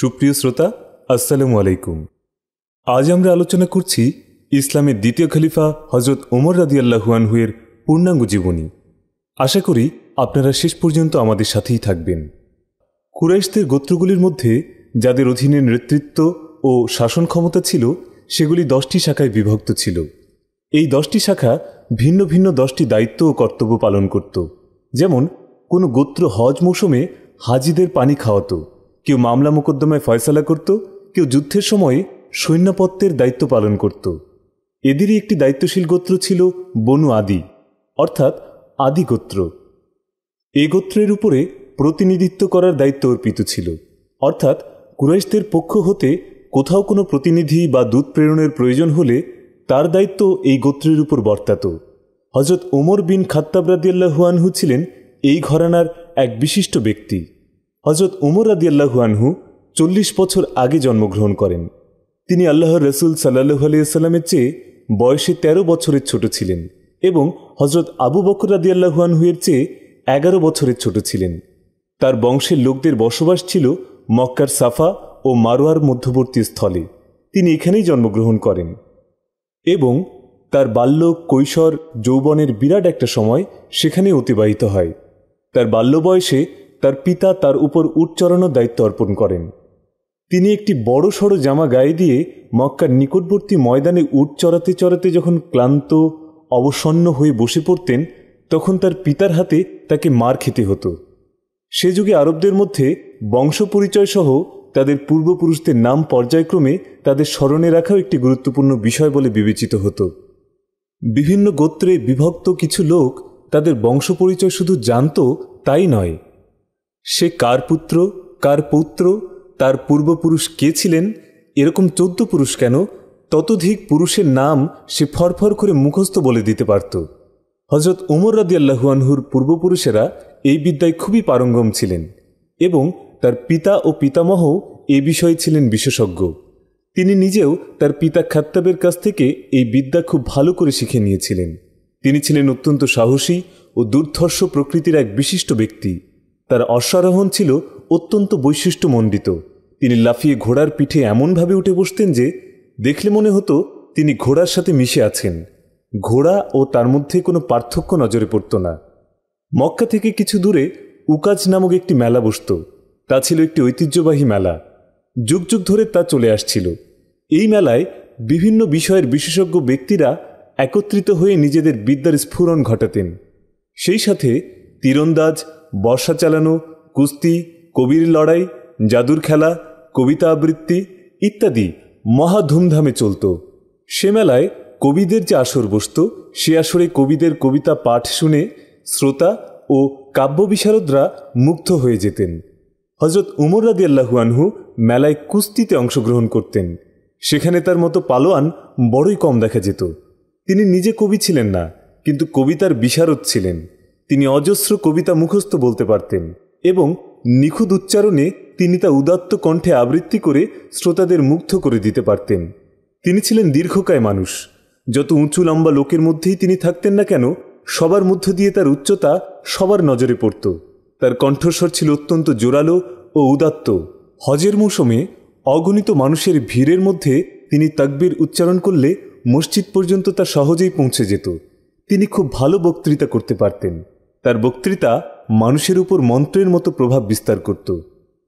সুপ্রিয় শ্রোতা আসসালামু আলাইকুম আজ আমরা আলোচনা করছি ইসলামের দ্বিতীয় খলিফা হজরত ওমর হুয়ের পূর্ণাঙ্গ জীবনী আশা করি আপনারা শেষ পর্যন্ত আমাদের সাথেই থাকবেন কুরাইশদের গোত্রগুলির মধ্যে যাদের অধীনে নেতৃত্ব ও শাসন ক্ষমতা ছিল সেগুলি দশটি শাখায় বিভক্ত ছিল এই দশটি শাখা ভিন্ন ভিন্ন দশটি দায়িত্ব ও কর্তব্য পালন করত যেমন কোনো গোত্র হজ মৌসুমে হাজিদের পানি খাওয়াতো কেউ মামলা মোকদ্দমায় ফয়সলা করত কেউ যুদ্ধের সময় সৈন্যপত্যের দায়িত্ব পালন করত এদেরই একটি দায়িত্বশীল গোত্র ছিল বনু আদি অর্থাৎ আদি গোত্র এ গোত্রের উপরে প্রতিনিধিত্ব করার দায়িত্ব অর্পিত ছিল অর্থাৎ কুরাইশদের পক্ষ হতে কোথাও কোনো প্রতিনিধি বা দূত প্রেরণের প্রয়োজন হলে তার দায়িত্ব এই গোত্রের উপর বর্তাত হজরত ওমর বিন খাত্তাবরাদিয়াল্লাহুয়ানহু ছিলেন এই ঘরানার এক বিশিষ্ট ব্যক্তি হজরত উমর রাদিয়াল্লাহু আনহু চল্লিশ বছর আগে জন্মগ্রহণ করেন তিনি আল্লাহর রসুল সাল্লাহ আলিয়াল্লামের চেয়ে বয়সে ১৩ বছরের ছোট ছিলেন এবং হজরত আবু বকর রাদিয়াল্লাহু আনহুয়ের চেয়ে এগারো বছরের ছোট ছিলেন তার বংশের লোকদের বসবাস ছিল মক্কার সাফা ও মারোয়ার মধ্যবর্তী স্থলে তিনি এখানেই জন্মগ্রহণ করেন এবং তার বাল্য কৈশোর যৌবনের বিরাট একটা সময় সেখানে অতিবাহিত হয় তার বাল্য বয়সে তার পিতা তার উপর উচ্চারণ দায়িত্ব অর্পণ করেন তিনি একটি বড় সড়ো জামা গায়ে দিয়ে মক্কার নিকটবর্তী ময়দানে উট চড়াতে চড়াতে যখন ক্লান্ত অবসন্ন হয়ে বসে পড়তেন তখন তার পিতার হাতে তাকে মার খেতে হতো সে যুগে আরবদের মধ্যে বংশ পরিচয় সহ তাদের পূর্বপুরুষদের নাম পর্যায়ক্রমে তাদের স্মরণে রাখাও একটি গুরুত্বপূর্ণ বিষয় বলে বিবেচিত হতো বিভিন্ন গোত্রে বিভক্ত কিছু লোক তাদের বংশ পরিচয় শুধু জানত তাই নয় সে কার পুত্র কার পৌত্র তার পূর্বপুরুষ কে ছিলেন এরকম চোদ্দ পুরুষ কেন ততোধিক পুরুষের নাম সে ফরফর করে মুখস্থ বলে দিতে পারত হজরত ওমর আল্লাহুয়ানহুর পূর্বপুরুষেরা এই বিদ্যায় খুবই পারঙ্গম ছিলেন এবং তার পিতা ও পিতামহ এ বিষয়ে ছিলেন বিশেষজ্ঞ তিনি নিজেও তার পিতা খাত্তাবের কাছ থেকে এই বিদ্যা খুব ভালো করে শিখে নিয়েছিলেন তিনি ছিলেন অত্যন্ত সাহসী ও দুর্ধর্ষ প্রকৃতির এক বিশিষ্ট ব্যক্তি তার অশ্বারোহণ ছিল অত্যন্ত বৈশিষ্ট্যমণ্ডিত তিনি লাফিয়ে ঘোড়ার পিঠে এমনভাবে উঠে বসতেন যে দেখলে মনে হতো তিনি ঘোড়ার সাথে মিশে আছেন ঘোড়া ও তার মধ্যে কোনো পার্থক্য নজরে পড়ত না মক্কা থেকে কিছু দূরে উকাজ নামক একটি মেলা বসত তা ছিল একটি ঐতিহ্যবাহী মেলা যুগ যুগ ধরে তা চলে আসছিল এই মেলায় বিভিন্ন বিষয়ের বিশেষজ্ঞ ব্যক্তিরা একত্রিত হয়ে নিজেদের বিদ্যার স্ফুরণ ঘটাতেন সেই সাথে তীরন্দাজ বর্ষা চালানো কুস্তি কবির লড়াই জাদুর খেলা কবিতা আবৃত্তি ইত্যাদি মহা ধুমধামে চলত সে মেলায় কবিদের যে আসর বসত সে আসরে কবিদের কবিতা পাঠ শুনে শ্রোতা ও কাব্য বিশারদরা মুগ্ধ হয়ে যেতেন হজরত উমর রাদি আল্লাহুয়ানহু মেলায় কুস্তিতে অংশগ্রহণ করতেন সেখানে তার মতো পালোয়ান বড়ই কম দেখা যেত তিনি নিজে কবি ছিলেন না কিন্তু কবিতার বিশারদ ছিলেন তিনি অজস্র কবিতা মুখস্থ বলতে পারতেন এবং নিখুঁত উচ্চারণে তিনি তা উদাত্ত কণ্ঠে আবৃত্তি করে শ্রোতাদের মুগ্ধ করে দিতে পারতেন তিনি ছিলেন দীর্ঘকায় মানুষ যত উঁচু লম্বা লোকের মধ্যেই তিনি থাকতেন না কেন সবার মধ্য দিয়ে তার উচ্চতা সবার নজরে পড়ত তার কণ্ঠস্বর ছিল অত্যন্ত জোরালো ও উদাত্ত হজের মৌসুমে অগণিত মানুষের ভিড়ের মধ্যে তিনি তাকবির উচ্চারণ করলে মসজিদ পর্যন্ত তা সহজেই পৌঁছে যেত তিনি খুব ভালো বক্তৃতা করতে পারতেন তার বক্তৃতা মানুষের উপর মন্ত্রের মতো প্রভাব বিস্তার করত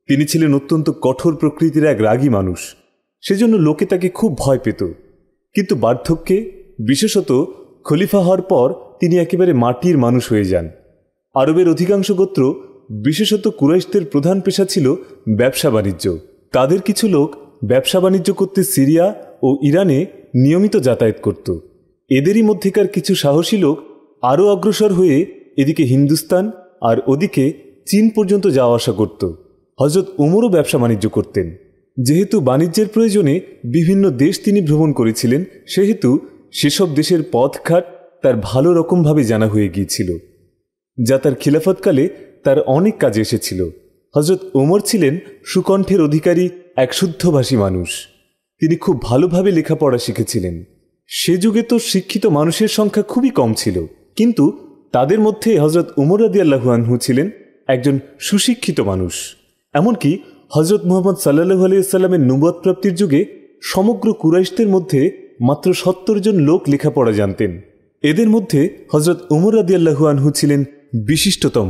তিনি ছিলেন অত্যন্ত কঠোর প্রকৃতির এক রাগী মানুষ সেজন্য লোকে তাকে খুব ভয় পেত কিন্তু বার্ধক্যে বিশেষত খলিফা হওয়ার পর তিনি একেবারে মাটির মানুষ হয়ে যান আরবের অধিকাংশ গোত্র বিশেষত কুরাইশদের প্রধান পেশা ছিল ব্যবসা বাণিজ্য তাদের কিছু লোক ব্যবসা বাণিজ্য করতে সিরিয়া ও ইরানে নিয়মিত যাতায়াত করত এদেরই মধ্যেকার কিছু সাহসী লোক আরও অগ্রসর হয়ে এদিকে হিন্দুস্তান আর ওদিকে চীন পর্যন্ত যাওয়া আসা করত হজরত ওমরও ব্যবসা বাণিজ্য করতেন যেহেতু বাণিজ্যের প্রয়োজনে বিভিন্ন দেশ তিনি ভ্রমণ করেছিলেন সেহেতু সেসব দেশের পথঘাট তার ভালো রকমভাবে জানা হয়ে গিয়েছিল যা তার খিলাফতকালে তার অনেক কাজে এসেছিল হজরত ওমর ছিলেন সুকণ্ঠের অধিকারী এক শুদ্ধভাষী মানুষ তিনি খুব ভালোভাবে লেখাপড়া শিখেছিলেন সে যুগে তো শিক্ষিত মানুষের সংখ্যা খুবই কম ছিল কিন্তু তাদের মধ্যে হজরত উমর রাদি আল্লাহানহু ছিলেন একজন সুশিক্ষিত মানুষ এমনকি হজরত মোহাম্মদ সাল্লাহ আলিয়াল্লামের নুবাদ প্রাপ্তির যুগে সমগ্র কুরাইশদের মধ্যে মাত্র সত্তর জন লোক লেখাপড়া জানতেন এদের মধ্যে হজরত উমর রাদি আল্লাহুয়ানহু ছিলেন বিশিষ্টতম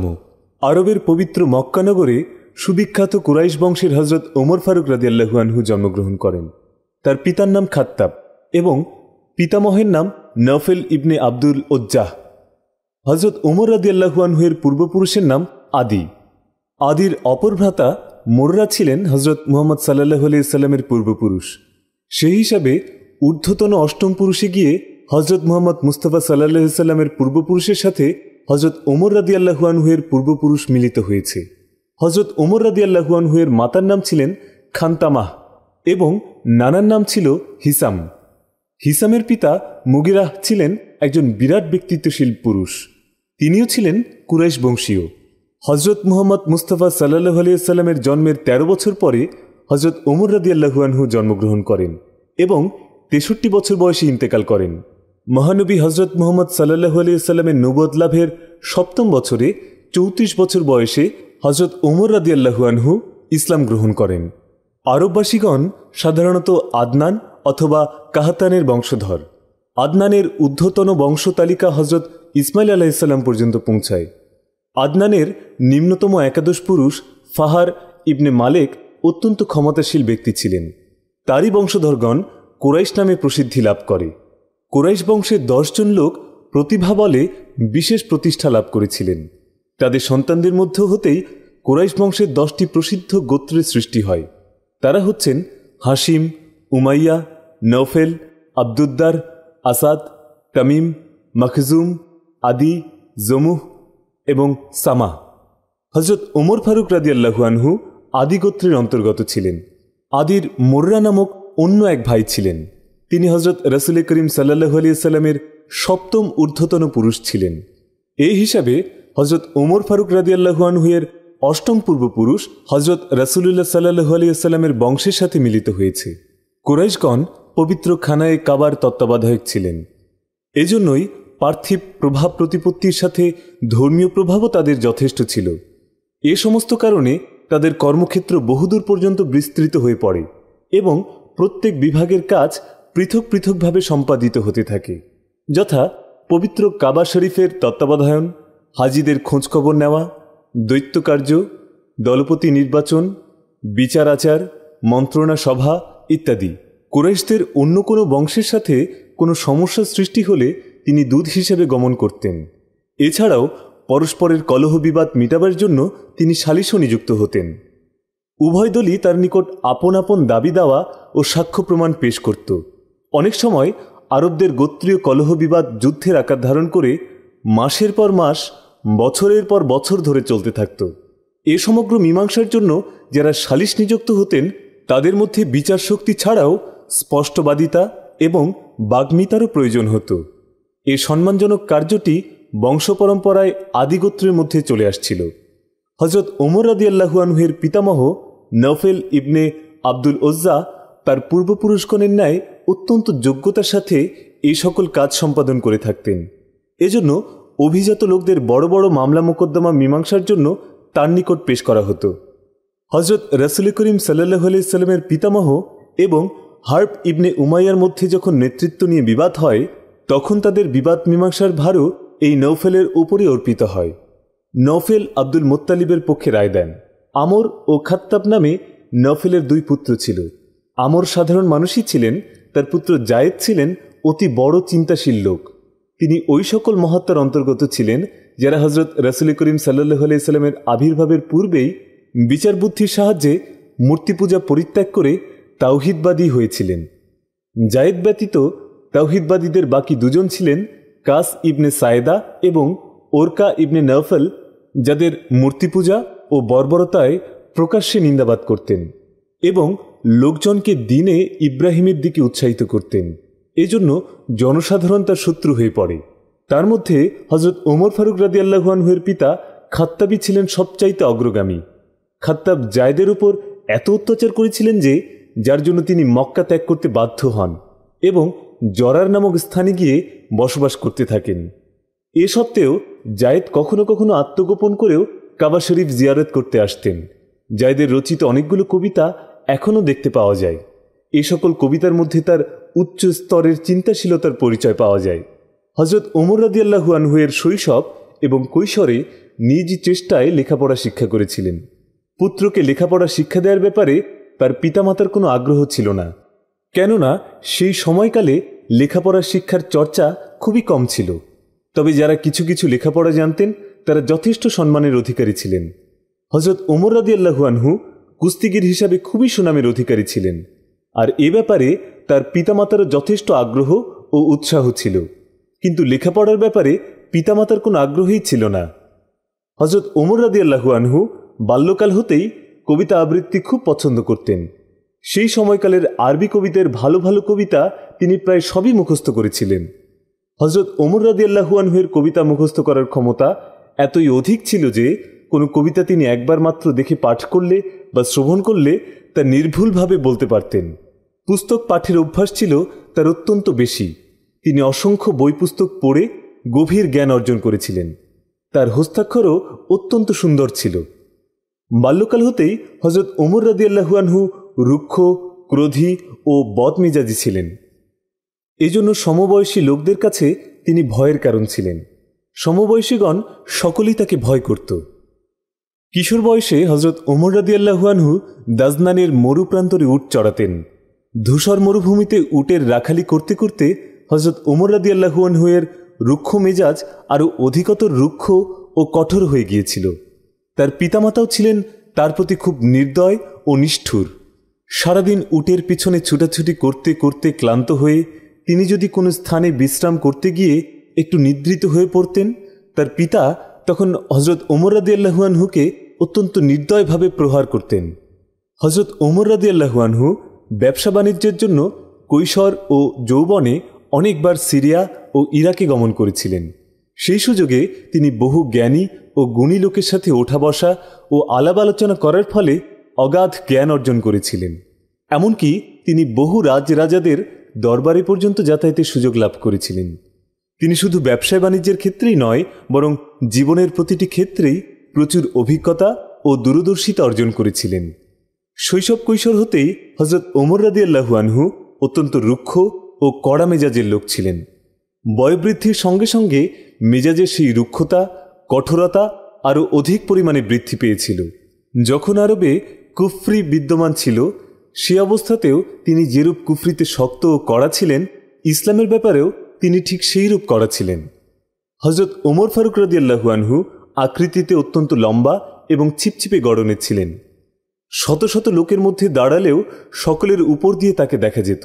আরবের পবিত্র মক্কানগরে সুবিখ্যাত কুরাইশ বংশের হজরত ওমর ফারুক রাদি আল্লাহুয়ানহু জন্মগ্রহণ করেন তার পিতার নাম খাত্তাব এবং পিতামহের নাম নফেল ইবনে আব্দুল ওজ্জাহ হজরত উমর আল্লাহুয়ানহুয়ের পূর্বপুরুষের নাম আদি আদির অপর ভ্রাতা মোর্রা ছিলেন হজরত মুহম্মদ সাল্লাহ ইসাল্লামের পূর্বপুরুষ সেই হিসাবে ঊর্ধ্বতন অষ্টম পুরুষে গিয়ে হজরত মোহাম্মদ মুস্তফা সাল্লাহ সাল্লামের পূর্বপুরুষের সাথে হজরত ওমর রাদি আল্লাহুয়ানহুয়ের পূর্বপুরুষ মিলিত হয়েছে হজরত ওমর রাদি আল্লাহুয়ানহুয়ের মাতার নাম ছিলেন খান্তামাহ এবং নানার নাম ছিল হিসাম হিসামের পিতা মুগিরাহ ছিলেন একজন বিরাট ব্যক্তিত্বশীল পুরুষ তিনিও ছিলেন কুরাইশ বংশীয় হজরত মোহাম্মদ মুস্তফা সাল্লাহ আলিয়াল্লামের জন্মের ১৩ বছর পরে হজরত ওমর রাদিয়াল্লাহুয়ানহু জন্মগ্রহণ করেন এবং তেষট্টি বছর বয়সে ইন্তেকাল করেন মহানবী হজরত মোহাম্মদ সাল্লাহ আলিয়াল্লামের নবদ লাভের সপ্তম বছরে চৌত্রিশ বছর বয়সে হজরত ওমর রাদিয়াল্লাহুয়ানহু ইসলাম গ্রহণ করেন আরববাসীগণ সাধারণত আদনান অথবা কাহাতানের বংশধর আদনানের ঊর্ধ্বতন বংশতালিকা হজরত ইসমাইল ইসলাম পর্যন্ত পৌঁছায় আদনানের নিম্নতম একাদশ পুরুষ ফাহার ইবনে মালেক অত্যন্ত ক্ষমতাশীল ব্যক্তি ছিলেন তারই বংশধরগণ কোরাইশ নামে প্রসিদ্ধি লাভ করে কোরাইশ বংশের দশজন লোক প্রতিভা বলে বিশেষ প্রতিষ্ঠা লাভ করেছিলেন তাদের সন্তানদের মধ্যে হতেই কোরাইশ বংশের দশটি প্রসিদ্ধ গোত্রের সৃষ্টি হয় তারা হচ্ছেন Hashim Umayya Nawfal Abduddar Asad Tamim Makhzum Adi Jumah এবং সামা হজরত ওমর ফারুক রাদিয়াল্লাহুয়ানহু আদি গোত্রের অন্তর্গত ছিলেন আদির মোর্রা নামক অন্য এক ভাই ছিলেন তিনি হজরত রসুল করিম সাল্লাহু আলিয়াল্লামের সপ্তম ঊর্ধ্বতন পুরুষ ছিলেন এই হিসাবে হজরত ওমর ফারুক রাদিয়াল্লাহুয়ানহুয়ের অষ্টম পূর্বপুরুষ হজরত রাসুলুল্লাহ সাল্লাহু আলিয়াল্লামের বংশের সাথে মিলিত হয়েছে কুরাইশগণ পবিত্র খানায় কাবার তত্ত্বাবধায়ক ছিলেন এজন্যই পার্থিব প্রভাব প্রতিপত্তির সাথে ধর্মীয় প্রভাবও তাদের যথেষ্ট ছিল এ সমস্ত কারণে তাদের কর্মক্ষেত্র বহুদূর পর্যন্ত বিস্তৃত হয়ে পড়ে এবং প্রত্যেক বিভাগের কাজ পৃথক পৃথকভাবে সম্পাদিত হতে থাকে যথা পবিত্র কাবা শরীফের তত্ত্বাবধায়ন হাজিদের খোঁজখবর নেওয়া দৈত্যকার্য দলপতি নির্বাচন বিচার আচার মন্ত্রণা সভা ইত্যাদি কুরেশদের অন্য কোনো বংশের সাথে কোনো সমস্যা সৃষ্টি হলে তিনি দুধ হিসেবে গমন করতেন এছাড়াও পরস্পরের কলহ বিবাদ মেটাবার জন্য তিনি সালিশও নিযুক্ত হতেন উভয় দলই তার নিকট আপন আপন দাবি দেওয়া ও সাক্ষ্য প্রমাণ পেশ করত অনেক সময় আরবদের গোত্রীয় কলহ বিবাদ যুদ্ধের আকার ধারণ করে মাসের পর মাস বছরের পর বছর ধরে চলতে থাকত এ সমগ্র মীমাংসার জন্য যারা সালিশ নিযুক্ত হতেন তাদের মধ্যে বিচার শক্তি ছাড়াও স্পষ্টবাদিতা এবং বাগ্মিতারও প্রয়োজন হতো এই সম্মানজনক কার্যটি বংশপরম্পরায় আদিগোত্রের মধ্যে চলে আসছিল হজরত ওমর আদি আল্লাহুয়ানহের পিতামহ নফেল ইবনে আব্দুল ওজ্জা তার পূর্বপুরুষগণের ন্যায় অত্যন্ত যোগ্যতার সাথে এই সকল কাজ সম্পাদন করে থাকতেন এজন্য অভিজাত লোকদের বড় বড় মামলা মোকদ্দমা মীমাংসার জন্য তার নিকট পেশ করা হতো হজরত রসুল করিম সাল্লাহ আলাইসাল্লামের পিতামহ এবং হার্প ইবনে উমাইয়ার মধ্যে যখন নেতৃত্ব নিয়ে বিবাদ হয় তখন তাদের বিবাদ মীমাংসার ভারও এই নৌফেলের উপরে অর্পিত হয় নৌফেল আব্দুল মোত্তালিবের পক্ষে রায় দেন আমর ও খাত্তাব নামে নৌফেলের দুই পুত্র ছিল আমর সাধারণ মানুষই ছিলেন তার পুত্র জায়েদ ছিলেন অতি বড় চিন্তাশীল লোক তিনি ওই সকল মহাত্মার অন্তর্গত ছিলেন যারা হজরত রাসুল করিম সাল্লাহ আলাইস্লামের আবির্ভাবের পূর্বেই বিচার বুদ্ধির সাহায্যে মূর্তি পূজা পরিত্যাগ করে তাওহিদবাদী হয়েছিলেন জায়েদ ব্যতীত তৌহিদবাদীদের বাকি দুজন ছিলেন কাস ইবনে সায়েদা এবং ওরকা ইবনে নফল যাদের মূর্তি পূজা ও বর্বরতায় প্রকাশ্যে নিন্দাবাদ করতেন এবং লোকজনকে দিনে ইব্রাহিমের দিকে উৎসাহিত করতেন এজন্য জনসাধারণ তার শত্রু হয়ে পড়ে তার মধ্যে হজরত ওমর ফারুক রাজি আল্লাহানহুয়ের পিতা খাত্তাবি ছিলেন সবচাইতে অগ্রগামী খাত্তাব জায়দের উপর এত অত্যাচার করেছিলেন যে যার জন্য তিনি মক্কা ত্যাগ করতে বাধ্য হন এবং জরার নামক স্থানে গিয়ে বসবাস করতে থাকেন এ সত্ত্বেও জায়েদ কখনো কখনো আত্মগোপন করেও কাবা শরীফ জিয়ারত করতে আসতেন জায়েদের রচিত অনেকগুলো কবিতা এখনও দেখতে পাওয়া যায় এ সকল কবিতার মধ্যে তার উচ্চ স্তরের চিন্তাশীলতার পরিচয় পাওয়া যায় হজরত ওমর রাদিয়াল্লাহু আনহুয়ের শৈশব এবং কৈশোরে নিজ চেষ্টায় লেখাপড়া শিক্ষা করেছিলেন পুত্রকে লেখাপড়া শিক্ষা দেওয়ার ব্যাপারে তার পিতামাতার কোনো আগ্রহ ছিল না কেননা সেই সময়কালে লেখাপড়ার শিক্ষার চর্চা খুবই কম ছিল তবে যারা কিছু কিছু লেখাপড়া জানতেন তারা যথেষ্ট সম্মানের অধিকারী ছিলেন হজরত ওমর রাদি আনহু কুস্তিগির হিসাবে খুবই সুনামের অধিকারী ছিলেন আর এ ব্যাপারে তার পিতামাতারও যথেষ্ট আগ্রহ ও উৎসাহ ছিল কিন্তু লেখাপড়ার ব্যাপারে পিতামাতার কোনো আগ্রহই ছিল না হজরত ওমর রাদি আনহু বাল্যকাল হতেই কবিতা আবৃত্তি খুব পছন্দ করতেন সেই সময়কালের আরবি কবিদের ভালো ভালো কবিতা তিনি প্রায় সবই মুখস্থ করেছিলেন হজরত ওমর রাদি আল্লাহুয়ানহুয়ের কবিতা মুখস্থ করার ক্ষমতা এতই অধিক ছিল যে কোনো কবিতা তিনি একবার মাত্র দেখে পাঠ করলে বা শ্রবণ করলে তা নির্ভুলভাবে বলতে পারতেন পুস্তক পাঠের অভ্যাস ছিল তার অত্যন্ত বেশি তিনি অসংখ্য বই পুস্তক পড়ে গভীর জ্ঞান অর্জন করেছিলেন তার হস্তাক্ষরও অত্যন্ত সুন্দর ছিল বাল্যকাল হতেই হজরত ওমর রাদি আল্লাহুয়ানহু রুক্ষ ক্রোধী ও বদমেজাজি ছিলেন এজন্য সমবয়সী লোকদের কাছে তিনি ভয়ের কারণ ছিলেন সমবয়সীগণ সকলেই তাকে ভয় করত কিশোর বয়সে হজরত ওমর রাদিয়াল্লাহুয়ানহু দাজনানের মরুপ্রান্তরে উট চড়াতেন ধূসর মরুভূমিতে উটের রাখালি করতে করতে হজরত ওমর রাদিয়াল্লাহুয়ানহুয়ের রুক্ষ মেজাজ আরও অধিকতর রুক্ষ ও কঠোর হয়ে গিয়েছিল তার পিতামাতাও ছিলেন তার প্রতি খুব নির্দয় ও নিষ্ঠুর সারাদিন উটের পিছনে ছুটাছুটি করতে করতে ক্লান্ত হয়ে তিনি যদি কোনো স্থানে বিশ্রাম করতে গিয়ে একটু নিদ্রিত হয়ে পড়তেন তার পিতা তখন হজরত ওমর রাদি আল্লাহুয়ানহুকে অত্যন্ত নির্দয়ভাবে প্রহার করতেন হজরত ওমর রাদি আল্লাহুয়ানহু ব্যবসা বাণিজ্যের জন্য কৈশোর ও যৌবনে অনেকবার সিরিয়া ও ইরাকে গমন করেছিলেন সেই সুযোগে তিনি বহু জ্ঞানী ও গুণী লোকের সাথে ওঠা বসা ও আলাপ আলোচনা করার ফলে অগাধ জ্ঞান অর্জন করেছিলেন এমনকি তিনি বহু রাজরাজাদের দরবারে পর্যন্ত যাতায়াতের সুযোগ লাভ করেছিলেন তিনি শুধু ব্যবসায় বাণিজ্যের ক্ষেত্রেই নয় বরং জীবনের প্রতিটি ক্ষেত্রেই প্রচুর অভিজ্ঞতা ও দূরদর্শিতা অর্জন করেছিলেন শৈশব কৈশোর হতেই হজরত ওমর রাদি আনহু অত্যন্ত রুক্ষ ও কড়া মেজাজের লোক ছিলেন বয়বৃদ্ধির সঙ্গে সঙ্গে মেজাজের সেই রুক্ষতা কঠোরতা আরও অধিক পরিমাণে বৃদ্ধি পেয়েছিল যখন আরবে কুফরি বিদ্যমান ছিল সে অবস্থাতেও তিনি যেরূপ কুফরিতে শক্ত ও কড়া ছিলেন ইসলামের ব্যাপারেও তিনি ঠিক সেইরূপ কড়া ছিলেন হজরত ওমর ফারুক রদিয়াল্লাহুয়ানহু আকৃতিতে অত্যন্ত লম্বা এবং ছিপছিপে গড়নের ছিলেন শত শত লোকের মধ্যে দাঁড়ালেও সকলের উপর দিয়ে তাকে দেখা যেত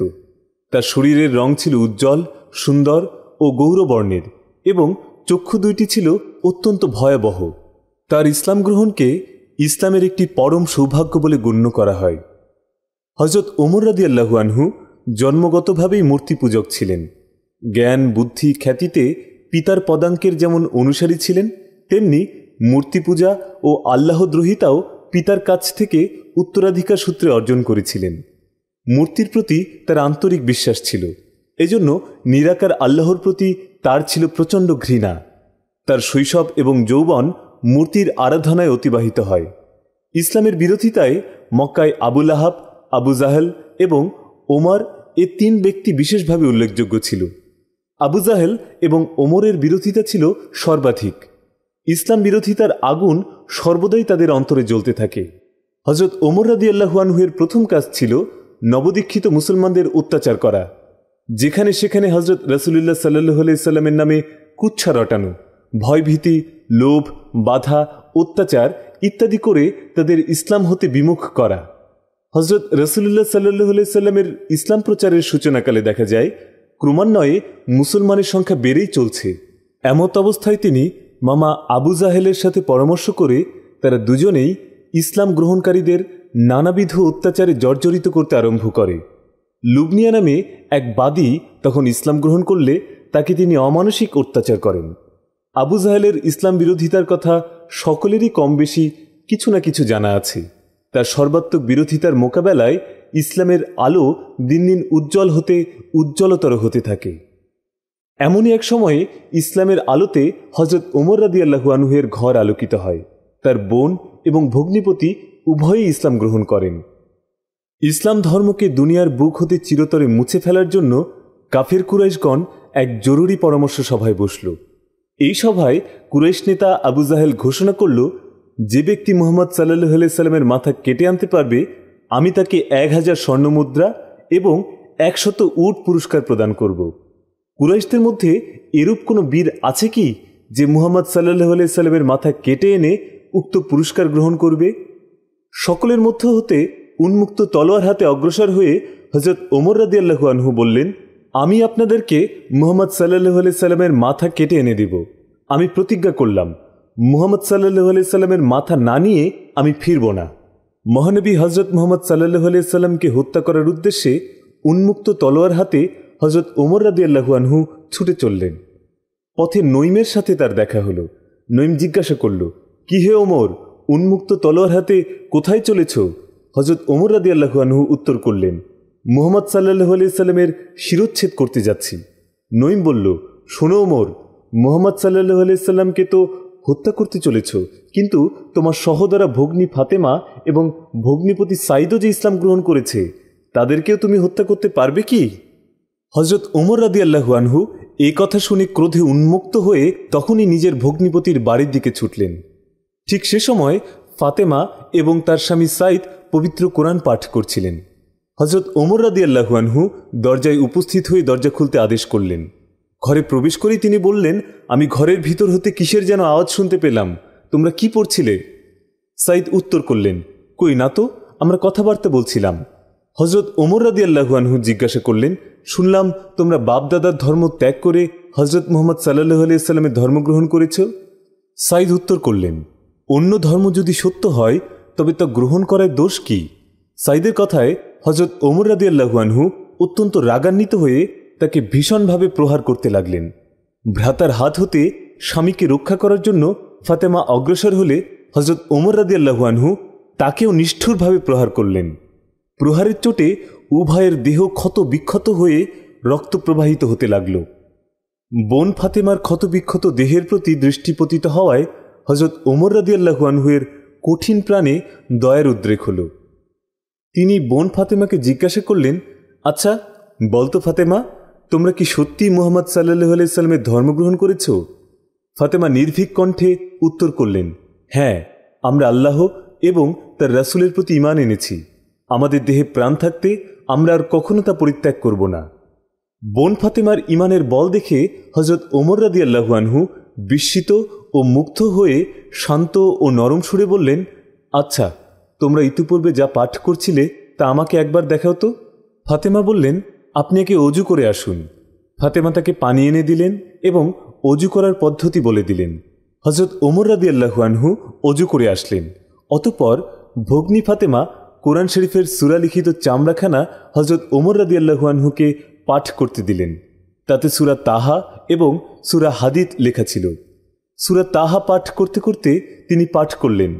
তার শরীরের রং ছিল উজ্জ্বল সুন্দর ও গৌরবর্ণের এবং চক্ষু দুইটি ছিল অত্যন্ত ভয়াবহ তার ইসলাম গ্রহণকে ইসলামের একটি পরম সৌভাগ্য বলে গণ্য করা হয় হজরত ওমর রাদি আনহু জন্মগতভাবেই মূর্তি পূজক ছিলেন জ্ঞান বুদ্ধি খ্যাতিতে পিতার পদাঙ্কের যেমন অনুসারী ছিলেন তেমনি মূর্তি পূজা ও আল্লাহদ্রোহিতাও পিতার কাছ থেকে উত্তরাধিকার সূত্রে অর্জন করেছিলেন মূর্তির প্রতি তার আন্তরিক বিশ্বাস ছিল এজন্য নিরাকার আল্লাহর প্রতি তার ছিল প্রচণ্ড ঘৃণা তার শৈশব এবং যৌবন মূর্তির আরাধনায় অতিবাহিত হয় ইসলামের বিরোধিতায় মক্কায় আবুল আহাব আবু জাহেল এবং ওমর এ তিন ব্যক্তি বিশেষভাবে উল্লেখযোগ্য ছিল আবু জাহেল এবং ওমরের বিরোধিতা ছিল সর্বাধিক ইসলাম বিরোধিতার আগুন সর্বদাই তাদের অন্তরে জ্বলতে থাকে হজরত ওমর রাদি আল্লাহুয়ানহুয়ের প্রথম কাজ ছিল নবদীক্ষিত মুসলমানদের অত্যাচার করা যেখানে সেখানে হজরত রসুলুল্লাহ সাল্লাহ আলাইসাল্লামের নামে কুচ্ছা রটানো ভয়ভীতি লোভ বাধা অত্যাচার ইত্যাদি করে তাদের ইসলাম হতে বিমুখ করা হজরত রসুল্লাহ সাল্লু সাল্লামের ইসলাম প্রচারের সূচনাকালে দেখা যায় ক্রমান্বয়ে মুসলমানের সংখ্যা বেড়েই চলছে এমত অবস্থায় তিনি মামা আবু জাহেলের সাথে পরামর্শ করে তারা দুজনেই ইসলাম গ্রহণকারীদের নানাবিধ অত্যাচারে জর্জরিত করতে আরম্ভ করে লুবনিয়া নামে এক বাদী তখন ইসলাম গ্রহণ করলে তাকে তিনি অমানসিক অত্যাচার করেন আবু জাহেলের ইসলাম বিরোধিতার কথা সকলেরই কম বেশি কিছু না কিছু জানা আছে তার সর্বাত্মক বিরোধিতার মোকাবেলায় ইসলামের আলো দিন দিন উজ্জ্বল হতে উজ্জ্বলতর হতে থাকে এমনই এক সময়ে ইসলামের আলোতে হজরত ওমর রাদি আনুহের ঘর আলোকিত হয় তার বোন এবং ভগ্নিপতি উভয়ই ইসলাম গ্রহণ করেন ইসলাম ধর্মকে দুনিয়ার বুক হতে চিরতরে মুছে ফেলার জন্য কাফের কুরাইশগণ এক জরুরি পরামর্শ সভায় বসল এই সভায় কুরেশ নেতা আবু জাহেল ঘোষণা করল যে ব্যক্তি মোহাম্মদ সাল্লাহ সাল্লামের মাথা কেটে আনতে পারবে আমি তাকে এক হাজার স্বর্ণ মুদ্রা এবং একশত উট পুরস্কার প্রদান করব কুরাইশদের মধ্যে এরূপ কোনো বীর আছে কি যে মুহাম্মদ সাল্লাহ সাল্লামের মাথা কেটে এনে উক্ত পুরস্কার গ্রহণ করবে সকলের মধ্য হতে উন্মুক্ত তলোয়ার হাতে অগ্রসর হয়ে হজরত ওমর আল্লাহু আনহু বললেন আমি আপনাদেরকে মুহাম্মদ সাল্লাহ আলি সাল্লামের মাথা কেটে এনে দেব আমি প্রতিজ্ঞা করলাম মুহাম্মদ সাল্লাহ আলি সাল্লামের মাথা না নিয়ে আমি ফিরব না মহানবী হজরত মোহাম্মদ সাল্লাহ আলি সাল্লামকে হত্যা করার উদ্দেশ্যে উন্মুক্ত তলোয়ার হাতে হজরত ওমর রাদি আল্লাহুয়ানহু ছুটে চললেন পথে নৈমের সাথে তার দেখা হলো নৈম জিজ্ঞাসা করল কি হে ওমর উন্মুক্ত তলোয়ার হাতে কোথায় চলেছ হজরত ওমর রাদি আল্লাহুয়ানহু উত্তর করলেন মোহাম্মদ সাল্লাহ আলি সাল্লামের শিরোচ্ছেদ করতে যাচ্ছি নইম বলল শোনো ওমর মোহাম্মদ সাল্লাহ আলি সাল্লামকে তো হত্যা করতে চলেছ কিন্তু তোমার সহদরা ভগ্নী ফাতেমা এবং ভগ্নীপতি সাইদও যে ইসলাম গ্রহণ করেছে তাদেরকেও তুমি হত্যা করতে পারবে কি হজরত ওমর রাদি আল্লাহু আনহু এ কথা শুনে ক্রোধে উন্মুক্ত হয়ে তখনই নিজের ভগ্নীপতির বাড়ির দিকে ছুটলেন ঠিক সে সময় ফাতেমা এবং তার স্বামী সাইদ পবিত্র কোরআন পাঠ করছিলেন হজরত ওমর রাদি আল্লাহুয়ানহু দরজায় উপস্থিত হয়ে দরজা খুলতে আদেশ করলেন ঘরে প্রবেশ করেই তিনি বললেন আমি ঘরের ভিতর হতে কিসের যেন আওয়াজ শুনতে পেলাম তোমরা কি পড়ছিলে সাইদ উত্তর করলেন কই না তো আমরা কথাবার্তা বলছিলাম হজরত ওমর রাদি আল্লাহুয়ানহু জিজ্ঞাসা করলেন শুনলাম তোমরা বাপদাদার ধর্ম ত্যাগ করে হজরত মোহাম্মদ সাল্লাহ আলি ধর্ম গ্রহণ করেছ সাইদ উত্তর করলেন অন্য ধর্ম যদি সত্য হয় তবে তা গ্রহণ করায় দোষ কি সাইদের কথায় হজরত ওমর রাদিয়াল্লাহুয়ানহু অত্যন্ত রাগান্বিত হয়ে তাকে ভীষণভাবে প্রহার করতে লাগলেন ভ্রাতার হাত হতে স্বামীকে রক্ষা করার জন্য ফাতেমা অগ্রসর হলে হজরত ওমর রাদিয়াল্লাহুয়ানহু তাকেও নিষ্ঠুরভাবে প্রহার করলেন প্রহারের চোটে উভয়ের দেহ ক্ষত বিক্ষত হয়ে রক্ত প্রবাহিত হতে লাগল বোন ফাতেমার ক্ষতবিক্ষত দেহের প্রতি দৃষ্টিপতিত হওয়ায় হজরত ওমর রাদিয়াল্লাহুয়ানহুয়ের কঠিন প্রাণে দয়ার উদ্রেক হলো তিনি বোন ফাতেমাকে জিজ্ঞাসা করলেন আচ্ছা বলতো ফাতেমা তোমরা কি সত্যি মোহাম্মদ সাল্লাহ আলাইস্লামের ধর্ম ধর্মগ্রহণ করেছ ফাতেমা নির্ভীক কণ্ঠে উত্তর করলেন হ্যাঁ আমরা আল্লাহ এবং তার রাসুলের প্রতি ইমান এনেছি আমাদের দেহে প্রাণ থাকতে আমরা আর কখনো তা পরিত্যাগ করব না বোন ফাতেমার ইমানের বল দেখে হজরত ওমর রাদি আল্লাহুয়ানহু বিস্মিত ও মুগ্ধ হয়ে শান্ত ও নরম সুরে বললেন আচ্ছা তোমরা ইতিপূর্বে যা পাঠ করছিলে তা আমাকে একবার দেখাও তো ফাতেমা বললেন আপনি একে অজু করে আসুন ফাতেমা তাকে পানি এনে দিলেন এবং অজু করার পদ্ধতি বলে দিলেন হজরত ওমর রাদি আল্লাহুয়ানহু অজু করে আসলেন অতপর ভগ্নি ফাতেমা কোরআন শরীফের সুরালিখিত চামড়াখানা হজরত ওমর রাদি আল্লাহুয়ানহুকে পাঠ করতে দিলেন তাতে সুরা তাহা এবং সুরা হাদিদ লেখা ছিল সুরা তাহা পাঠ করতে করতে তিনি পাঠ করলেন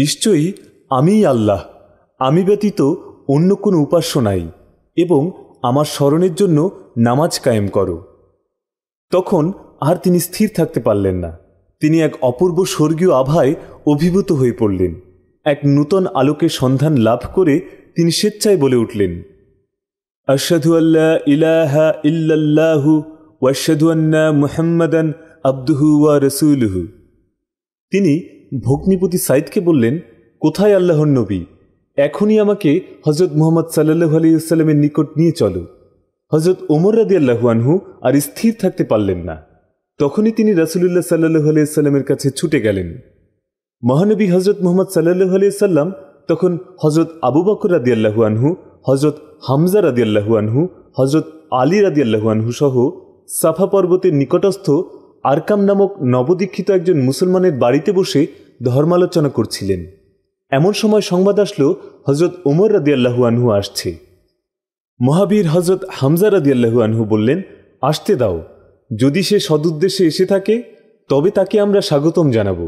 নিশ্চয়ই আমিই আল্লাহ আমি ব্যতীত অন্য কোনো উপাস্য নাই এবং আমার স্মরণের জন্য নামাজ কায়েম করো তখন আর তিনি স্থির থাকতে পারলেন না তিনি এক অপূর্ব স্বর্গীয় আভায় অভিভূত হয়ে পড়লেন এক নূতন আলোকের সন্ধান লাভ করে তিনি স্বেচ্ছায় বলে উঠলেন আশাধু আল্লাহ ইলাহা ইল্লাল্লাহু ওয়াশাধু আন্না মুহাম্মাদান আব্দুহু ওয়া রসুলহু তিনি ভগ্নিপতি সাইদকে বললেন কোথায় আল্লাহর নবী এখনই আমাকে হজরত মোহাম্মদ সাল্লাহ আলী নিকট নিয়ে চলো হজরত ওমর রাদি আল্লাহুয়ানহু আর স্থির থাকতে পারলেন না তখনই তিনি রাসুলুল্লাহ সাল্লাহ আলিয়াল্লামের কাছে ছুটে গেলেন মহানবী হজরত মোহাম্মদ সাল্লাহ আলিয়াল্লাম তখন হজরত আবু বকর রাদি আল্লাহুয়ানহু হজরত হামজা রাদি আল্লাহুয়ানহু হজরত আলী রাদি আল্লাহুয়ানহু সহ সাফা পর্বতের নিকটস্থ আরকাম নামক নবদীক্ষিত একজন মুসলমানের বাড়িতে বসে ধর্মালোচনা করছিলেন এমন সময় সংবাদ আসলো হজরত উমর রদিয়াল্লাহু আনহু আসছে মহাবীর হজরত হামজা রদিয়াল্লাহু আনহু বললেন আসতে দাও যদি সে সদুদ্দেশ্যে এসে থাকে তবে তাকে আমরা স্বাগতম জানাব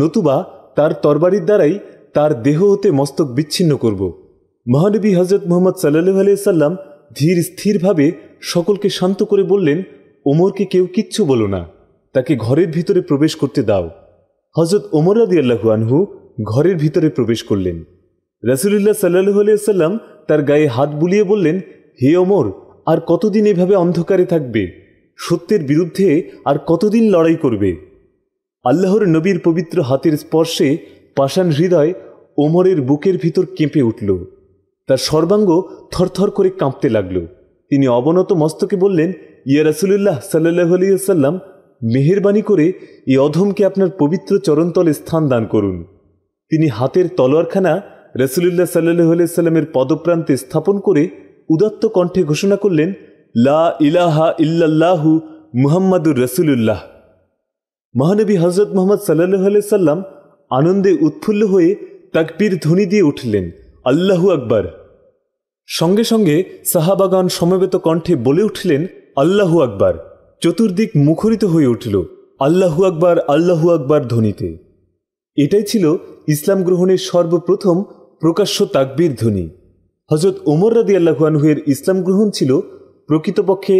নতুবা তার তরবারির দ্বারাই তার দেহ হতে মস্তক বিচ্ছিন্ন করব মহানবী হজরত মোহাম্মদ সাল্লু আলিয়াল্লাম ধীর স্থিরভাবে সকলকে শান্ত করে বললেন ওমরকে কেউ কিচ্ছু বলো না তাকে ঘরের ভিতরে প্রবেশ করতে দাও হজরত ওমর আদি আল্লাহু আনহু ঘরের ভিতরে প্রবেশ করলেন রাসুলুল্লাহ সাল্লাহ আলিয়াল্লাম তার গায়ে হাত বুলিয়ে বললেন হে অমর আর কতদিন এভাবে অন্ধকারে থাকবে সত্যের বিরুদ্ধে আর কতদিন লড়াই করবে আল্লাহর নবীর পবিত্র হাতের স্পর্শে পাষাণ হৃদয় ওমরের বুকের ভিতর কেঁপে উঠল তার সর্বাঙ্গ থরথর করে কাঁপতে লাগল তিনি অবনত মস্তকে বললেন ইয়া রাসুলুল্লাহ সাল্লাহ আলিয়াল্লাম মেহরবানি করে এই অধমকে আপনার পবিত্র চরণতলে স্থান দান করুন তিনি হাতের তলোয়ারখানা রসুলুল্লাহ সাল্লু সাল্লামের পদপ্রান্তে স্থাপন করে উদাত্ত কণ্ঠে ঘোষণা করলেন লা ইলাহা ইল্লাল্লাহু মুহাম্মাদুর রসুলুল্লাহ মহানবী হজরত মোহাম্মদ সাল্লাহ সাল্লাম আনন্দে উৎফুল্ল হয়ে তাকবীর ধ্বনি দিয়ে উঠলেন আল্লাহু আকবর সঙ্গে সঙ্গে সাহাবাগান সমবেত কণ্ঠে বলে উঠলেন আল্লাহু আকবর চতুর্দিক মুখরিত হয়ে উঠল আল্লাহু আকবার আল্লাহু আকবার ধ্বনিতে এটাই ছিল ইসলাম গ্রহণের সর্বপ্রথম প্রকাশ্য তাকবীর ধ্বনি হজরত ওমর রাদি আল্লাহুয়ানহুয়ের ইসলাম গ্রহণ ছিল প্রকৃতপক্ষে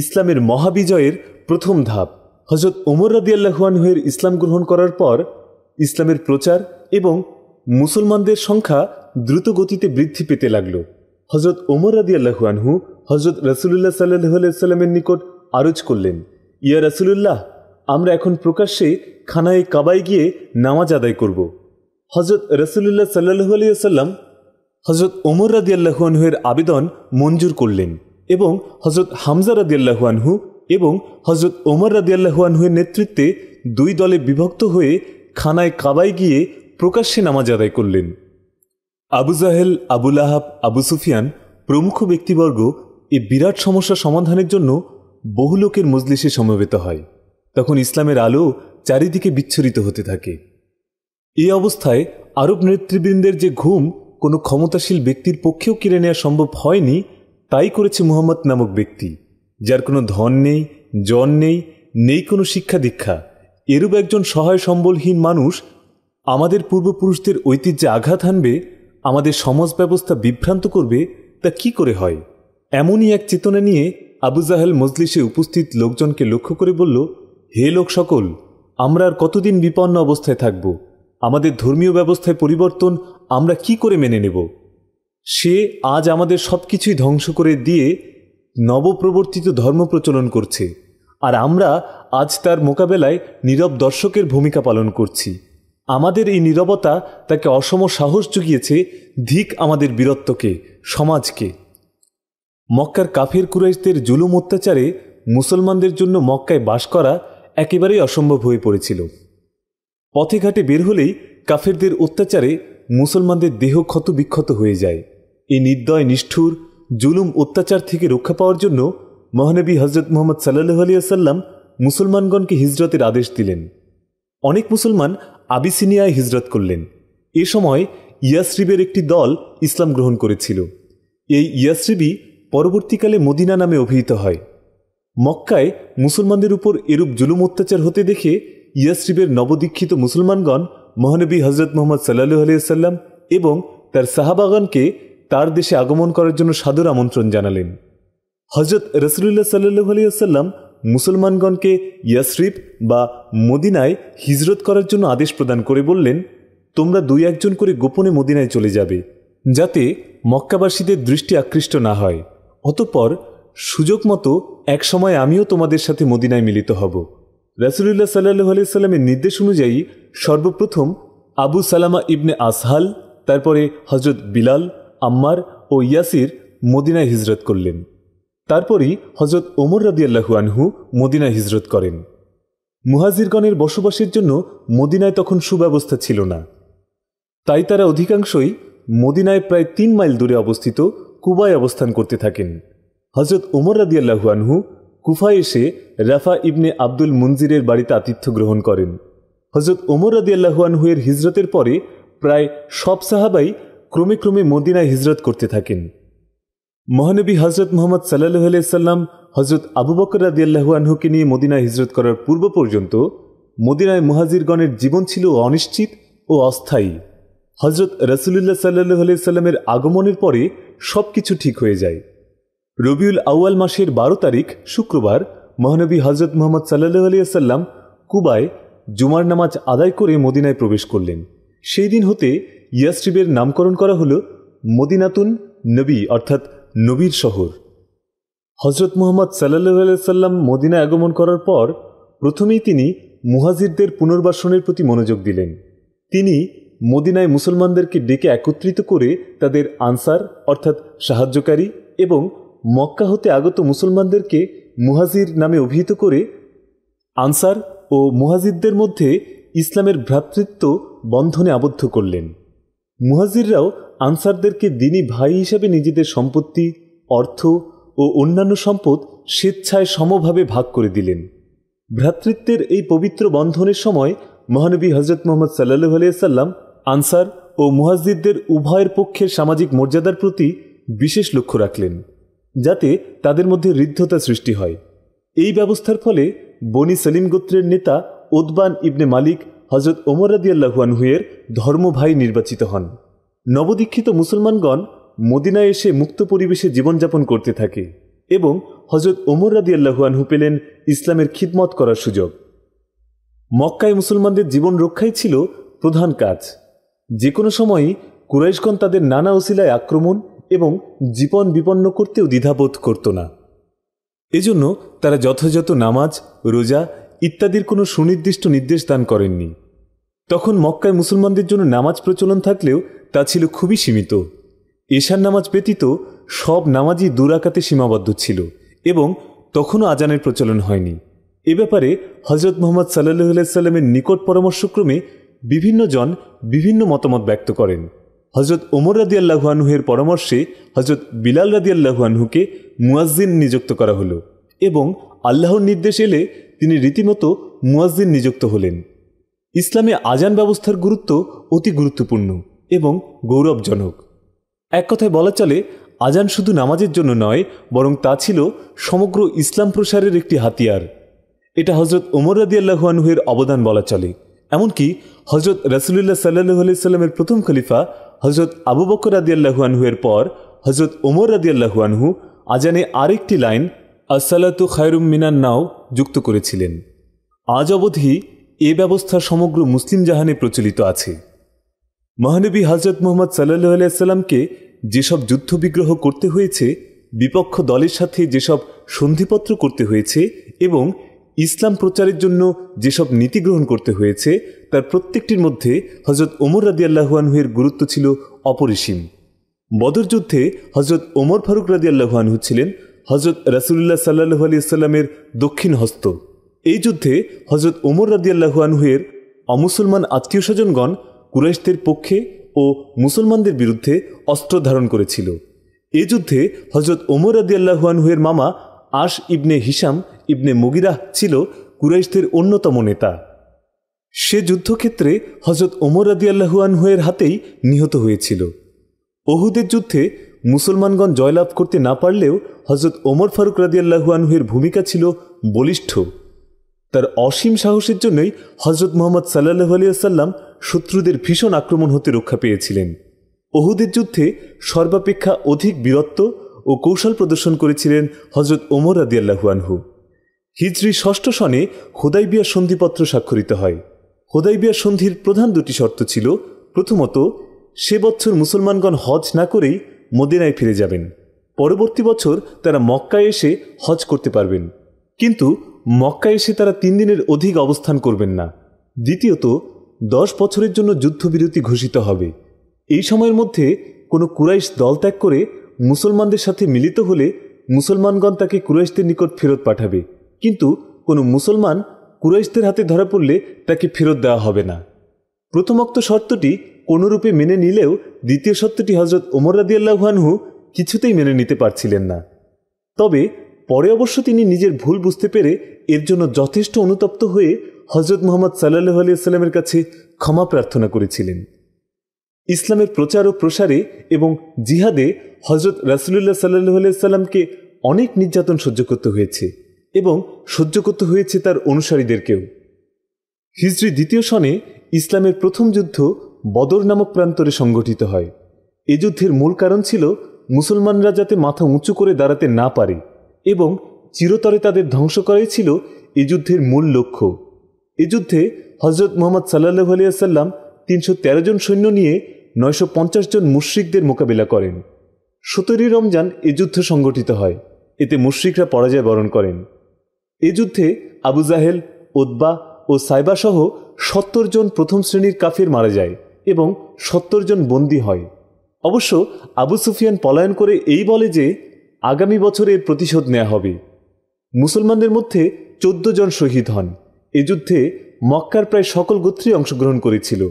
ইসলামের মহাবিজয়ের প্রথম ধাপ হজরত ওমর রাদি আল্লাহুয়ানহুয়ের ইসলাম গ্রহণ করার পর ইসলামের প্রচার এবং মুসলমানদের সংখ্যা দ্রুত গতিতে বৃদ্ধি পেতে লাগল হজরত ওমর রাদি আল্লাহুয়ানহু হজরত রসুল্লাহ সাল্লাহ সাল্লামের নিকট আরজ করলেন ইয়া রসুল্লাহ আমরা এখন প্রকাশ্যে খানায় কাবায় গিয়ে নামাজ আদায় করব হজরত রসুল্লাহ সাল্লাহ আলিয়াল্লাম হজরত ওমর রাদিয়াল্লাহুয়ানহুয়ের আবেদন মঞ্জুর করলেন এবং হজরত হামজা রাদিয়াল্লাহুয়ানহু এবং হজরত ওমর রাদিয়াল্লাহুয়ানহুয়ের নেতৃত্বে দুই দলে বিভক্ত হয়ে খানায় কাবায় গিয়ে প্রকাশ্যে নামাজ আদায় করলেন আবু জাহেল আবুল আহাব আবু সুফিয়ান প্রমুখ ব্যক্তিবর্গ এ বিরাট সমস্যা সমাধানের জন্য বহু লোকের মজলিসে সমবেত হয় তখন ইসলামের আলো চারিদিকে বিচ্ছরিত হতে থাকে এই অবস্থায় আরব নেতৃবৃন্দের যে ঘুম কোনো ক্ষমতাশীল ব্যক্তির পক্ষেও কিনে নেওয়া সম্ভব হয়নি তাই করেছে মুহাম্মদ নামক ব্যক্তি যার কোনো ধন নেই জন নেই নেই কোনো শিক্ষা দীক্ষা এরূপ একজন সহায় সম্বলহীন মানুষ আমাদের পূর্বপুরুষদের ঐতিহ্যে আঘাত হানবে আমাদের সমাজ ব্যবস্থা বিভ্রান্ত করবে তা কি করে হয় এমনই এক চেতনা নিয়ে আবু জাহেল মজলিসে উপস্থিত লোকজনকে লক্ষ্য করে বলল হে লোক সকল আমরা আর কতদিন বিপন্ন অবস্থায় থাকবো আমাদের ধর্মীয় ব্যবস্থায় পরিবর্তন আমরা কি করে মেনে নেব সে আজ আমাদের সব কিছুই ধ্বংস করে দিয়ে নবপ্রবর্তিত ধর্ম প্রচলন করছে আর আমরা আজ তার মোকাবেলায় নীরব দর্শকের ভূমিকা পালন করছি আমাদের এই নীরবতা তাকে অসম সাহস জুগিয়েছে ধিক আমাদের বীরত্বকে সমাজকে মক্কার কাফের কুরাইশদের জুলুম অত্যাচারে মুসলমানদের জন্য মক্কায় বাস করা একেবারেই অসম্ভব হয়ে পড়েছিল পথে ঘাটে বের হলেই কাফেরদের অত্যাচারে মুসলমানদের দেহ ক্ষত বিক্ষত হয়ে যায় এই নির্দয় নিষ্ঠুর জুলুম অত্যাচার থেকে রক্ষা পাওয়ার জন্য মহানবী হজরত মোহাম্মদ সাল্লাহ আলিয়াল্লাম মুসলমানগণকে হিজরতের আদেশ দিলেন অনেক মুসলমান আবিসিনিয়ায় হিজরত করলেন এ সময় ইয়াসরিবের একটি দল ইসলাম গ্রহণ করেছিল এই ইয়াসরিবি পরবর্তীকালে মদিনা নামে অভিহিত হয় মক্কায় মুসলমানদের উপর এরূপ জুলুম অত্যাচার হতে দেখে ইয়াসরিবের নবদীক্ষিত মুসলমানগণ মহানবী হজরত মোহাম্মদ সাল্লাহ আলিয়াল্লাম এবং তার সাহাবাগানকে তার দেশে আগমন করার জন্য সাদর আমন্ত্রণ জানালেন হজরত রসুল্লাহ সাল্লু আলিয়াল্লাম মুসলমানগণকে ইয়াসরিব বা মদিনায় হিজরত করার জন্য আদেশ প্রদান করে বললেন তোমরা দুই একজন করে গোপনে মদিনায় চলে যাবে যাতে মক্কাবাসীদের দৃষ্টি আকৃষ্ট না হয় অতপর সুযোগ মতো এক সময় আমিও তোমাদের সাথে মদিনায় মিলিত হব রাসুলুল্লাহ সাল্লাহ আলাইস্লামের নির্দেশ অনুযায়ী সর্বপ্রথম আবু সালামা ইবনে আসহাল তারপরে হজরত বিলাল আম্মার ও ইয়াসির মদিনায় হিজরত করলেন তারপরই হজরত ওমর রাদিয়াল্লাহু আনহু মদিনায় হিজরত করেন মুহাজিরগণের বসবাসের জন্য মদিনায় তখন সুব্যবস্থা ছিল না তাই তারা অধিকাংশই মদিনায় প্রায় তিন মাইল দূরে অবস্থিত কুবায় অবস্থান করতে থাকেন হজরত ওমর রাদিয়াল্লাহু আনহু কুফা এসে রাফা ইবনে আব্দুল মঞ্জিরের বাড়িতে আতিথ্য গ্রহণ করেন হজরত ওমর আদি আল্লাহুয়ানহুয়ের হিজরতের পরে প্রায় সব সাহাবাই ক্রমে ক্রমে মদিনায় হিজরত করতে থাকেন মহানবী হজরত মোহাম্মদ সাল্লাহ আলাইসাল্লাম হজরত আবু বকর রাদি আল্লাহুয়ানহুকে নিয়ে মদিনায় হিজরত করার পূর্ব পর্যন্ত মদিনায় মুহাজিরগণের জীবন ছিল অনিশ্চিত ও অস্থায়ী হজরত রসুলুল্লাহ সাল্লাহ আলাইসাল্লামের আগমনের পরে সব কিছু ঠিক হয়ে যায় রবিউল আউয়াল মাসের বারো তারিখ শুক্রবার মহানবী হজরত মোহাম্মদ সাল্লাহ আলিয়াল্লাম কুবায় জুমার নামাজ আদায় করে মদিনায় প্রবেশ করলেন সেই দিন হতে ইয়াসরিবের নামকরণ করা হল মদিনাতুন নবী অর্থাৎ নবীর শহর হজরত মোহাম্মদ সাল্লাহ আলিয়াল্লাম মদিনায় আগমন করার পর প্রথমেই তিনি মুহাজিরদের পুনর্বাসনের প্রতি মনোযোগ দিলেন তিনি মদিনায় মুসলমানদেরকে ডেকে একত্রিত করে তাদের আনসার অর্থাৎ সাহায্যকারী এবং মক্কা হতে আগত মুসলমানদেরকে মুহাজির নামে অভিহিত করে আনসার ও মুহাজিদদের মধ্যে ইসলামের ভ্রাতৃত্ব বন্ধনে আবদ্ধ করলেন মুহাজিররাও আনসারদেরকে দিনী ভাই হিসাবে নিজেদের সম্পত্তি অর্থ ও অন্যান্য সম্পদ স্বেচ্ছায় সমভাবে ভাগ করে দিলেন ভ্রাতৃত্বের এই পবিত্র বন্ধনের সময় মহানবী হজরত মোহাম্মদ সাল্লাহ আলিয়াল্লাম আনসার ও মুহাজিদদের উভয়ের পক্ষের সামাজিক মর্যাদার প্রতি বিশেষ লক্ষ্য রাখলেন যাতে তাদের মধ্যে ঋদ্ধতা সৃষ্টি হয় এই ব্যবস্থার ফলে বনি সলিম গোত্রের নেতা ওদবান ইবনে মালিক হজরত ওমর হুয়ের ধর্মভাই নির্বাচিত হন নবদীক্ষিত মুসলমানগণ মদিনায় এসে মুক্ত পরিবেশে জীবনযাপন করতে থাকে এবং হজরত ওমর রাদিয়াল্লাহুয়ানহু পেলেন ইসলামের খিদমত করার সুযোগ মক্কায় মুসলমানদের জীবন রক্ষাই ছিল প্রধান কাজ যে কোনো সময়ই কুরাইশগণ তাদের নানা ওসিলায় আক্রমণ এবং জীবন বিপন্ন করতেও দ্বিধাবোধ করত না এজন্য তারা যথাযথ নামাজ রোজা ইত্যাদির কোনো সুনির্দিষ্ট নির্দেশ দান করেননি তখন মক্কায় মুসলমানদের জন্য নামাজ প্রচলন থাকলেও তা ছিল খুবই সীমিত এশার নামাজ ব্যতীত সব নামাজই দুরাকাতে সীমাবদ্ধ ছিল এবং তখনও আজানের প্রচলন হয়নি এ ব্যাপারে হজরত মোহাম্মদ সাল্লাহ সাল্লামের নিকট পরামর্শক্রমে বিভিন্ন জন বিভিন্ন মতামত ব্যক্ত করেন হজরত ওমর রাদিয়াল্লাহুয়ানুহের পরামর্শে হজরত বিলাল রাদিয়াল্লাহুয়ানহুকে মুয়াজ্জিন নিযুক্ত করা হলো এবং আল্লাহর নির্দেশ এলে তিনি রীতিমতো মুয়াজ্জিন নিযুক্ত হলেন ইসলামে আজান ব্যবস্থার গুরুত্ব অতি গুরুত্বপূর্ণ এবং গৌরবজনক এক কথায় বলা চলে আজান শুধু নামাজের জন্য নয় বরং তা ছিল সমগ্র ইসলাম প্রসারের একটি হাতিয়ার এটা হজরত ওমর রাদিয়াল্লাহুয়ানুহের অবদান বলা চলে এমনকি হজরত রাসুলুল্লাহ সাল্লাহ আলাইস্লামের প্রথম খলিফা হজরত আবু বকর রাদিয়াল্লাহু এর পর হজরত ওমর রাদি আনহু আজানে আরেকটি লাইন আসালাতু খায়রুম মিনান নাও যুক্ত করেছিলেন আজ অবধি এ ব্যবস্থা সমগ্র মুসলিম জাহানে প্রচলিত আছে মহানবী হজরত মোহাম্মদ সাল্লাহ আলাইস্লামকে যেসব যুদ্ধবিগ্রহ করতে হয়েছে বিপক্ষ দলের সাথে যেসব সন্ধিপত্র করতে হয়েছে এবং ইসলাম প্রচারের জন্য যেসব নীতি গ্রহণ করতে হয়েছে তার প্রত্যেকটির মধ্যে হজরত ওমর রাদি আল্লাহুয়ানহুয়ের গুরুত্ব ছিল অপরিসীম বদর যুদ্ধে হজরত ওমর ফারুক রাদি আল্লাহুয়ানহু ছিলেন হজরত রাসুল্লাহ সাল্লাহ আলি ইসলামের দক্ষিণ হস্ত এই যুদ্ধে হজরত ওমর রাদি আল্লাহুয়ানহুয়ের অমুসলমান আত্মীয় স্বজনগণ কুরাইশদের পক্ষে ও মুসলমানদের বিরুদ্ধে অস্ত্র ধারণ করেছিল এ যুদ্ধে হজরত ওমর রাদি আল্লাহুয়ানহুয়ের মামা আশ ইবনে হিসাম ইবনে মুগিরাহ ছিল কুরাইশদের অন্যতম নেতা সে যুদ্ধক্ষেত্রে হজরত ওমর আদিয়াল্লাহুয়ানহুয়ের হাতেই নিহত হয়েছিল অহুদের যুদ্ধে মুসলমানগণ জয়লাভ করতে না পারলেও হজরত ওমর ফারুক রাদিয়াল্লাহুয়ানহুয়ের ভূমিকা ছিল বলিষ্ঠ তার অসীম সাহসের জন্যই হজরত মোহাম্মদ সাল্লাহ আলিয়াল্লাম শত্রুদের ভীষণ আক্রমণ হতে রক্ষা পেয়েছিলেন অহুদের যুদ্ধে সর্বাপেক্ষা অধিক বীরত্ব ও কৌশল প্রদর্শন করেছিলেন হজরত ওমর রাদিয়াল্লাহুয়ানহু হিজরি ষষ্ঠ সনে হোদাইবিয়া সন্ধিপত্র স্বাক্ষরিত হয় হোদাইবিয়া সন্ধির প্রধান দুটি শর্ত ছিল প্রথমত সে বছর মুসলমানগণ হজ না করেই মদিনায় ফিরে যাবেন পরবর্তী বছর তারা মক্কায় এসে হজ করতে পারবেন কিন্তু মক্কায় এসে তারা তিন দিনের অধিক অবস্থান করবেন না দ্বিতীয়ত দশ বছরের জন্য যুদ্ধবিরতি ঘোষিত হবে এই সময়ের মধ্যে কোনো কুরাইশ দল ত্যাগ করে মুসলমানদের সাথে মিলিত হলে মুসলমানগণ তাকে কুরাইশদের নিকট ফেরত পাঠাবে কিন্তু কোনো মুসলমান কুরাইশদের হাতে ধরা পড়লে তাকে ফেরত দেওয়া হবে না প্রথমোক্ত শর্তটি কোনোরূপে মেনে নিলেও দ্বিতীয় শর্তটি হজরত ওমর রাদিয়াল্লাহানহু কিছুতেই মেনে নিতে পারছিলেন না তবে পরে অবশ্য তিনি নিজের ভুল বুঝতে পেরে এর জন্য যথেষ্ট অনুতপ্ত হয়ে হজরত মোহাম্মদ সাল্লাহ আলিয়াল্লামের কাছে ক্ষমা প্রার্থনা করেছিলেন ইসলামের প্রচার ও প্রসারে এবং জিহাদে হজরত রাসুলুল্লাহ সাল্লাহ আলিয়া সাল্লামকে অনেক নির্যাতন সহ্য করতে হয়েছে এবং সহ্য করতে হয়েছে তার অনুসারীদেরকেও হিজড়ি দ্বিতীয় সনে ইসলামের প্রথম যুদ্ধ বদর নামক প্রান্তরে সংগঠিত হয় এ যুদ্ধের মূল কারণ ছিল মুসলমানরা যাতে মাথা উঁচু করে দাঁড়াতে না পারে এবং চিরতরে তাদের ধ্বংস করাই ছিল এ যুদ্ধের মূল লক্ষ্য এ যুদ্ধে হজরত মোহাম্মদ সাল্লাহ আলিয়াল্লাম তিনশো তেরো জন সৈন্য নিয়ে নয়শো পঞ্চাশ জন মুশ্রিকদের মোকাবিলা করেন সতেরোই রমজান এ যুদ্ধ সংগঠিত হয় এতে মুশ্রিকরা পরাজয় বরণ করেন এ যুদ্ধে আবু জাহেল ওদ্বা ও সাইবাসহ সত্তর জন প্রথম শ্রেণীর কাফির মারা যায় এবং সত্তর জন বন্দী হয় অবশ্য আবু সুফিয়ান পলায়ন করে এই বলে যে আগামী বছর এর প্রতিশোধ নেওয়া হবে মুসলমানদের মধ্যে চোদ্দ জন শহীদ হন এ যুদ্ধে মক্কার প্রায় সকল গোত্রী অংশগ্রহণ করেছিল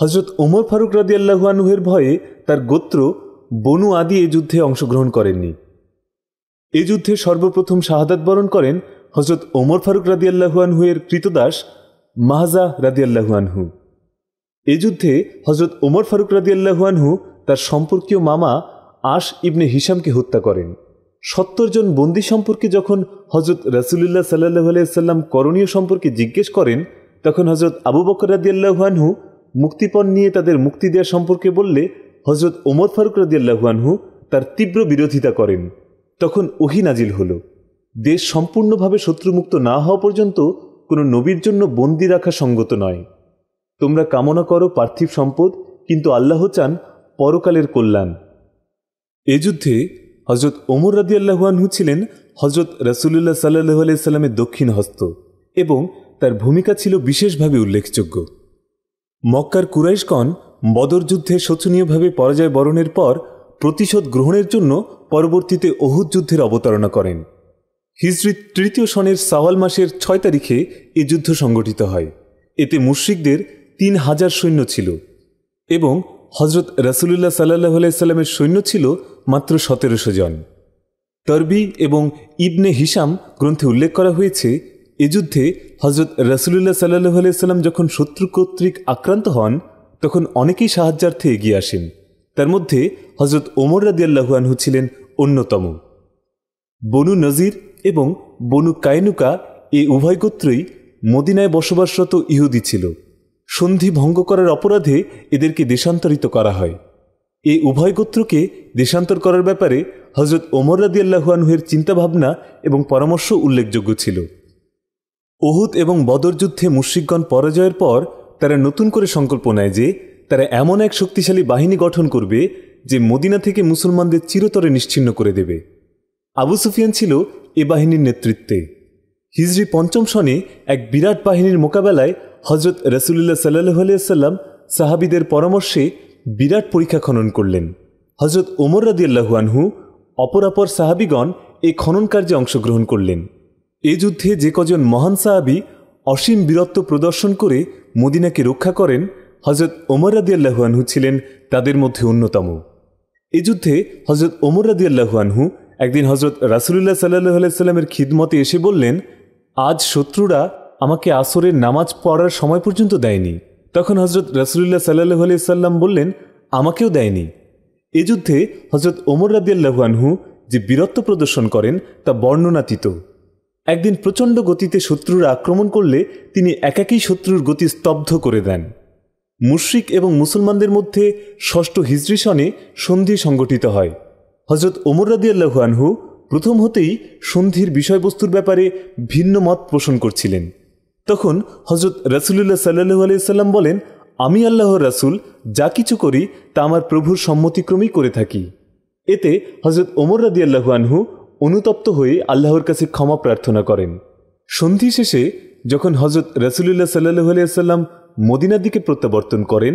হজরত ওমর ফারুক রাদিয়াল্লাহুয়ানুহের ভয়ে তার গোত্র বনু আদি এ যুদ্ধে অংশগ্রহণ করেননি এ যুদ্ধে সর্বপ্রথম শাহাদাত বরণ করেন হজরত ওমর ফারুক রাদিয়াল্লাহুয়ানহুয়ের কৃতদাস মাহজা রাদিয়াল্লাহুয়ানহু এ যুদ্ধে হজরত ওমর ফারুক রাদিয়াল্লাহুয়ানহু তার সম্পর্কীয় মামা আশ ইবনে হিসামকে হত্যা করেন সত্তর জন বন্দী সম্পর্কে যখন হজরত রাসুলুল্লাহ সাল্লাহ আলাইসাল্লাম করণীয় সম্পর্কে জিজ্ঞেস করেন তখন হজরত আবু বকর রাদিয়াল্লাহুয়ানহু মুক্তিপণ নিয়ে তাদের মুক্তি দেওয়া সম্পর্কে বললে হজরত ওমর ফারুক রাদিয়াল্লাহুয়ানহু তার তীব্র বিরোধিতা করেন তখন ওহি নাজিল হল দেশ সম্পূর্ণভাবে শত্রুমুক্ত না হওয়া পর্যন্ত কোনো নবীর জন্য বন্দি রাখা সঙ্গত নয় তোমরা কামনা করো পার্থিব সম্পদ কিন্তু আল্লাহ চান পরকালের কল্যাণ এ যুদ্ধে হজরত ওমর রাদি আল্লাহানহু ছিলেন হজরত রসুল্লাহ সাল্লাহ আলাইস্লামের দক্ষিণ হস্ত এবং তার ভূমিকা ছিল বিশেষভাবে উল্লেখযোগ্য মক্কার কুরাইশকন বদর যুদ্ধে শোচনীয়ভাবে পরাজয় বরণের পর প্রতিশোধ গ্রহণের জন্য পরবর্তীতে অহুদ যুদ্ধের অবতারণা করেন হিজরি তৃতীয় সনের সাওয়াল মাসের ছয় তারিখে এ যুদ্ধ সংগঠিত হয় এতে মুশ্রিকদের তিন হাজার সৈন্য ছিল এবং হজরত রাসুলুল্লাহ সাল্লাহ আলাইস্লামের সৈন্য ছিল মাত্র সতেরোশো জন তরবি এবং ইবনে হিসাম গ্রন্থে উল্লেখ করা হয়েছে এ যুদ্ধে হজরত রাসুলুল্লাহ সাল্লাহ আলাইস্লাম যখন শত্রু কর্তৃক আক্রান্ত হন তখন অনেকেই সাহায্যার্থে এগিয়ে আসেন তার মধ্যে হজরত ওমর রাদিয়াল্লাহু আনহু ছিলেন অন্যতম বনু নজির এবং বনু কায়নুকা এ উভয় গোত্রই মদিনায় বসবাসরত ইহুদি ছিল সন্ধি ভঙ্গ করার অপরাধে এদেরকে দেশান্তরিত করা হয় এই উভয় গোত্রকে দেশান্তর করার ব্যাপারে হজরত ওমর রাদিয়াল্লাহুয়ানহের চিন্তাভাবনা এবং পরামর্শ উল্লেখযোগ্য ছিল ওহুদ এবং বদর যুদ্ধে মুশ্রিকগণ পরাজয়ের পর তারা নতুন করে সংকল্প নেয় যে তারা এমন এক শক্তিশালী বাহিনী গঠন করবে যে মদিনা থেকে মুসলমানদের চিরতরে নিশ্চিন্ন করে দেবে আবু সুফিয়ান ছিল এ বাহিনীর নেতৃত্বে হিজরি পঞ্চম সনে এক বিরাট বাহিনীর মোকাবেলায় হজরত রসুল্লাহ সাল্লাহ আলিয়াল্লাম সাহাবিদের পরামর্শে বিরাট পরীক্ষা খনন করলেন হজরত ওমর রাদিয়াল্লাহু আনহু অপরাপর সাহাবিগণ এই খনন কার্যে অংশগ্রহণ করলেন এ যুদ্ধে যে কজন মহান সাহাবি অসীম বীরত্ব প্রদর্শন করে মদিনাকে রক্ষা করেন হজরত ওমর রাদিয়াল্লাহু ছিলেন তাদের মধ্যে অন্যতম এ যুদ্ধে হজরত ওমর রাদিয়াল্লাহু একদিন হজরত রাসুলুল্লাহ সাল্লাহ আলাইস্লামের খিদমতে এসে বললেন আজ শত্রুরা আমাকে আসরের নামাজ পড়ার সময় পর্যন্ত দেয়নি তখন হজরত রাসুলুল্লাহ সাল্লাহ আলাইসাল্লাম বললেন আমাকেও দেয়নি এ যুদ্ধে হজরত ওমর রাদিয়াল্লাহু যে বীরত্ব প্রদর্শন করেন তা বর্ণনাতীত একদিন প্রচণ্ড গতিতে শত্রুরা আক্রমণ করলে তিনি একাকী শত্রুর গতি স্তব্ধ করে দেন মুশ্রিক এবং মুসলমানদের মধ্যে ষষ্ঠ হিজরি সনে সন্ধি সংগঠিত হয় হজরত ওমর রাদিয়াল্লাহু আনহু প্রথম হতেই সন্ধির বিষয়বস্তুর ব্যাপারে ভিন্ন মত পোষণ করছিলেন তখন হজরত রাসুল্লাহ সাল্লু আলাইসাল্লাম বলেন আমি আল্লাহর রাসুল যা কিছু করি তা আমার প্রভুর সম্মতিক্রমেই করে থাকি এতে হজরত ওমর রাদি আনহু অনুতপ্ত হয়ে আল্লাহর কাছে ক্ষমা প্রার্থনা করেন সন্ধি শেষে যখন হজরত রাসুলুল্লাহ সাল্লু আলিয়াল্লাম মদিনার দিকে প্রত্যাবর্তন করেন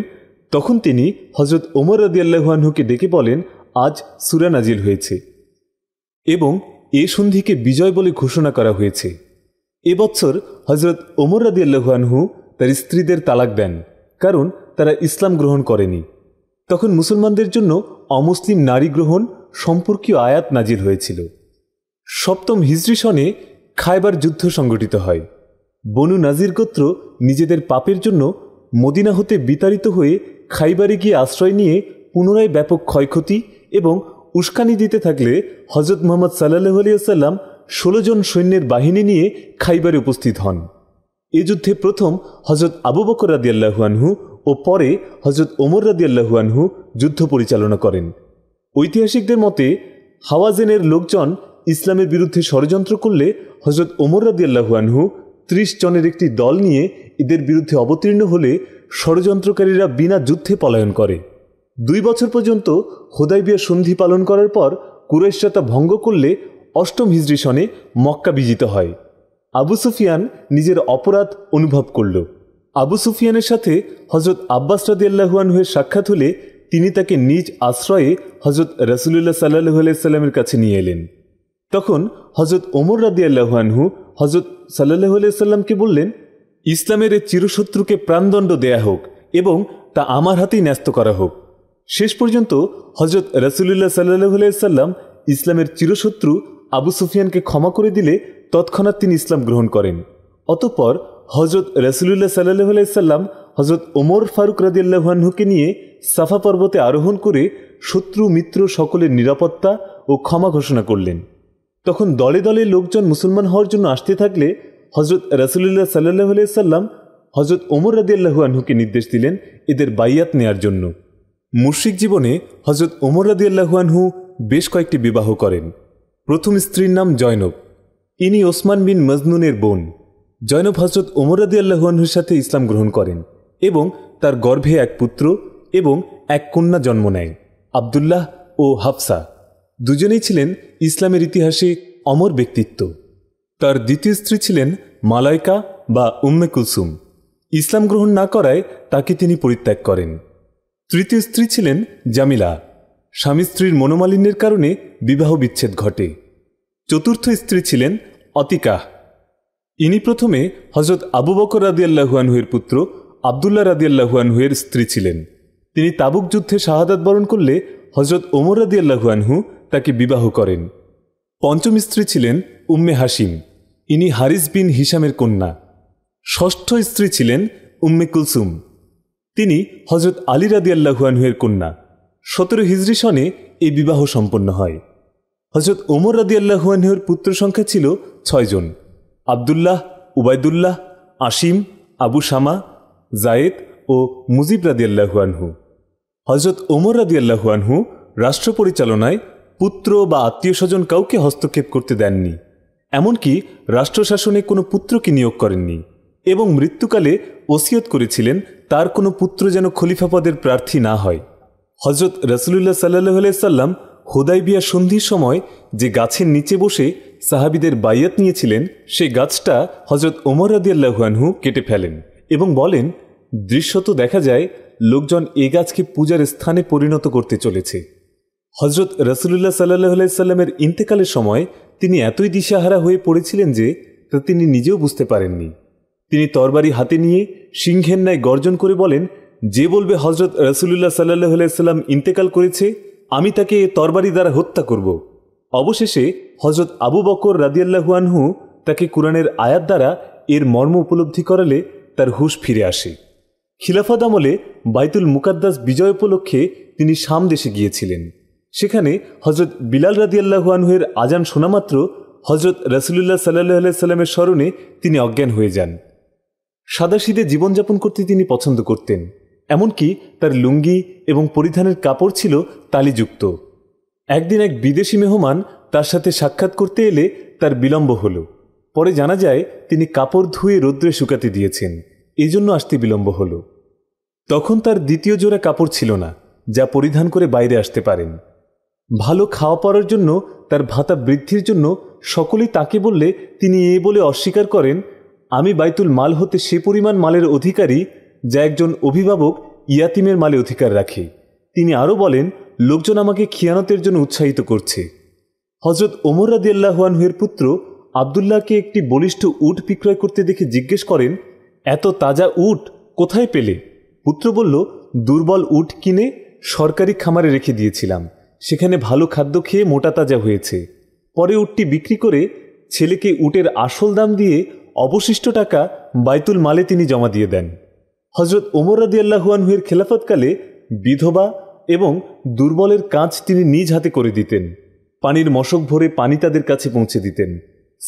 তখন তিনি হজরত ওমর রদিয়াল্লাহানহুকে ডেকে বলেন আজ সুরা নাজিল হয়েছে এবং এ সন্ধিকে বিজয় বলে ঘোষণা করা হয়েছে এবছর হজরত ওমর রদিয়াল্লাহানহু তার স্ত্রীদের তালাক দেন কারণ তারা ইসলাম গ্রহণ করেনি তখন মুসলমানদের জন্য অমুসলিম নারী গ্রহণ সম্পর্কীয় আয়াত নাজিল হয়েছিল সপ্তম হিজরি সনে খাইবার যুদ্ধ সংগঠিত হয় বনু নাজির গোত্র নিজেদের পাপের জন্য মদিনা হতে বিতাড়িত হয়ে খাইবারে গিয়ে আশ্রয় নিয়ে পুনরায় ব্যাপক ক্ষয়ক্ষতি এবং উস্কানি দিতে থাকলে হজরত মোহাম্মদ সাল্লাহ আলিয়াল্লাম ষোলো জন সৈন্যের বাহিনী নিয়ে খাইবারে উপস্থিত হন এ যুদ্ধে প্রথম হজরত আবু বকর রাদিয়াল্লাহুয়ানহু ও পরে হজরত ওমর রাদিয়াল্লাহুয়ানহু যুদ্ধ পরিচালনা করেন ঐতিহাসিকদের মতে হাওয়াজেনের লোকজন ইসলামের বিরুদ্ধে ষড়যন্ত্র করলে হজরত ওমর রাদিয়াল্লাহুয়ানহু ত্রিশ জনের একটি দল নিয়ে এদের বিরুদ্ধে অবতীর্ণ হলে ষড়যন্ত্রকারীরা বিনা যুদ্ধে পলায়ন করে দুই বছর পর্যন্ত হোদাইবিয়া সন্ধি পালন করার পর কুরাইশরা তা ভঙ্গ করলে অষ্টম হিজড়ি সনে মক্কা বিজিত হয় আবু সুফিয়ান নিজের অপরাধ অনুভব করল আবু সুফিয়ানের সাথে হজরত আব্বাস হয়ে সাক্ষাৎ হলে তিনি তাকে নিজ আশ্রয়ে হজরত রসুলুল্লাহ সাল্লাহ সাল্লামের কাছে নিয়ে এলেন তখন হজরত ওমর রাদিয়াল্লাহুয়ানহু হজরত সাল্লাহ সাল্লামকে বললেন ইসলামের এই চিরশত্রুকে প্রাণদণ্ড দেয়া হোক এবং তা আমার হাতেই ন্যস্ত করা হোক শেষ পর্যন্ত হজরত রসুল্লাহ সাল্লাহ সাল্লাম ইসলামের চিরশত্রু আবু সুফিয়ানকে ক্ষমা করে দিলে তৎক্ষণাৎ তিনি ইসলাম গ্রহণ করেন অতঃপর হজরত রসুল্লাহ সাল্লাহ সাল্লাম হজরত ওমর ফারুক রাজিয়াল্লাহানহুকে নিয়ে সাফা পর্বতে আরোহণ করে শত্রু মিত্র সকলের নিরাপত্তা ও ক্ষমা ঘোষণা করলেন তখন দলে দলে লোকজন মুসলমান হওয়ার জন্য আসতে থাকলে হজরত রাসুলুল্লাহ সাল্লাহ সাল্লাম হজরত ওমর রাদিয়াল্লাহু আনহুকে নির্দেশ দিলেন এদের বাইয়াত নেয়ার জন্য মুর্শিক জীবনে হজরত ওমর রাদিয়াল্লাহু আনহু বেশ কয়েকটি বিবাহ করেন প্রথম স্ত্রীর নাম জয়নব ইনি ওসমান বিন মজনুনের বোন জয়নব হজরত ওমর রাদিয়াল্লাহু আনহুর সাথে ইসলাম গ্রহণ করেন এবং তার গর্ভে এক পুত্র এবং এক কন্যা জন্ম নেয় আবদুল্লাহ ও হাফসা দুজনেই ছিলেন ইসলামের ইতিহাসে অমর ব্যক্তিত্ব তার দ্বিতীয় স্ত্রী ছিলেন মালাইকা বা উম্মে কুলসুম ইসলাম গ্রহণ না করায় তাকে তিনি পরিত্যাগ করেন তৃতীয় স্ত্রী ছিলেন জামিলা স্বামী স্ত্রীর মনোমালিন্যের কারণে বিবাহ বিচ্ছেদ ঘটে চতুর্থ স্ত্রী ছিলেন অতিকাহ ইনি প্রথমে হজরত আবু বকর রাদিয়াল্লাহুয়ানহুয়ের পুত্র আবদুল্লাহ রাদিয়াল্লাহুয়ানহুয়ের স্ত্রী ছিলেন তিনি তাবুক যুদ্ধে শাহাদাত বরণ করলে হজরত ওমর রাদিয়াল্লাহুয়ানহু তাকে বিবাহ করেন পঞ্চম স্ত্রী ছিলেন উম্মে হাসিম ইনি হারিস বিন হিসামের কন্যা ষষ্ঠ স্ত্রী ছিলেন উম্মে কুলসুম তিনি হজরত আলী রাদিয়াল্লাহুয়ানহুয়ের কন্যা সতেরো হিজরি সনে এই বিবাহ সম্পন্ন হয় হজরত ওমর রাদিয়াল্লাহুয়ানহুয়ের পুত্র সংখ্যা ছিল ছয়জন আবদুল্লাহ উবায়দুল্লাহ আসিম আবু শামা জায়েদ ও মুজিব রাদিয়াল্লাহুয়ানহু হজরত ওমর রাদিয়াল্লাহুয়ানহু রাষ্ট্র পরিচালনায় পুত্র বা আত্মীয় স্বজন কাউকে হস্তক্ষেপ করতে দেননি এমনকি রাষ্ট্রশাসনে কোনো পুত্রকে নিয়োগ করেননি এবং মৃত্যুকালে ওসিয়ত করেছিলেন তার কোনো পুত্র যেন খলিফাপদের প্রার্থী না হয় হজরত রসুলুল্লাহ সাল্লাহ হোদাই বিয়া সন্ধির সময় যে গাছের নিচে বসে সাহাবিদের বাইয়াত নিয়েছিলেন সে গাছটা হজরত ওমর রদিয়াল্লাহুয়ানহু কেটে ফেলেন এবং বলেন দৃশ্যত দেখা যায় লোকজন এ গাছকে পূজার স্থানে পরিণত করতে চলেছে হজরত রসুল্লাহ সাল্লাহ সাল্লামের ইন্তেকালের সময় তিনি এতই দিশাহারা হয়ে পড়েছিলেন যে তা তিনি নিজেও বুঝতে পারেননি তিনি তরবারি হাতে নিয়ে সিংহের ন্যায় গর্জন করে বলেন যে বলবে হজরত রসুল্লাহ সাল্লাহ সাল্লাম ইন্তেকাল করেছে আমি তাকে তরবারি দ্বারা হত্যা করব অবশেষে হজরত আবু বকর রাদিয়াল্লাহুয়ানহু তাকে কোরআনের আয়াত দ্বারা এর মর্ম উপলব্ধি করালে তার হুশ ফিরে আসে খিলাফত আমলে বাইতুল মুকাদ্দাস বিজয় উপলক্ষে তিনি সামদেশে গিয়েছিলেন সেখানে হজরত বিলাল রাদিয়াল্লাহু আনহুয়ের আজান শোনামাত্র হজরত রসুল্লাহ সাল্লাহ আল্লাহ সাল্লামের স্মরণে তিনি অজ্ঞান হয়ে যান সাদাশিদে জীবনযাপন করতে তিনি পছন্দ করতেন এমনকি তার লুঙ্গি এবং পরিধানের কাপড় ছিল তালিযুক্ত একদিন এক বিদেশি মেহমান তার সাথে সাক্ষাৎ করতে এলে তার বিলম্ব হল পরে জানা যায় তিনি কাপড় ধুয়ে রৌদ্রে শুকাতে দিয়েছেন এই জন্য আসতে বিলম্ব হল তখন তার দ্বিতীয় জোড়া কাপড় ছিল না যা পরিধান করে বাইরে আসতে পারেন ভালো খাওয়া পাওয়ার জন্য তার ভাতা বৃদ্ধির জন্য সকলেই তাকে বললে তিনি এ বলে অস্বীকার করেন আমি বাইতুল মাল হতে সে পরিমাণ মালের অধিকারী যা একজন অভিভাবক ইয়াতিমের মালে অধিকার রাখে তিনি আরও বলেন লোকজন আমাকে খিয়ানতের জন্য উৎসাহিত করছে হজরত ওমর রাদি পুত্র আবদুল্লাহকে একটি বলিষ্ঠ উট বিক্রয় করতে দেখে জিজ্ঞেস করেন এত তাজা উট কোথায় পেলে পুত্র বলল দুর্বল উট কিনে সরকারি খামারে রেখে দিয়েছিলাম সেখানে ভালো খাদ্য খেয়ে মোটা তাজা হয়েছে পরে উটটি বিক্রি করে ছেলেকে উটের আসল দাম দিয়ে অবশিষ্ট টাকা বাইতুল মালে তিনি জমা দিয়ে দেন হজরত ওমর আল্লাহুয়ানহুয়ের খেলাফতকালে বিধবা এবং দুর্বলের কাজ তিনি নিজ হাতে করে দিতেন পানির মশক ভরে পানি তাদের কাছে পৌঁছে দিতেন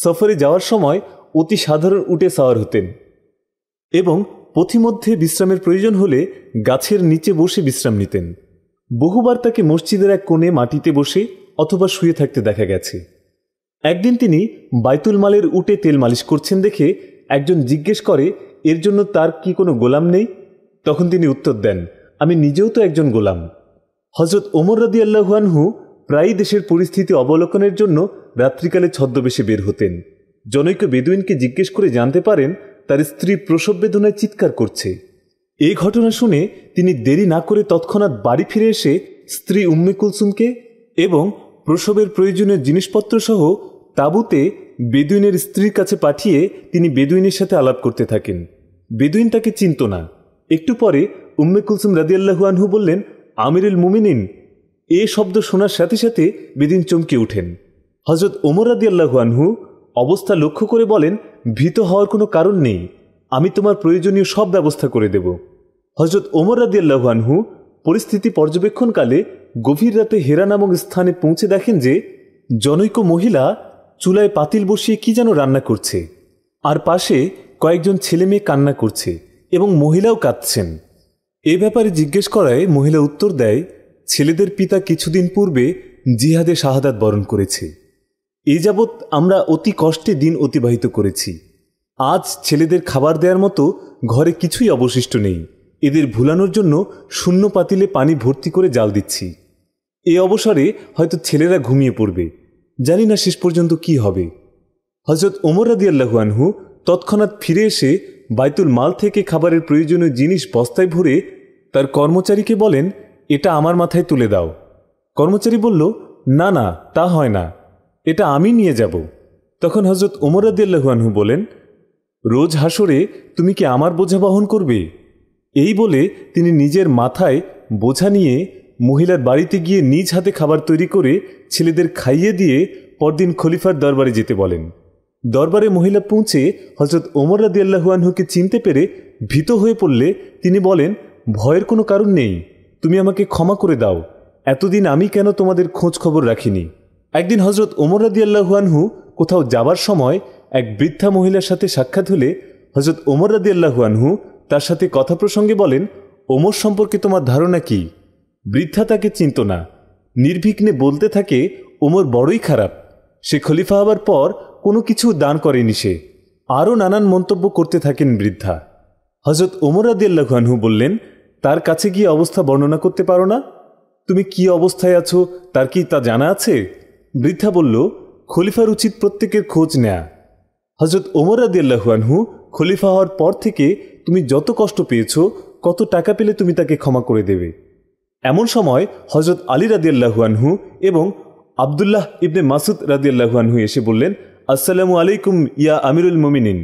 সফরে যাওয়ার সময় অতি সাধারণ উটে সাওয়ার হতেন এবং পথিমধ্যে বিশ্রামের প্রয়োজন হলে গাছের নিচে বসে বিশ্রাম নিতেন বহুবার তাকে মসজিদের এক কোণে মাটিতে বসে অথবা শুয়ে থাকতে দেখা গেছে একদিন তিনি বাইতুল মালের উটে তেল মালিশ করছেন দেখে একজন জিজ্ঞেস করে এর জন্য তার কি কোনো গোলাম নেই তখন তিনি উত্তর দেন আমি নিজেও তো একজন গোলাম হজরত ওমর রাদি আল্লাহুয়ানহু প্রায়ই দেশের পরিস্থিতি অবলোকনের জন্য রাত্রিকালে ছদ্মবেশে বের হতেন জনৈক বেদুইনকে জিজ্ঞেস করে জানতে পারেন তার স্ত্রী প্রসব বেদনায় চিৎকার করছে এ ঘটনা শুনে তিনি দেরি না করে তৎক্ষণাৎ বাড়ি ফিরে এসে স্ত্রী উম্মে কুলসুমকে এবং প্রসবের প্রয়োজনীয় জিনিসপত্র সহ তাঁবুতে বেদুইনের স্ত্রীর কাছে পাঠিয়ে তিনি বেদুইনের সাথে আলাপ করতে থাকেন বেদুইন তাকে চিনত না একটু পরে উম্মে কুলসুম রাদিয়াল্লাহু আনহু বললেন আমিরুল মুমিনিন এ শব্দ শোনার সাথে সাথে বেদিন চমকে ওঠেন হজরত ওমর আল্লাহু আনহু অবস্থা লক্ষ্য করে বলেন ভীত হওয়ার কোনো কারণ নেই আমি তোমার প্রয়োজনীয় সব ব্যবস্থা করে দেব হজরত ওমর রাদিয়াল্লাহানহু পরিস্থিতি পর্যবেক্ষণকালে গভীর রাতে হেরা নামক স্থানে পৌঁছে দেখেন যে জনৈক মহিলা চুলায় পাতিল বসিয়ে কি যেন রান্না করছে আর পাশে কয়েকজন ছেলে মেয়ে কান্না করছে এবং মহিলাও কাঁদছেন এ ব্যাপারে জিজ্ঞেস করায় মহিলা উত্তর দেয় ছেলেদের পিতা কিছুদিন পূর্বে জিহাদে শাহাদাত বরণ করেছে এ যাবৎ আমরা অতি কষ্টে দিন অতিবাহিত করেছি আজ ছেলেদের খাবার দেওয়ার মতো ঘরে কিছুই অবশিষ্ট নেই এদের ভুলানোর জন্য শূন্য পাতিলে পানি ভর্তি করে জাল দিচ্ছি এ অবসরে হয়তো ছেলেরা ঘুমিয়ে পড়বে জানি না শেষ পর্যন্ত কি হবে হজরত ওমর রাদিয়াল্লাহু আনহু তৎক্ষণাৎ ফিরে এসে বাইতুল মাল থেকে খাবারের প্রয়োজনীয় জিনিস বস্তায় ভরে তার কর্মচারীকে বলেন এটা আমার মাথায় তুলে দাও কর্মচারী বলল না না তা হয় না এটা আমি নিয়ে যাব তখন হজরত ওমর রাদিয়াল্লাহু আনহু বলেন রোজ হাসরে তুমি কি আমার বোঝা বহন করবে এই বলে তিনি নিজের মাথায় বোঝা নিয়ে মহিলার বাড়িতে গিয়ে নিজ হাতে খাবার তৈরি করে ছেলেদের খাইয়ে দিয়ে পরদিন খলিফার দরবারে যেতে বলেন দরবারে মহিলা পৌঁছে হজরত ওমর আল্লাহুয়ানহুকে চিনতে পেরে ভীত হয়ে পড়লে তিনি বলেন ভয়ের কোনো কারণ নেই তুমি আমাকে ক্ষমা করে দাও এতদিন আমি কেন তোমাদের খোঁজ খবর রাখিনি একদিন হজরত ওমর আল্লাহুয়ানহু কোথাও যাবার সময় এক বৃদ্ধা মহিলার সাথে সাক্ষাৎ হলে হজরত ওমর রাদি আল্লাহুয়ানহু তার সাথে কথা প্রসঙ্গে বলেন ওমর সম্পর্কে তোমার ধারণা কি বৃদ্ধা তাকে চিন্ত না নির্বিঘ্নে বলতে থাকে ওমর বড়ই খারাপ সে খলিফা হবার পর কোনো কিছু দান করেনি সে আরও নানান মন্তব্য করতে থাকেন বৃদ্ধা হজরত ওমর আদিয়াল্লাহানহু বললেন তার কাছে গিয়ে অবস্থা বর্ণনা করতে পারো না তুমি কি অবস্থায় আছো তার কি তা জানা আছে বৃদ্ধা বলল খলিফার উচিত প্রত্যেকের খোঁজ নেয়া হজরত ওমর আনহু খলিফা হওয়ার পর থেকে তুমি যত কষ্ট পেয়েছ কত টাকা পেলে তুমি তাকে ক্ষমা করে দেবে এমন সময় হজরত আলী আনহু এবং আবদুল্লাহ ইবনে মাসুদ আনহু এসে বললেন আসসালামু আলাইকুম ইয়া আমিরুল মমিনিন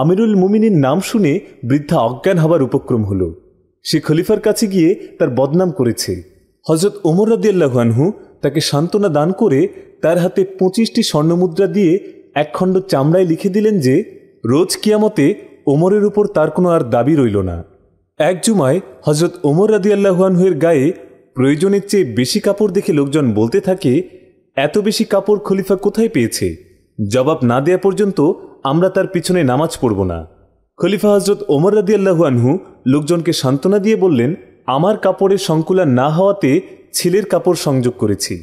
আমিরুল মুমিনিন নাম শুনে বৃদ্ধা অজ্ঞান হবার উপক্রম হল সে খলিফার কাছে গিয়ে তার বদনাম করেছে হজরত ওমর আনহু তাকে সান্ত্বনা দান করে তার হাতে পঁচিশটি স্বর্ণমুদ্রা দিয়ে একখণ্ড চামড়ায় লিখে দিলেন যে রোজ কিয়ামতে ওমরের উপর তার কোনো আর দাবি রইল না এক জুমায় হজরত ওমর রাদি আল্লাহুয়ানহুয়ের গায়ে প্রয়োজনের চেয়ে বেশি কাপড় দেখে লোকজন বলতে থাকে এত বেশি কাপড় খলিফা কোথায় পেয়েছে জবাব না দেয়া পর্যন্ত আমরা তার পিছনে নামাজ পড়ব না খলিফা হজরত ওমর রাদি আল্লাহুয়ানহু লোকজনকে সান্ত্বনা দিয়ে বললেন আমার কাপড়ের সংকুলা না হওয়াতে ছেলের কাপড় সংযোগ করেছি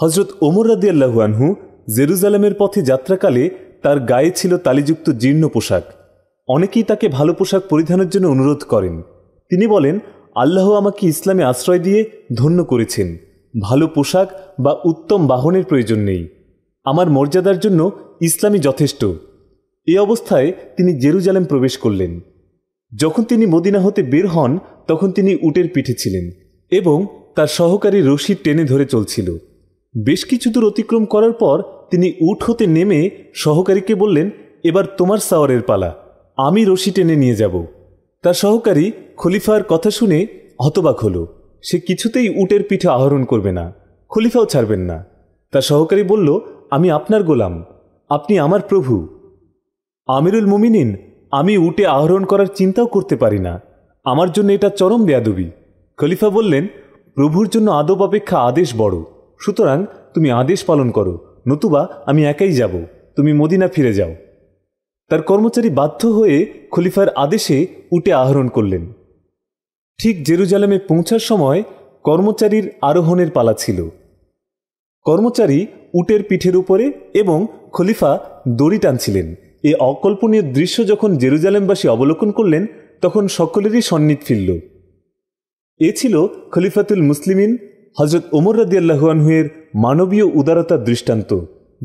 হজরত ওমর রাদি আল্লাহুয়ানহু জেরুজালেমের পথে যাত্রাকালে তার গায়ে ছিল তালিযুক্ত জীর্ণ পোশাক অনেকেই তাকে ভালো পোশাক পরিধানের জন্য অনুরোধ করেন তিনি বলেন আল্লাহ আমাকে ইসলামে আশ্রয় দিয়ে ধন্য করেছেন ভালো পোশাক বা উত্তম বাহনের প্রয়োজন নেই আমার মর্যাদার জন্য ইসলামী যথেষ্ট এ অবস্থায় তিনি জেরুজালেম প্রবেশ করলেন যখন তিনি মদিনা হতে বের হন তখন তিনি উটের পিঠে ছিলেন এবং তার সহকারী রশি টেনে ধরে চলছিল বেশ কিছু দূর অতিক্রম করার পর তিনি উঠ হতে নেমে সহকারীকে বললেন এবার তোমার সাওয়ারের পালা আমি রশি টেনে নিয়ে যাব তার সহকারী খলিফার কথা শুনে হতবাক হলো সে কিছুতেই উটের পিঠে আহরণ করবে না খলিফাও ছাড়বেন না তার সহকারী বলল আমি আপনার গোলাম আপনি আমার প্রভু আমিরুল মুমিনিন আমি উটে আহরণ করার চিন্তাও করতে পারি না আমার জন্য এটা চরম বেয়াদবি খলিফা বললেন প্রভুর জন্য আদব অপেক্ষা আদেশ বড় সুতরাং তুমি আদেশ পালন করো নতুবা আমি একাই যাব তুমি মদিনা ফিরে যাও তার কর্মচারী বাধ্য হয়ে খলিফার আদেশে উটে আহরণ করলেন ঠিক জেরুজালেমে পৌঁছার সময় কর্মচারীর আরোহণের পালা ছিল কর্মচারী উটের পিঠের উপরে এবং খলিফা দড়ি টানছিলেন এ অকল্পনীয় দৃশ্য যখন জেরুজালেমবাসী অবলোকন করলেন তখন সকলেরই সন্নিধ ফিরল এ ছিল খলিফাতুল মুসলিমিন হজরত ওমর রদিয়াল্লাহুয়ানহুয়ের মানবীয় উদারতার দৃষ্টান্ত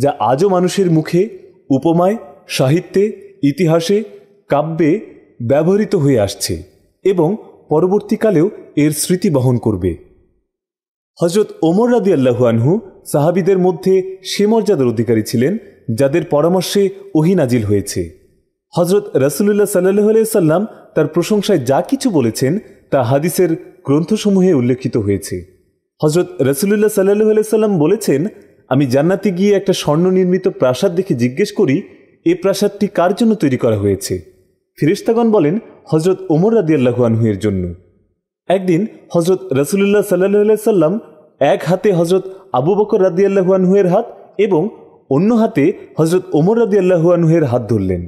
যা আজও মানুষের মুখে উপমায় সাহিত্যে ইতিহাসে কাব্যে ব্যবহৃত হয়ে আসছে এবং পরবর্তীকালেও এর স্মৃতি বহন করবে হজরত ওমর রাদি আল্লাহুয়ানহু সাহাবিদের মধ্যে সে মর্যাদার অধিকারী ছিলেন যাদের পরামর্শে ওহিনাজিল হয়েছে হজরত রসুল্লাহ সাল্লাহ সাল্লাম তার প্রশংসায় যা কিছু বলেছেন তা হাদিসের গ্রন্থসমূহে উল্লেখিত হয়েছে হজরত রসুল্লাহ সাল্লাহ সাল্লাম বলেছেন আমি জান্নাতে গিয়ে একটা স্বর্ণ নির্মিত প্রাসাদ দেখে জিজ্ঞেস করি এ প্রাসাদটি কার জন্য তৈরি করা হয়েছে ফিরিস্তাগণ বলেন হজরত ওমর রাদিয়াল্লাহু আনহুয়ের জন্য একদিন হজরত রসুল্লাহ সাল্লাহ সাল্লাম এক হাতে হজরত আবু বকর রাদিয়াল্লাহু আনহুয়ের হাত এবং অন্য হাতে হজরত ওমর রাদিয়াল্লাহু আনহুয়ের হাত ধরলেন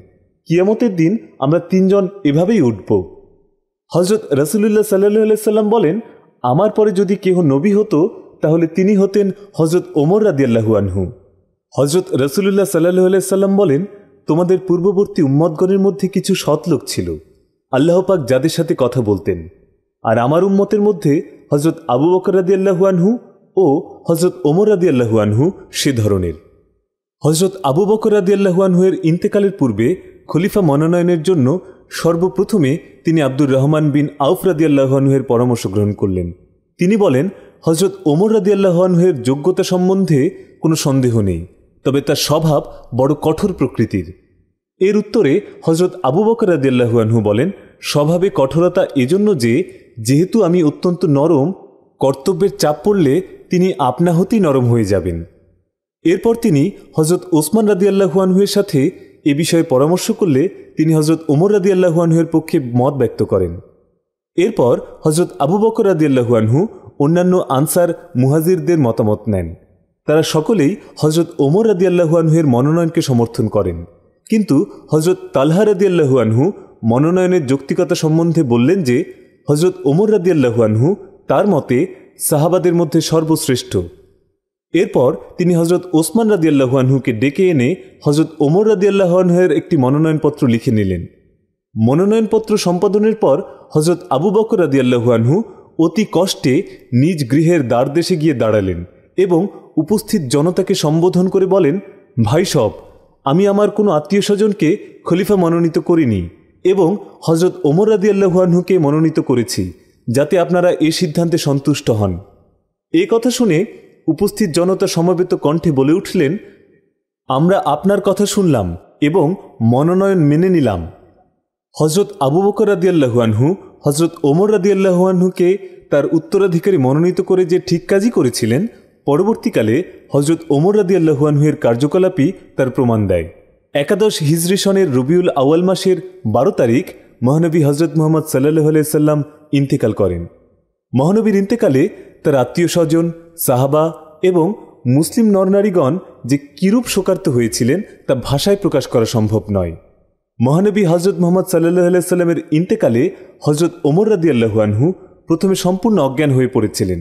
কিয়ামতের দিন আমরা তিনজন এভাবেই উঠব হজরত রসুল্লাহ সাল্লাহ সাল্লাম বলেন আমার পরে যদি কেহ নবী হতো তাহলে তিনি হতেন হজরত ওমর রাদিয়াল্লাহু আনহু হজরত রসুল্লাহ সাল্লাহ সাল্লাম বলেন তোমাদের পূর্ববর্তী উম্মতগণের মধ্যে কিছু সৎ লোক ছিল আল্লাহ পাক যাদের সাথে কথা বলতেন আর আমার উম্মতের মধ্যে হজরত আবু বকর রাদি আনহু ও হজরত ওমর রাদি আনহু সে ধরনের হজরত আবু বকর রাদি আনহু এর ইন্তেকালের পূর্বে খলিফা মনোনয়নের জন্য সর্বপ্রথমে তিনি আব্দুর রহমান বিন আউফ রাদিয়াল্লাহনুহের পরামর্শ গ্রহণ করলেন তিনি বলেন হজরত ওমর রাদিয়াল্লাহনুহের যোগ্যতা সম্বন্ধে কোনো সন্দেহ নেই তবে তার স্বভাব বড় কঠোর প্রকৃতির এর উত্তরে হজরত আবু বকর রাদিয়াল্লাহু আনহু বলেন স্বভাবে কঠোরতা এজন্য যে যেহেতু আমি অত্যন্ত নরম কর্তব্যের চাপ পড়লে তিনি আপনা হতেই নরম হয়ে যাবেন এরপর তিনি হজরত ওসমান রাদিয়াল্লাহু আনহুয়ের সাথে এ বিষয়ে পরামর্শ করলে তিনি হজরত উমর রাদি আল্লাহুয়ানহুয়ের পক্ষে মত ব্যক্ত করেন এরপর হজরত আবু বকর রাদি আল্লাহুয়ানহু অন্যান্য আনসার মুহাজিরদের মতামত নেন তারা সকলেই হজরত ওমর রাদি আল্লাহুয়ানহুয়ের মনোনয়নকে সমর্থন করেন কিন্তু হজরত তালহা রাদি আল্লাহুয়ানহু মনোনয়নের যৌক্তিকতা সম্বন্ধে বললেন যে হজরত ওমর রাদি আল্লাহুয়ানহু তার মতে সাহাবাদের মধ্যে সর্বশ্রেষ্ঠ এরপর তিনি হজরত ওসমান রাদিয়াল্লাহুয়ানহুকে ডেকে এনে হজরত ওমর রাদিয়াল্লাহুয়ানহের একটি মনোনয়নপত্র লিখে নিলেন মনোনয়নপত্র সম্পাদনের পর হজরত আবু বকর রাদিয়াল্লাহুয়ানহু অতি কষ্টে নিজ গৃহের দ্বারদেশে গিয়ে দাঁড়ালেন এবং উপস্থিত জনতাকে সম্বোধন করে বলেন ভাই সব আমি আমার কোনো আত্মীয় স্বজনকে খলিফা মনোনীত করিনি এবং হজরত ওমর রাদিয়াল্লাহুয়ানহুকে মনোনীত করেছি যাতে আপনারা এ সিদ্ধান্তে সন্তুষ্ট হন এ কথা শুনে উপস্থিত জনতা সমবেত কণ্ঠে বলে উঠলেন আমরা আপনার কথা শুনলাম এবং মনোনয়ন মেনে নিলাম হজরত আবু বকর রাদিয়াল্লাহু আনহু হজরত ওমর রাদিয়াল্লাহু আনহুকে তার উত্তরাধিকারী মনোনীত করে যে ঠিক কাজই করেছিলেন পরবর্তীকালে হজরত ওমর রাদিয়াল্লাহু আনহুয়ের কার্যকলাপই তার প্রমাণ দেয় একাদশ হিজরি সনের রবিউল আউয়াল মাসের বারো তারিখ মহানবী হজরত মোহাম্মদ সাল্লাহ আলাইসাল্লাম ইন্তেকাল করেন মহানবীর ইন্তেকালে তার আত্মীয় স্বজন সাহাবা এবং মুসলিম নরনারীগণ যে কিরূপ শোকার্ত হয়েছিলেন তা ভাষায় প্রকাশ করা সম্ভব নয় মহানবী হজরত মোহাম্মদ সাল্লাহ সাল্লামের ইন্তেকালে হজরত ওমর রাদি আল্লাহুয়ানহু প্রথমে সম্পূর্ণ অজ্ঞান হয়ে পড়েছিলেন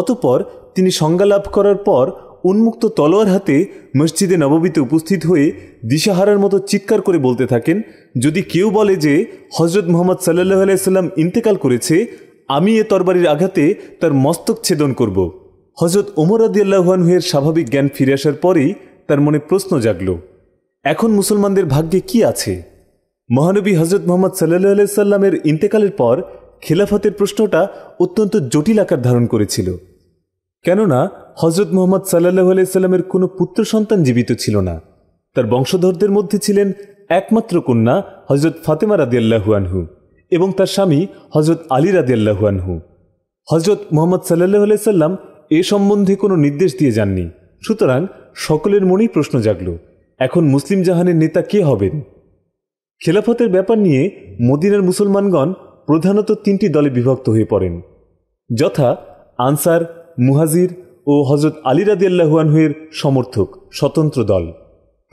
অতপর তিনি সংজ্ঞা লাভ করার পর উন্মুক্ত তলোয়ার হাতে মসজিদে নববীতে উপস্থিত হয়ে দিশাহারার মতো চিৎকার করে বলতে থাকেন যদি কেউ বলে যে হজরত মোহাম্মদ সাল্লাহ আলাইসাল্লাম ইন্তেকাল করেছে আমি এ তরবারির আঘাতে তার মস্তক ছেদন করব হজরত উমর আদিয়াল্লাহানহের স্বাভাবিক জ্ঞান ফিরে আসার পরেই তার মনে প্রশ্ন জাগল এখন মুসলমানদের ভাগ্যে কি আছে মহানবী হজরত মোহাম্মদ সাল্লাহ আলাইসাল্লামের ইন্তেকালের পর খিলাফতের প্রশ্নটা অত্যন্ত জটিল আকার ধারণ করেছিল কেননা হজরত মোহাম্মদ সাল্লাহ আলাইস্লামের কোনো পুত্র সন্তান জীবিত ছিল না তার বংশধরদের মধ্যে ছিলেন একমাত্র কন্যা হজরত ফাতেমা রাদিয়াল্লাহুয়ানহু এবং তার স্বামী হজরত আলী রাদিয়াল্লাহুয়ানহু হজরত মোহাম্মদ সাল্লাহ আলাইসাল্লাম এ সম্বন্ধে কোনো নির্দেশ দিয়ে যাননি সুতরাং সকলের মনেই প্রশ্ন জাগল এখন মুসলিম জাহানের নেতা কে হবেন খেলাফতের ব্যাপার নিয়ে মদিনার মুসলমানগণ প্রধানত তিনটি দলে বিভক্ত হয়ে পড়েন যথা আনসার মুহাজির ও হজরত আলী রাদিয়াল্লাহুয়ানহুয়ের সমর্থক স্বতন্ত্র দল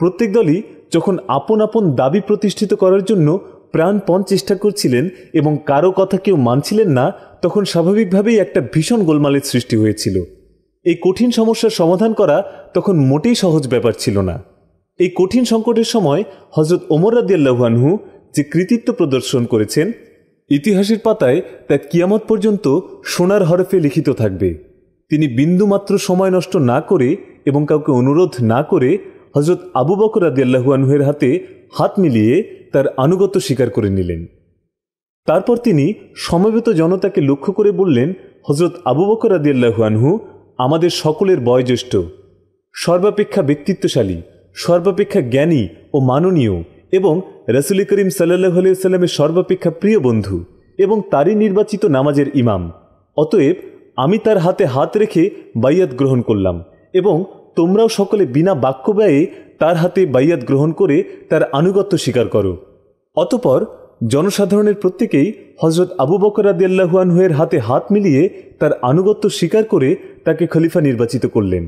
প্রত্যেক দলই যখন আপন আপন দাবি প্রতিষ্ঠিত করার জন্য প্রাণপণ চেষ্টা করছিলেন এবং কারো কথা কেউ মানছিলেন না তখন স্বাভাবিকভাবেই একটা ভীষণ গোলমালের সৃষ্টি হয়েছিল এই কঠিন সমস্যার সমাধান করা তখন মোটেই সহজ ব্যাপার ছিল না এই কঠিন সংকটের সময় হজরত ওমর রাদিয়াল্লাহানহু যে কৃতিত্ব প্রদর্শন করেছেন ইতিহাসের পাতায় তা কিয়ামত পর্যন্ত সোনার হরফে লিখিত থাকবে তিনি বিন্দুমাত্র সময় নষ্ট না করে এবং কাউকে অনুরোধ না করে হজরত আবু বকর রাদিয়াল্লাহুয়ানহের হাতে হাত মিলিয়ে তার আনুগত্য স্বীকার করে নিলেন তারপর তিনি সমবেত জনতাকে লক্ষ্য করে বললেন হজরত আবু বকর আদিয়াল্লাহু আনহু আমাদের সকলের বয়োজ্যেষ্ঠ সর্বাপেক্ষা ব্যক্তিত্বশালী সর্বাপেক্ষা জ্ঞানী ও মাননীয় এবং রসুল করিম সাল্লাহ সাল্লামের সর্বাপেক্ষা প্রিয় বন্ধু এবং তারই নির্বাচিত নামাজের ইমাম অতএব আমি তার হাতে হাত রেখে বাইয়াত গ্রহণ করলাম এবং তোমরাও সকলে বিনা বাক্য ব্যয়ে তার হাতে বাইয়াত গ্রহণ করে তার আনুগত্য স্বীকার করো অতপর জনসাধারণের প্রত্যেকেই হজরত আবু বকর আদিয়াল্লাহুয়ানহুয়ের হাতে হাত মিলিয়ে তার আনুগত্য স্বীকার করে তাকে খলিফা নির্বাচিত করলেন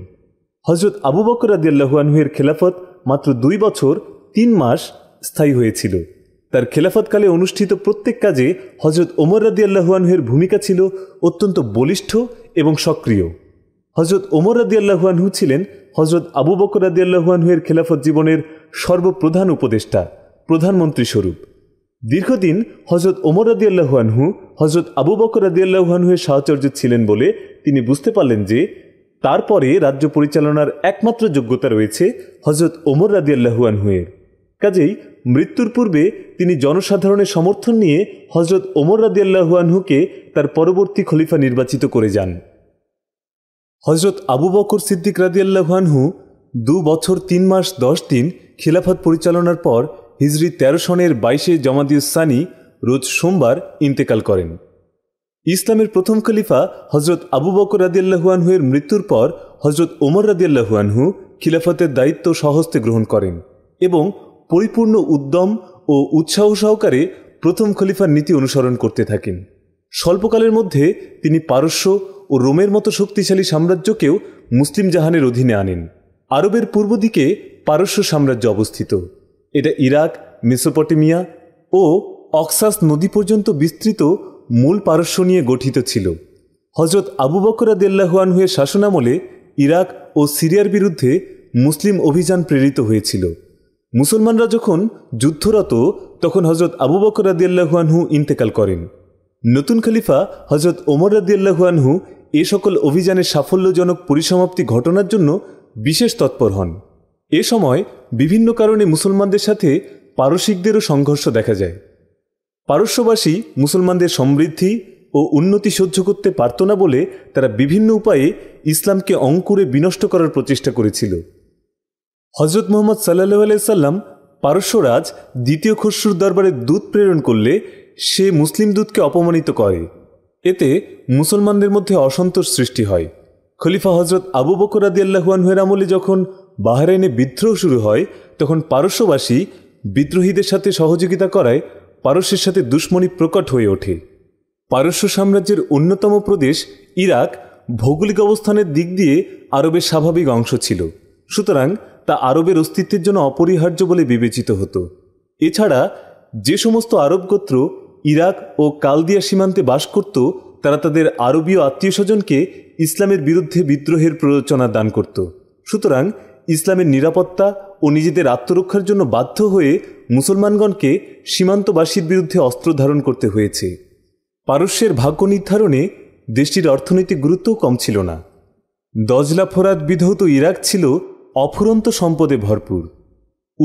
হজরত আবু বকর আদিয়াল্লাহুয়ানহুয়ের খেলাফত মাত্র দুই বছর তিন মাস স্থায়ী হয়েছিল তার খেলাফতকালে অনুষ্ঠিত প্রত্যেক কাজে হজরত ওমর রাদি আল্লাহুয়ানহের ভূমিকা ছিল অত্যন্ত বলিষ্ঠ এবং সক্রিয় হজরত ওমর রাদি আল্লাহুয়ানহু ছিলেন হজরত আবু বকর রাদি আল্লাহুয়ানহের খেলাফত জীবনের সর্বপ্রধান উপদেষ্টা প্রধানমন্ত্রী স্বরূপ দীর্ঘদিন হজরত ওমর রাদিয়াল্লাহুয়ানহু হজরত আবু বকর রাদিয়াল্লাহুয়ানহুয়ের সাহচর্য ছিলেন বলে তিনি বুঝতে পারলেন যে তারপরে রাজ্য পরিচালনার একমাত্র যোগ্যতা রয়েছে হজরত ওমর রাদিয়াল্লাহুয়ানহুয়ের কাজেই মৃত্যুর পূর্বে তিনি জনসাধারণের সমর্থন নিয়ে হজরত ওমর রাদিয়াল্লাহুয়ানহুকে তার পরবর্তী খলিফা নির্বাচিত করে যান হজরত আবু বকর সিদ্দিক আল্লাহানহু দু বছর তিন মাস দশ দিন খিলাফত পরিচালনার পর হিজরি তেরো সনের বাইশে জমাদিউসানি রোজ সোমবার ইন্তেকাল করেন ইসলামের প্রথম খলিফা হজরত আবু বকর রাদিয়াল্লাহুয়ানহুয়ের মৃত্যুর পর হজরত ওমর রাদিয়াল্লাহুয়ানহু খিলাফতের দায়িত্ব সহস্তে গ্রহণ করেন এবং পরিপূর্ণ উদ্যম ও উৎসাহ সহকারে প্রথম খলিফার নীতি অনুসরণ করতে থাকেন স্বল্পকালের মধ্যে তিনি পারস্য ও রোমের মতো শক্তিশালী সাম্রাজ্যকেও মুসলিম জাহানের অধীনে আনেন আরবের পূর্ব দিকে পারস্য সাম্রাজ্য অবস্থিত এটা ইরাক মেসোপটেমিয়া ও অক্সাস নদী পর্যন্ত বিস্তৃত মূল পারস্য নিয়ে গঠিত ছিল হজরত আবু হয়ে শাসনামলে ইরাক ও সিরিয়ার বিরুদ্ধে মুসলিম অভিযান প্রেরিত হয়েছিল মুসলমানরা যখন যুদ্ধরত তখন হজরত আবু বকর রাদিয়াল্লাহুয়ানহু ইন্তেকাল করেন নতুন খলিফা হজরত ওমর রাদিয়াল্লাহুয়ানহু এ সকল অভিযানের সাফল্যজনক পরিসমাপ্তি ঘটনার জন্য বিশেষ তৎপর হন এ সময় বিভিন্ন কারণে মুসলমানদের সাথে পারসিকদেরও সংঘর্ষ দেখা যায় পারস্যবাসী মুসলমানদের সমৃদ্ধি ও উন্নতি সহ্য করতে পারত না বলে তারা বিভিন্ন উপায়ে ইসলামকে অঙ্কুরে বিনষ্ট করার প্রচেষ্টা করেছিল হজরত মোহাম্মদ সাল্লাহ আলাইসাল্লাম পারস্যরাজ দ্বিতীয় খসরুর দরবারে দূত প্রেরণ করলে সে মুসলিম দূতকে অপমানিত করে এতে মুসলমানদের মধ্যে অসন্তোষ সৃষ্টি হয় খলিফা হজরত আবু বকর আদি আল্লাহুয়ানহের আমলে যখন বাহরাইনে বিদ্রোহ শুরু হয় তখন পারস্যবাসী বিদ্রোহীদের সাথে সহযোগিতা করায় পারস্যের সাথে দুশ্মনী প্রকট হয়ে ওঠে পারস্য সাম্রাজ্যের অন্যতম প্রদেশ ইরাক ভৌগোলিক অবস্থানের দিক দিয়ে আরবের স্বাভাবিক অংশ ছিল সুতরাং তা আরবের অস্তিত্বের জন্য অপরিহার্য বলে বিবেচিত হতো এছাড়া যে সমস্ত আরব গোত্র ইরাক ও কালদিয়া সীমান্তে বাস করত তারা তাদের আরবীয় আত্মীয় স্বজনকে ইসলামের বিরুদ্ধে বিদ্রোহের প্ররোচনা দান করত সুতরাং ইসলামের নিরাপত্তা ও নিজেদের আত্মরক্ষার জন্য বাধ্য হয়ে মুসলমানগণকে সীমান্তবাসীর বিরুদ্ধে অস্ত্র ধারণ করতে হয়েছে পারস্যের ভাগ্য নির্ধারণে দেশটির অর্থনৈতিক গুরুত্বও কম ছিল না দজলা ফোরাত বিধৌত ইরাক ছিল অফুরন্ত সম্পদে ভরপুর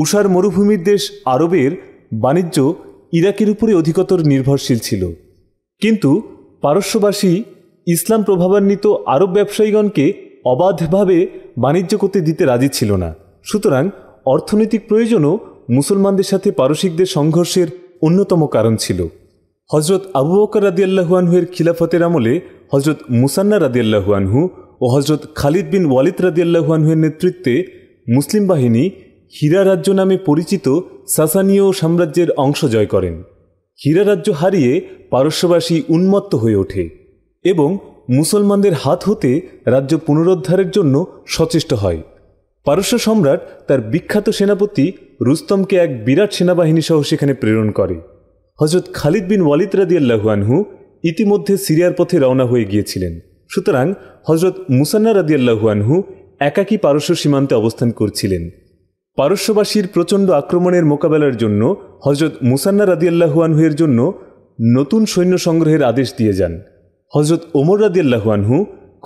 উষার মরুভূমির দেশ আরবের বাণিজ্য ইরাকের উপরে অধিকতর নির্ভরশীল ছিল কিন্তু পারস্যবাসী ইসলাম প্রভাবান্বিত আরব ব্যবসায়ীগণকে অবাধভাবে বাণিজ্য করতে দিতে রাজি ছিল না সুতরাং অর্থনৈতিক প্রয়োজনও মুসলমানদের সাথে পারসিকদের সংঘর্ষের অন্যতম কারণ ছিল হজরত আবু বকর আল্লাহুয়ানহুয়ের খিলাফতের আমলে হজরত মুসান্না রাদি আল্লাহুয়ানহু ও হজরত খালিদ বিন ওয়ালিদ রাদি আল্লাহুয়ানহুয়ের নেতৃত্বে মুসলিম বাহিনী হীরা রাজ্য নামে পরিচিত সাসানীয় সাম্রাজ্যের অংশ জয় করেন হীরা রাজ্য হারিয়ে পারস্যবাসী উন্মত্ত হয়ে ওঠে এবং মুসলমানদের হাত হতে রাজ্য পুনরুদ্ধারের জন্য সচেষ্ট হয় পারস্য সম্রাট তার বিখ্যাত সেনাপতি রুস্তমকে এক বিরাট সেনাবাহিনী সহ সেখানে প্রেরণ করে হজরত খালিদ বিন ওয়ালিদ রাদিয়াল্লাহু ইতিমধ্যে সিরিয়ার পথে রওনা হয়ে গিয়েছিলেন সুতরাং হজরত মুসান্না রাদিয়াল্লাহু একাকি একাকী পারস্য সীমান্তে অবস্থান করছিলেন পারস্যবাসীর প্রচণ্ড আক্রমণের মোকাবেলার জন্য হজরত মুসান্না রাদিয়াল্লাহু জন্য নতুন সৈন্য সংগ্রহের আদেশ দিয়ে যান হজরত ওমর রাদিয়াল্লাহুয়ানহু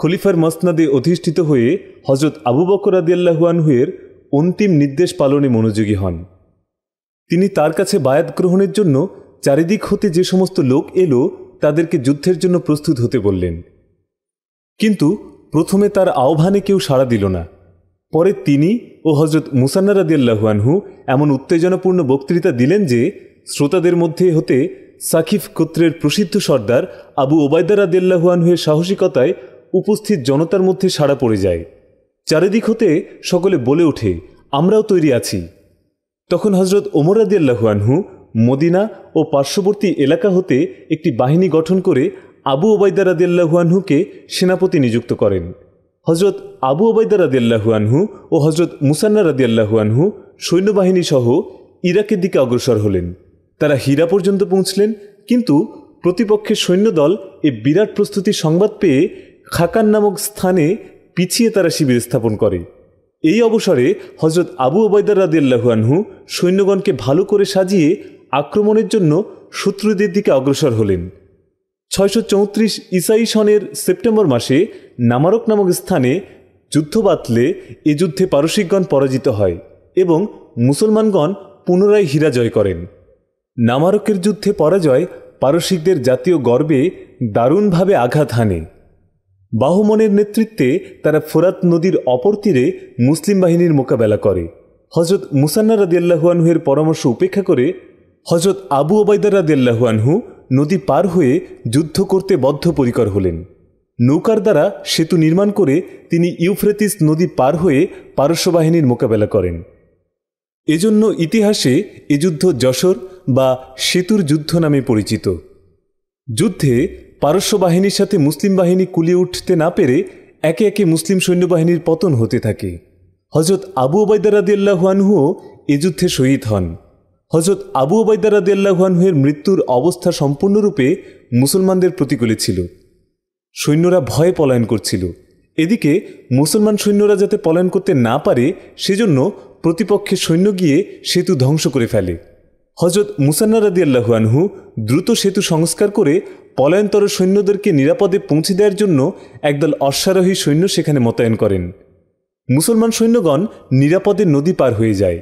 খলিফার মসনাদে অধিষ্ঠিত হয়ে হজরত আবু বকর রাদিয়াল্লাহু অন্তিম নির্দেশ পালনে মনোযোগী হন তিনি তার কাছে বায়াত গ্রহণের জন্য চারিদিক হতে যে সমস্ত লোক এলো তাদেরকে যুদ্ধের জন্য প্রস্তুত হতে বললেন কিন্তু প্রথমে তার আহ্বানে কেউ সাড়া দিল না পরে তিনি ও হজরত মুসান্নারাদিয়াল্লাহুয়ানহু এমন উত্তেজনাপূর্ণ বক্তৃতা দিলেন যে শ্রোতাদের মধ্যে হতে সাকিফ গোত্রের প্রসিদ্ধ সর্দার আবু ওবায়দার আদেল্লাহুয়ানহের সাহসিকতায় উপস্থিত জনতার মধ্যে সাড়া পড়ে যায় চারিদিক হতে সকলে বলে ওঠে আমরাও তৈরি আছি তখন হজরত ওমর আদিয়াল্লাহুয়ানহু মদিনা ও পার্শ্ববর্তী এলাকা হতে একটি বাহিনী গঠন করে আবু ওবায়দার আদিয়াল্লাহুয়ানহুকে সেনাপতি নিযুক্ত করেন হজরত আবু ওবায়দার আদিয়াল্লাহুয়ানহু ও হজরত মুসান্না রাদিয়াল্লাহুয়ানহু সৈন্যবাহিনী সহ ইরাকের দিকে অগ্রসর হলেন তারা হীরা পর্যন্ত পৌঁছলেন কিন্তু প্রতিপক্ষের সৈন্যদল এ বিরাট প্রস্তুতি সংবাদ পেয়ে খাকান নামক স্থানে পিছিয়ে তারা শিবির স্থাপন করে এই অবসরে হজরত আবু ওবায়দার রাদিয়াল্লাহুয়ানহু সৈন্যগণকে ভালো করে সাজিয়ে আক্রমণের জন্য শত্রুদের দিকে অগ্রসর হলেন ছয়শো চৌত্রিশ ইসাই সনের সেপ্টেম্বর মাসে নামারক নামক স্থানে যুদ্ধ বাতলে এ যুদ্ধে পারসিকগণ পরাজিত হয় এবং মুসলমানগণ পুনরায় হীরা জয় করেন নামারকের যুদ্ধে পরাজয় পারসিকদের জাতীয় গর্বে দারুণভাবে আঘাত হানে বাহুমনের নেতৃত্বে তারা ফোরাত নদীর অপর তীরে মুসলিম বাহিনীর মোকাবেলা করে হজরত মুসান্না রাদিয়াল্লাহুয়ানহুয়ের পরামর্শ উপেক্ষা করে হজরত আবু ওবায়দার রাদিয়াল্লাহুয়ানহু নদী পার হয়ে যুদ্ধ করতে বদ্ধপরিকর হলেন নৌকার দ্বারা সেতু নির্মাণ করে তিনি ইউফ্রেতিস নদী পার হয়ে পারস্য বাহিনীর মোকাবেলা করেন এজন্য ইতিহাসে এ যুদ্ধ যশোর বা সেতুর যুদ্ধ নামে পরিচিত যুদ্ধে পারস্য বাহিনীর সাথে মুসলিম বাহিনী কুলিয়ে উঠতে না পেরে একে একে মুসলিম সৈন্যবাহিনীর পতন হতে থাকে হজরত আবু ওবায়দা রাদিয়াল্লাহুয়ানহুও এ যুদ্ধে শহীদ হন হজরত আবু ওবায়দা রাদিয়াল্লাহুয়ানহুয়ের মৃত্যুর অবস্থা সম্পূর্ণরূপে মুসলমানদের প্রতিকূলে ছিল সৈন্যরা ভয়ে পলায়ন করছিল এদিকে মুসলমান সৈন্যরা যাতে পলায়ন করতে না পারে সেজন্য প্রতিপক্ষের সৈন্য গিয়ে সেতু ধ্বংস করে ফেলে হজরত মুসান্না রাদিয়াল্লাহু আল্লাহানহু দ্রুত সেতু সংস্কার করে পলায়ন্তর সৈন্যদেরকে নিরাপদে পৌঁছে দেওয়ার জন্য একদল অশ্বারোহী সৈন্য সেখানে মোতায়েন করেন মুসলমান সৈন্যগণ নিরাপদে নদী পার হয়ে যায়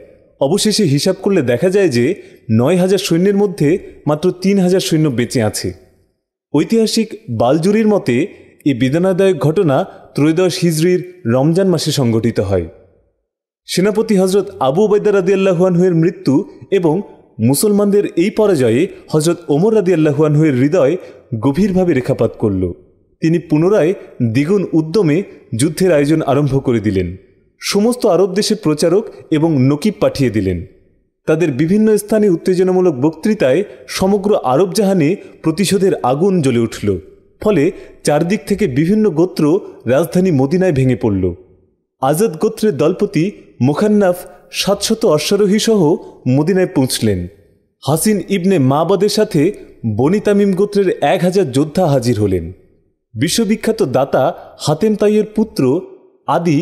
অবশেষে হিসাব করলে দেখা যায় যে নয় হাজার সৈন্যের মধ্যে মাত্র তিন হাজার সৈন্য বেঁচে আছে ঐতিহাসিক বালজুরির মতে এ বেদনাদায়ক ঘটনা ত্রয়োদশ হিজড়ির রমজান মাসে সংঘটিত হয় সেনাপতি হজরত আবু আদি রাদিয়াল্লাহুয়ানহুয়ের মৃত্যু এবং মুসলমানদের এই পরাজয়ে হজরত ওমর রাদি আল্লাহুয়ানহুয়ের হৃদয় গভীরভাবে রেখাপাত করল তিনি পুনরায় দ্বিগুণ উদ্যমে যুদ্ধের আয়োজন আরম্ভ করে দিলেন সমস্ত আরব দেশে প্রচারক এবং নকিব পাঠিয়ে দিলেন তাদের বিভিন্ন স্থানে উত্তেজনামূলক বক্তৃতায় সমগ্র আরব জাহানে প্রতিশোধের আগুন জ্বলে উঠল ফলে চারদিক থেকে বিভিন্ন গোত্র রাজধানী মদিনায় ভেঙে পড়ল আজাদ গোত্রের দলপতি মুখান্নাফ সাতশত অশ্বারোহী সহ মদিনায় পৌঁছলেন হাসিন ইবনে মাবাদের সাথে বনি তামিম গোত্রের এক হাজার যোদ্ধা হাজির হলেন বিশ্ববিখ্যাত দাতা হাতেম তাইয়ের পুত্র আদি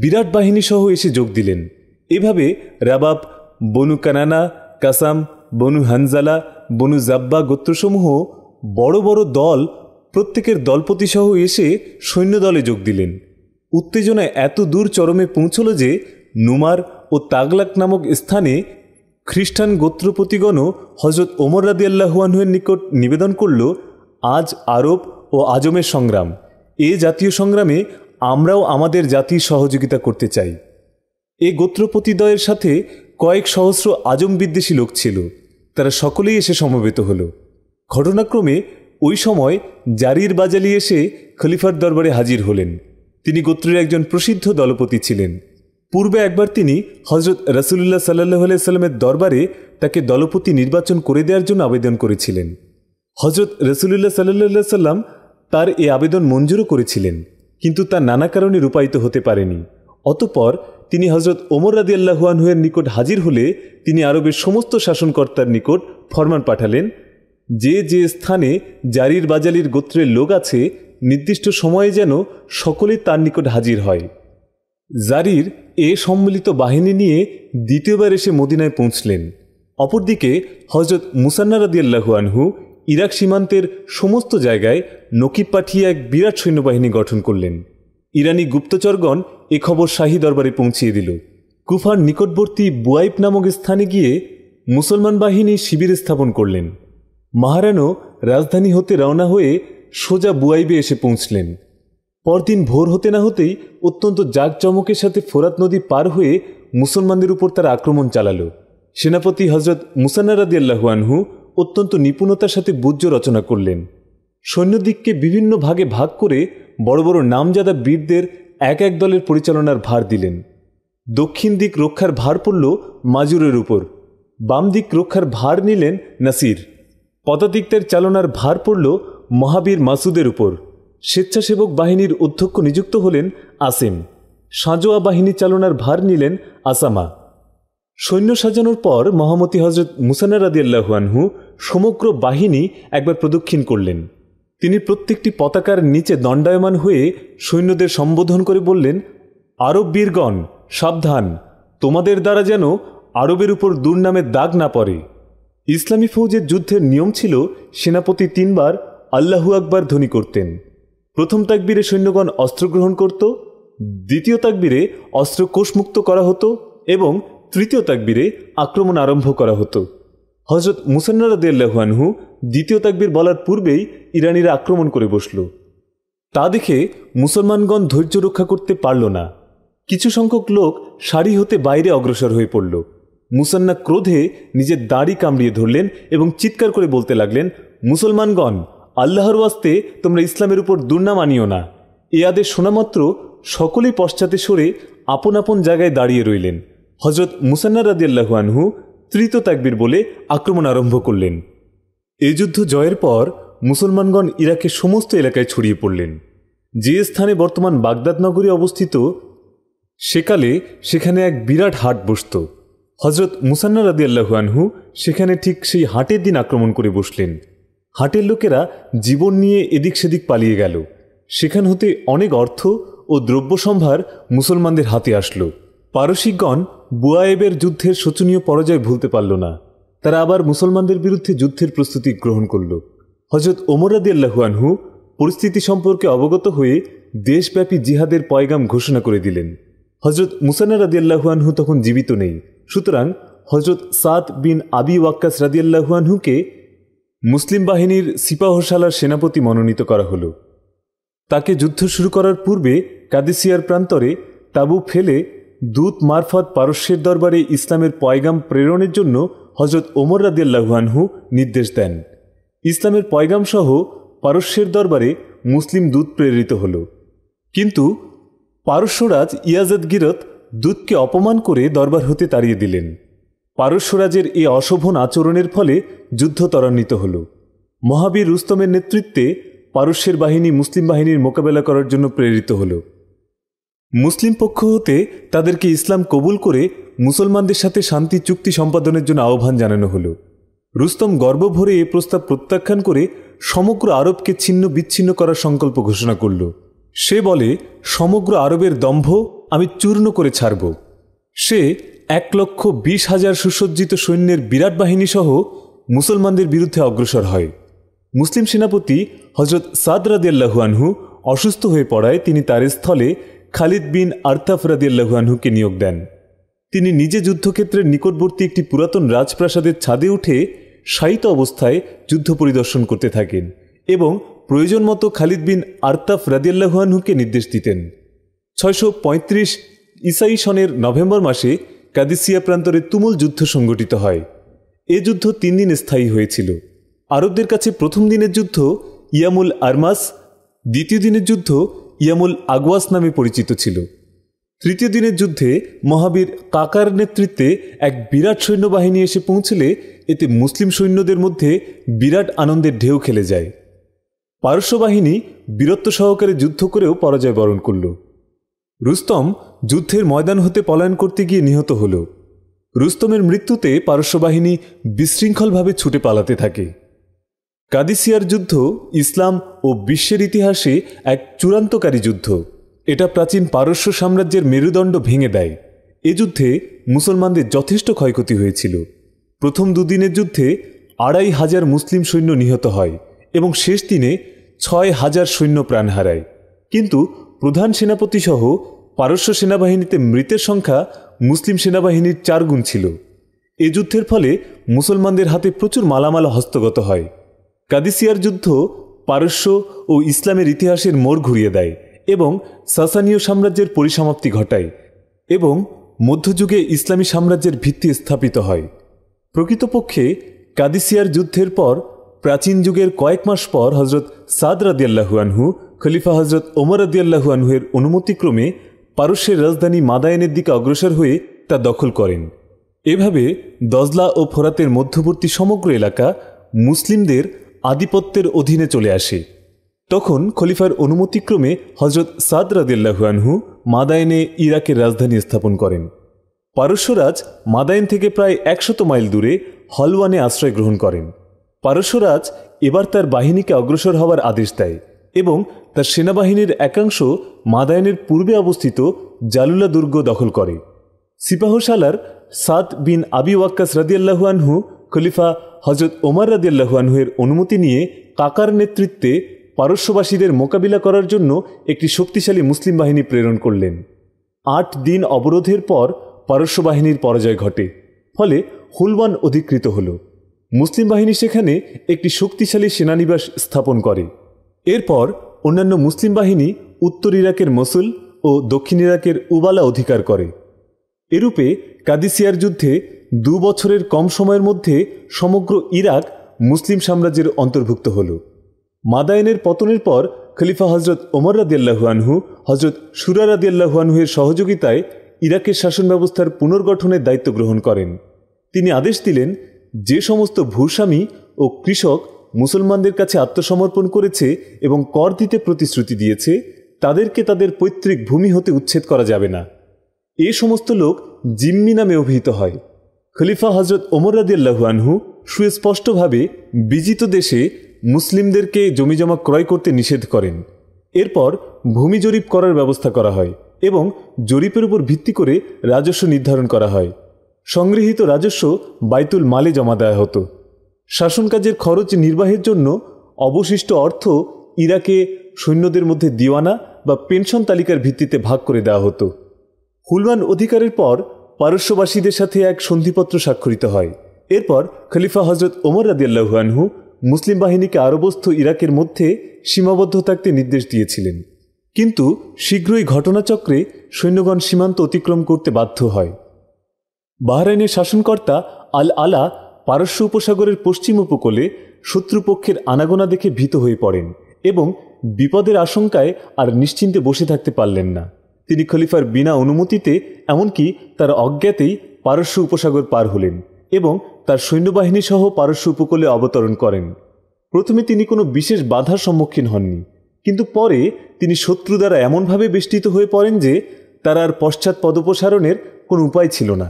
বিরাট বাহিনী সহ এসে যোগ দিলেন এভাবে রাবাব বনু কানানা কাসাম বনু হানজালা বনু জাব্বা গোত্রসমূহ বড় বড় দল প্রত্যেকের দলপতিসহ এসে সৈন্যদলে যোগ দিলেন উত্তেজনা এত দূর চরমে পৌঁছল যে নুমার ও তাগলাক নামক স্থানে খ্রিস্টান গোত্রপতিগণও হজরত ওমর রাদি আল্লাহুয়ানহের নিকট নিবেদন করল আজ আরব ও আজমের সংগ্রাম এ জাতীয় সংগ্রামে আমরাও আমাদের জাতির সহযোগিতা করতে চাই এ গোত্রপতিদ্বয়ের সাথে কয়েক সহস্র আজম বিদ্বেষী লোক ছিল তারা সকলেই এসে সমবেত হল ঘটনাক্রমে ওই সময় জারির বাজালি এসে খলিফার দরবারে হাজির হলেন তিনি গোত্রের একজন প্রসিদ্ধ দলপতি ছিলেন পূর্বে একবার তিনি হজরত রসুলুল্লাহ সাল্লাহ আলাইস্লামের দরবারে তাকে দলপতি নির্বাচন করে দেওয়ার জন্য আবেদন করেছিলেন হজরত রসুলুল্লাহ সাল্লাহ সাল্লাম তার এ আবেদন মঞ্জুরও করেছিলেন কিন্তু তা নানা কারণে রূপায়িত হতে পারেনি অতপর তিনি হজরত ওমর রাদি আল্লাহুয়ানহুয়ের নিকট হাজির হলে তিনি আরবের সমস্ত শাসনকর্তার নিকট ফরমান পাঠালেন যে যে স্থানে জারির বাজালির গোত্রের লোক আছে নির্দিষ্ট সময়ে যেন সকলে তার নিকট হাজির হয় জারির এ সম্মিলিত বাহিনী নিয়ে দ্বিতীয়বার এসে মদিনায় পৌঁছলেন অপরদিকে হজরত মুসান্নারাদিয়াল্লাহু আনহু ইরাক সীমান্তের সমস্ত জায়গায় নকিব পাঠিয়ে এক বিরাট সৈন্যবাহিনী গঠন করলেন ইরানি গুপ্তচরগণ এ খবর শাহী দরবারে পৌঁছিয়ে দিল কুফার নিকটবর্তী বুয়াইপ নামক স্থানে গিয়ে মুসলমান বাহিনী শিবির স্থাপন করলেন মাহারানো রাজধানী হতে রওনা হয়ে সোজা বুয়াইবে এসে পৌঁছলেন পরদিন ভোর হতে না হতেই অত্যন্ত জাঁকজমকের সাথে ফোরাত নদী পার হয়ে মুসলমানদের উপর তার আক্রমণ চালালো সেনাপতি হজরত মুসান্নারাদি আল্লাহুয়ানহু অত্যন্ত নিপুণতার সাথে বুজ্জ রচনা করলেন সৈন্যদিককে বিভিন্ন ভাগে ভাগ করে বড় বড় নামজাদা বীরদের এক এক দলের পরিচালনার ভার দিলেন দক্ষিণ দিক রক্ষার ভার পড়ল মাজুরের উপর বাম দিক রক্ষার ভার নিলেন নাসির পদাতিকদের চালনার ভার পড়ল মহাবীর মাসুদের উপর স্বেচ্ছাসেবক বাহিনীর অধ্যক্ষ নিযুক্ত হলেন আসিম সাঁজোয়া বাহিনী চালনার ভার নিলেন আসামা সৈন্য সাজানোর পর মহামতি হজরত মুসানার আদিয়াল্লাহুয়ানহু সমগ্র বাহিনী একবার প্রদক্ষিণ করলেন তিনি প্রত্যেকটি পতাকার নিচে দণ্ডায়মান হয়ে সৈন্যদের সম্বোধন করে বললেন আরব বীরগণ সাবধান তোমাদের দ্বারা যেন আরবের উপর দুর্নামের দাগ না পড়ে ইসলামী ফৌজের যুদ্ধের নিয়ম ছিল সেনাপতি তিনবার আল্লাহু আকবার ধ্বনি করতেন প্রথম তাকবীরে সৈন্যগণ অস্ত্র গ্রহণ করত দ্বিতীয় তাকবীরে অস্ত্র কোষমুক্ত করা হতো এবং তৃতীয় তাকবীরে আক্রমণ আরম্ভ করা হতো হজরত দেহানহু দ্বিতীয় তাকবীর বলার পূর্বেই ইরানিরা আক্রমণ করে বসল তা দেখে মুসলমানগণ ধৈর্য রক্ষা করতে পারল না কিছু সংখ্যক লোক সারি হতে বাইরে অগ্রসর হয়ে পড়ল মুসান্না ক্রোধে নিজের দাড়ি কামড়িয়ে ধরলেন এবং চিৎকার করে বলতে লাগলেন মুসলমানগণ আল্লাহর ওয়াস্তে তোমরা ইসলামের উপর দুর্নাম আনিও না এ আদেশ শোনামাত্র সকলেই পশ্চাতে সরে আপন আপন জায়গায় দাঁড়িয়ে রইলেন হজরত মুসান্নার রাজি আনহু তৃত তাকবির বলে আক্রমণ আরম্ভ করলেন এই যুদ্ধ জয়ের পর মুসলমানগণ ইরাকের সমস্ত এলাকায় ছড়িয়ে পড়লেন যে স্থানে বর্তমান বাগদাদ নগরী অবস্থিত সেকালে সেখানে এক বিরাট হাট বসত হজরত মুসান্না রাদিয়াল্লাহু আনহু সেখানে ঠিক সেই হাটের দিন আক্রমণ করে বসলেন হাটের লোকেরা জীবন নিয়ে এদিক সেদিক পালিয়ে গেল সেখান হতে অনেক অর্থ ও দ্রব্য সম্ভার মুসলমানদের হাতে আসলো পারসিকগণ বুয়ায়েবের যুদ্ধের শোচনীয় পরাজয় ভুলতে পারল না তারা আবার মুসলমানদের বিরুদ্ধে যুদ্ধের প্রস্তুতি গ্রহণ করল হজরত ওমরাদিয়াল্লাহুয়ানহু পরিস্থিতি সম্পর্কে অবগত হয়ে দেশব্যাপী জিহাদের পয়গাম ঘোষণা করে দিলেন হজরত মুসানা আল্লাহুয়ানহু তখন জীবিত নেই সুতরাং হজরত সাদ বিন আবি ওয়াক্কাস রাদি আল্লাহানহুকে মুসলিম বাহিনীর সিপাহশালার সেনাপতি মনোনীত করা হল তাকে যুদ্ধ শুরু করার পূর্বে কাদিসিয়ার প্রান্তরে তাবু ফেলে দূত মারফত পারস্যের দরবারে ইসলামের পয়গাম প্রেরণের জন্য হজরত ওমর রাদিয়াল্লাহুয়ানহু নির্দেশ দেন ইসলামের পয়গামসহ পারস্যের দরবারে মুসলিম দূত প্রেরিত হল কিন্তু পারস্যরাজ ইয়াজাদ গিরত দূতকে অপমান করে দরবার হতে তাড়িয়ে দিলেন পারস্যরাজের এই অশোভন আচরণের ফলে যুদ্ধ ত্বরান্বিত হল মহাবীর রুস্তমের নেতৃত্বে পারস্যের বাহিনী মুসলিম বাহিনীর মোকাবেলা করার জন্য প্রেরিত হল মুসলিম পক্ষ হতে তাদেরকে ইসলাম কবুল করে মুসলমানদের সাথে শান্তি চুক্তি সম্পাদনের জন্য আহ্বান জানানো হল রুস্তম গর্ব ভরে এ প্রস্তাব প্রত্যাখ্যান করে সমগ্র আরবকে ছিন্ন বিচ্ছিন্ন করার সংকল্প ঘোষণা করল সে বলে সমগ্র আরবের দম্ভ আমি চূর্ণ করে ছাড়ব সে এক লক্ষ বিশ হাজার সুসজ্জিত সৈন্যের বিরাট বাহিনী সহ মুসলমানদের বিরুদ্ধে অগ্রসর হয় মুসলিম সেনাপতি হজরত সাদ রাদিয়াল্লাহুয়ানহু অসুস্থ হয়ে পড়ায় তিনি তার স্থলে খালিদ বিন আর্তাফ রাদিয়াল্লাহুয়ানহুকে নিয়োগ দেন তিনি নিজে যুদ্ধক্ষেত্রের নিকটবর্তী একটি পুরাতন রাজপ্রাসাদের ছাদে উঠে শায়িত অবস্থায় যুদ্ধ পরিদর্শন করতে থাকেন এবং প্রয়োজন মতো খালিদ বিন আর্তাফ রাদিয়াল্লাহুয়ানহুকে নির্দেশ দিতেন ছয়শো পঁয়ত্রিশ ইসাই সনের নভেম্বর মাসে কাদিসিয়া প্রান্তরে তুমুল যুদ্ধ সংগঠিত হয় এ যুদ্ধ তিন দিন স্থায়ী হয়েছিল আরবদের কাছে প্রথম দিনের যুদ্ধ ইয়ামুল আরমাস দ্বিতীয় দিনের যুদ্ধ ইয়ামুল আগওয়াস নামে পরিচিত ছিল তৃতীয় দিনের যুদ্ধে মহাবীর কাকার নেতৃত্বে এক বিরাট সৈন্যবাহিনী এসে পৌঁছলে এতে মুসলিম সৈন্যদের মধ্যে বিরাট আনন্দের ঢেউ খেলে যায় পারস্য বাহিনী বীরত্ব সহকারে যুদ্ধ করেও পরাজয় বরণ করল রুস্তম যুদ্ধের ময়দান হতে পলায়ন করতে গিয়ে নিহত হল রুস্তমের মৃত্যুতে পারস্য বাহিনী বিশৃঙ্খলভাবে ছুটে পালাতে থাকে কাদিসিয়ার যুদ্ধ ইসলাম ও বিশ্বের ইতিহাসে এক চূড়ান্তকারী যুদ্ধ এটা প্রাচীন পারস্য সাম্রাজ্যের মেরুদণ্ড ভেঙে দেয় এ যুদ্ধে মুসলমানদের যথেষ্ট ক্ষয়ক্ষতি হয়েছিল প্রথম দুদিনের যুদ্ধে আড়াই হাজার মুসলিম সৈন্য নিহত হয় এবং শেষ দিনে ছয় হাজার সৈন্য প্রাণ হারায় কিন্তু প্রধান সেনাপতি সহ পারস্য সেনাবাহিনীতে মৃতের সংখ্যা মুসলিম সেনাবাহিনীর চার গুণ ছিল এ যুদ্ধের ফলে মুসলমানদের হাতে প্রচুর মালামাল হস্তগত হয় কাদিসিয়ার যুদ্ধ পারস্য ও ইসলামের ইতিহাসের মোড় ঘুরিয়ে দেয় এবং সাসানীয় সাম্রাজ্যের পরিসমাপ্তি ঘটায় এবং মধ্যযুগে ইসলামী সাম্রাজ্যের ভিত্তি স্থাপিত হয় প্রকৃতপক্ষে কাদিসিয়ার যুদ্ধের পর প্রাচীন যুগের কয়েক মাস পর হজরত সাদ রাদিয়াল্লাহুয়ানহু খলিফা হজরত ওমর আদিয়াল্লাহু আনহুয়ের অনুমতিক্রমে পারস্যের রাজধানী মাদায়নের দিকে অগ্রসর হয়ে তা দখল করেন এভাবে দজলা ও ফোরাতের মধ্যবর্তী সমগ্র এলাকা মুসলিমদের আধিপত্যের অধীনে চলে আসে তখন খলিফার অনুমতিক্রমে হজরত সাদ আনহু মাদায়নে ইরাকের রাজধানী স্থাপন করেন পারস্যরাজ মাদায়ন থেকে প্রায় একশত মাইল দূরে হলওয়ানে আশ্রয় গ্রহণ করেন পারস্যরাজ এবার তার বাহিনীকে অগ্রসর হওয়ার আদেশ দেয় এবং তার সেনাবাহিনীর একাংশ মাদায়নের পূর্বে অবস্থিত জালুলা দুর্গ দখল করে সিপাহশালার সাদ বিন আবি ওয়াক্কাস রাদিয়াল্লাহুয়ানহু খলিফা হজরত ওমর রাদিয়াল্লাহুয়ানহুয়ের অনুমতি নিয়ে কাকার নেতৃত্বে পারস্যবাসীদের মোকাবিলা করার জন্য একটি শক্তিশালী মুসলিম বাহিনী প্রেরণ করলেন আট দিন অবরোধের পর পারস্য বাহিনীর পরাজয় ঘটে ফলে হুলওয়ান অধিকৃত হল মুসলিম বাহিনী সেখানে একটি শক্তিশালী সেনানিবাস স্থাপন করে এরপর অন্যান্য মুসলিম বাহিনী উত্তর ইরাকের মসুল ও দক্ষিণ ইরাকের উবালা অধিকার করে এরূপে কাদিসিয়ার যুদ্ধে দু বছরের কম সময়ের মধ্যে সমগ্র ইরাক মুসলিম সাম্রাজ্যের অন্তর্ভুক্ত হল মাদায়নের পতনের পর খলিফা হজরত ওমর রাদিয়াল্লাহুয়ানহু হজরত সুরা রাদিয়াল্লাহুয়ানহুয়ের সহযোগিতায় ইরাকের শাসন ব্যবস্থার পুনর্গঠনের দায়িত্ব গ্রহণ করেন তিনি আদেশ দিলেন যে সমস্ত ভূস্বামী ও কৃষক মুসলমানদের কাছে আত্মসমর্পণ করেছে এবং কর দিতে প্রতিশ্রুতি দিয়েছে তাদেরকে তাদের পৈতৃক ভূমি হতে উচ্ছেদ করা যাবে না এ সমস্ত লোক জিম্মি নামে অভিহিত হয় খলিফা হজরত ওমর আনহু সুস্পষ্টভাবে বিজিত দেশে মুসলিমদেরকে জমিজমা ক্রয় করতে নিষেধ করেন এরপর ভূমি জরিপ করার ব্যবস্থা করা হয় এবং জরিপের উপর ভিত্তি করে রাজস্ব নির্ধারণ করা হয় সংগৃহীত রাজস্ব বাইতুল মালে জমা দেওয়া হতো শাসন কাজের খরচ নির্বাহের জন্য অবশিষ্ট অর্থ ইরাকে সৈন্যদের মধ্যে দিওয়ানা বা পেনশন তালিকার ভিত্তিতে ভাগ করে দেওয়া হতো হুলমান অধিকারের পর পারস্যবাসীদের সাথে এক সন্ধিপত্র স্বাক্ষরিত হয় এরপর খলিফা হজরত ওমর রাদিয়াল্লাহুয়ানহু মুসলিম বাহিনীকে আরবস্থ ইরাকের মধ্যে সীমাবদ্ধ থাকতে নির্দেশ দিয়েছিলেন কিন্তু শীঘ্রই ঘটনাচক্রে সৈন্যগণ সীমান্ত অতিক্রম করতে বাধ্য হয় বাহরাইনের শাসনকর্তা আল আলা পারস্য উপসাগরের পশ্চিম উপকূলে শত্রুপক্ষের আনাগোনা দেখে ভীত হয়ে পড়েন এবং বিপদের আশঙ্কায় আর নিশ্চিন্তে বসে থাকতে পারলেন না তিনি খলিফার বিনা অনুমতিতে এমনকি তার অজ্ঞাতেই পারস্য উপসাগর পার হলেন এবং তার সৈন্যবাহিনী সহ পারস্য উপকূলে অবতরণ করেন প্রথমে তিনি কোনো বিশেষ বাধার সম্মুখীন হননি কিন্তু পরে তিনি শত্রু দ্বারা এমনভাবে বেষ্টিত হয়ে পড়েন যে তার আর পশ্চাৎ পদপসারণের কোনো উপায় ছিল না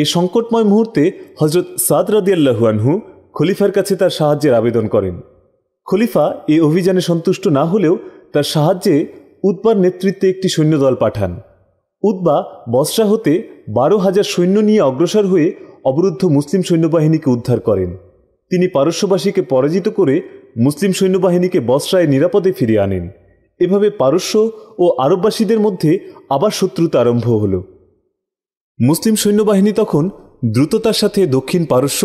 এ সংকটময় মুহূর্তে হজরত সাদ রাদিয়াল্লাহু আনহু খলিফার কাছে তার সাহায্যের আবেদন করেন খলিফা এই অভিযানে সন্তুষ্ট না হলেও তার সাহায্যে উদ্বার নেতৃত্বে একটি সৈন্যদল পাঠান উদ্বা বসরা হতে বারো হাজার সৈন্য নিয়ে অগ্রসর হয়ে অবরুদ্ধ মুসলিম সৈন্যবাহিনীকে উদ্ধার করেন তিনি পারস্যবাসীকে পরাজিত করে মুসলিম সৈন্যবাহিনীকে বসরায় নিরাপদে ফিরিয়ে আনেন এভাবে পারস্য ও আরববাসীদের মধ্যে আবার শত্রুতা আরম্ভ হলো মুসলিম সৈন্যবাহিনী তখন দ্রুততার সাথে দক্ষিণ পারস্য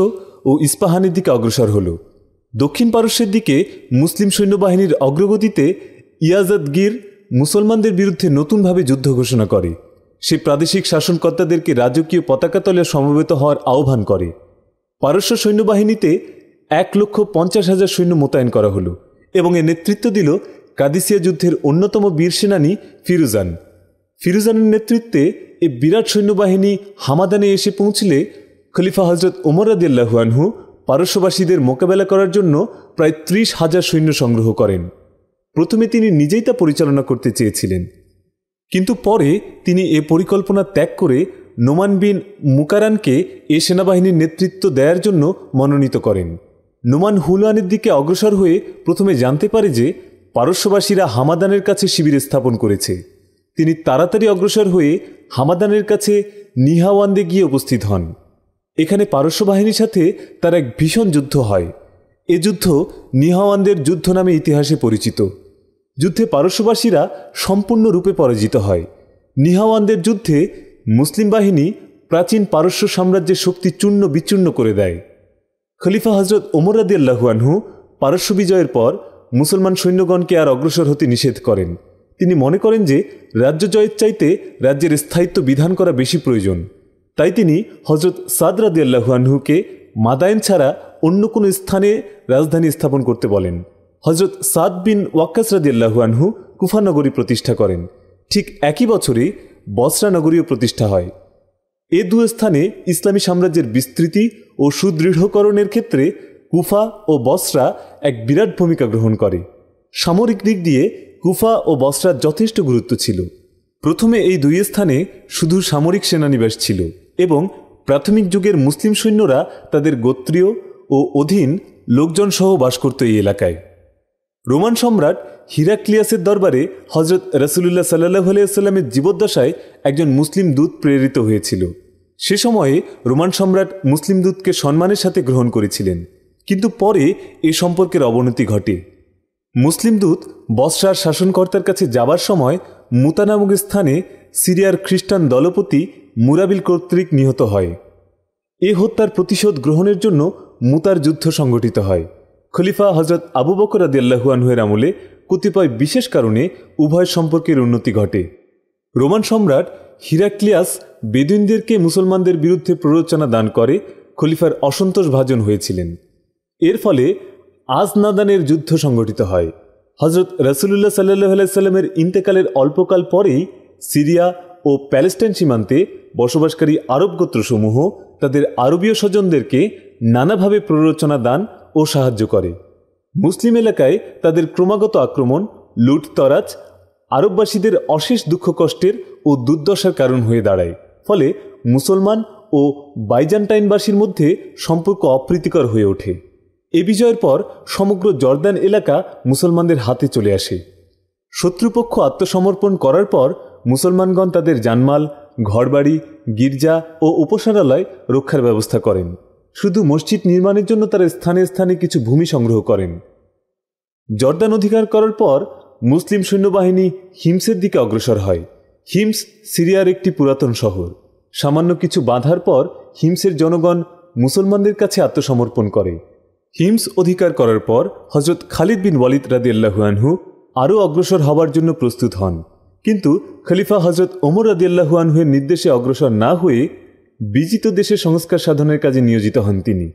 ও ইস্পাহানের দিকে অগ্রসর হল দক্ষিণ পারস্যের দিকে মুসলিম সৈন্যবাহিনীর অগ্রগতিতে ইয়াজাদগির মুসলমানদের বিরুদ্ধে নতুনভাবে যুদ্ধ ঘোষণা করে সে প্রাদেশিক শাসনকর্তাদেরকে রাজকীয় পতাকা তলে সমবেত হওয়ার আহ্বান করে পারস্য সৈন্যবাহিনীতে এক লক্ষ পঞ্চাশ হাজার সৈন্য মোতায়েন করা হলো এবং এর নেতৃত্ব দিল কাদিসিয়া যুদ্ধের অন্যতম বীর সেনানী ফিরুজান ফিরুজানের নেতৃত্বে এ বিরাট সৈন্যবাহিনী হামাদানে এসে পৌঁছলে খলিফা হজরত ওমর আনহু পারস্যবাসীদের মোকাবেলা করার জন্য প্রায় ত্রিশ হাজার সৈন্য সংগ্রহ করেন প্রথমে তিনি নিজেই তা পরিচালনা করতে চেয়েছিলেন কিন্তু পরে তিনি এ পরিকল্পনা ত্যাগ করে নোমান বিন মুকারানকে এ সেনাবাহিনীর নেতৃত্ব দেওয়ার জন্য মনোনীত করেন নোমান হুলানের দিকে অগ্রসর হয়ে প্রথমে জানতে পারে যে পারস্যবাসীরা হামাদানের কাছে শিবির স্থাপন করেছে তিনি তাড়াতাড়ি অগ্রসর হয়ে হামাদানের কাছে নিহাওয়ান্দে গিয়ে উপস্থিত হন এখানে পারস্য বাহিনীর সাথে তার এক ভীষণ যুদ্ধ হয় এ যুদ্ধ নিহাওয়ানদের যুদ্ধ নামে ইতিহাসে পরিচিত যুদ্ধে পারস্যবাসীরা সম্পূর্ণরূপে পরাজিত হয় নিহাওয়ানদের যুদ্ধে মুসলিম বাহিনী প্রাচীন পারস্য সাম্রাজ্যের শক্তি চূর্ণ বিচূর্ণ করে দেয় খলিফা হজরত ওমর আল্লাহুয়ানহু পারস্য বিজয়ের পর মুসলমান সৈন্যগণকে আর অগ্রসর হতে নিষেধ করেন তিনি মনে করেন যে রাজ্য জয়ের চাইতে রাজ্যের স্থায়িত্ব বিধান করা বেশি প্রয়োজন তাই তিনি হজরত সাদ আল্লাহুয়ানহুকে মাদায়ন ছাড়া অন্য কোনো স্থানে রাজধানী স্থাপন করতে বলেন হজরত সাদ বিন ওয়াক্কাস আল্লাহুয়ানহু কুফানগরী প্রতিষ্ঠা করেন ঠিক একই বছরে বসরা নগরীও প্রতিষ্ঠা হয় এ দু স্থানে ইসলামী সাম্রাজ্যের বিস্তৃতি ও সুদৃঢ়করণের ক্ষেত্রে কুফা ও বসরা এক বিরাট ভূমিকা গ্রহণ করে সামরিক দিক দিয়ে কুফা ও বসরার যথেষ্ট গুরুত্ব ছিল প্রথমে এই দুই স্থানে শুধু সামরিক সেনানিবাস ছিল এবং প্রাথমিক যুগের মুসলিম সৈন্যরা তাদের গোত্রীয় ও অধীন লোকজন সহ বাস করত এই এলাকায় রোমান সম্রাট হিরাক্লিয়াসের দরবারে হজরত রসুলুল্লাহ সাল্লাহ আলাইস্লামের জীবদ্দশায় একজন মুসলিম দূত প্রেরিত হয়েছিল সে সময়ে রোমান সম্রাট মুসলিম দূতকে সম্মানের সাথে গ্রহণ করেছিলেন কিন্তু পরে এ সম্পর্কের অবনতি ঘটে মুসলিম দূত বসরার শাসনকর্তার কাছে যাবার সময় মুতা স্থানে সিরিয়ার খ্রিস্টান দলপতি মুরাবিল কর্তৃক নিহত হয় এ হত্যার প্রতিশোধ গ্রহণের জন্য মুতার যুদ্ধ সংগঠিত হয় খলিফা হজরত আবু বকর আদিয়াল্লাহুয়ানহের আমলে কতিপয় বিশেষ কারণে উভয় সম্পর্কের উন্নতি ঘটে রোমান সম্রাট হিরাক্লিয়াস বেদুইনদেরকে মুসলমানদের বিরুদ্ধে প্ররোচনা দান করে খলিফার অসন্তোষ ভাজন হয়েছিলেন এর ফলে আজনাদানের যুদ্ধ সংগঠিত হয় হজরত রসুল্লাহ সাল্লাহ সাল্লামের ইন্তেকালের অল্পকাল পরেই সিরিয়া ও প্যালেস্টাইন সীমান্তে বসবাসকারী আরব গোত্রসমূহ তাদের আরবীয় স্বজনদেরকে নানাভাবে প্ররোচনা দান ও সাহায্য করে মুসলিম এলাকায় তাদের ক্রমাগত আক্রমণ লুটতরাজ আরববাসীদের অশেষ দুঃখ কষ্টের ও দুর্দশার কারণ হয়ে দাঁড়ায় ফলে মুসলমান ও বাইজান্টাইনবাসীর মধ্যে সম্পর্ক অপ্রীতিকর হয়ে ওঠে এ বিজয়ের পর সমগ্র জর্দান এলাকা মুসলমানদের হাতে চলে আসে শত্রুপক্ষ আত্মসমর্পণ করার পর মুসলমানগণ তাদের জানমাল ঘরবাড়ি গির্জা ও উপসারালয় রক্ষার ব্যবস্থা করেন শুধু মসজিদ নির্মাণের জন্য তারা স্থানে স্থানে কিছু ভূমি সংগ্রহ করেন জর্দান অধিকার করার পর মুসলিম সৈন্যবাহিনী হিমসের দিকে অগ্রসর হয় হিমস সিরিয়ার একটি পুরাতন শহর সামান্য কিছু বাধার পর হিমসের জনগণ মুসলমানদের কাছে আত্মসমর্পণ করে হিমস অধিকার করার পর হজরত খালিদ বিন ওয়ালিদ রাদি আল্লাহুয়ানহু আরও অগ্রসর হবার জন্য প্রস্তুত হন কিন্তু খলিফা হজরত ওমর রাদি আল্লাহুয়ানহুয়ের নির্দেশে অগ্রসর না হয়ে বিজিত দেশে সংস্কার সাধনের কাজে নিয়োজিত হন তিনি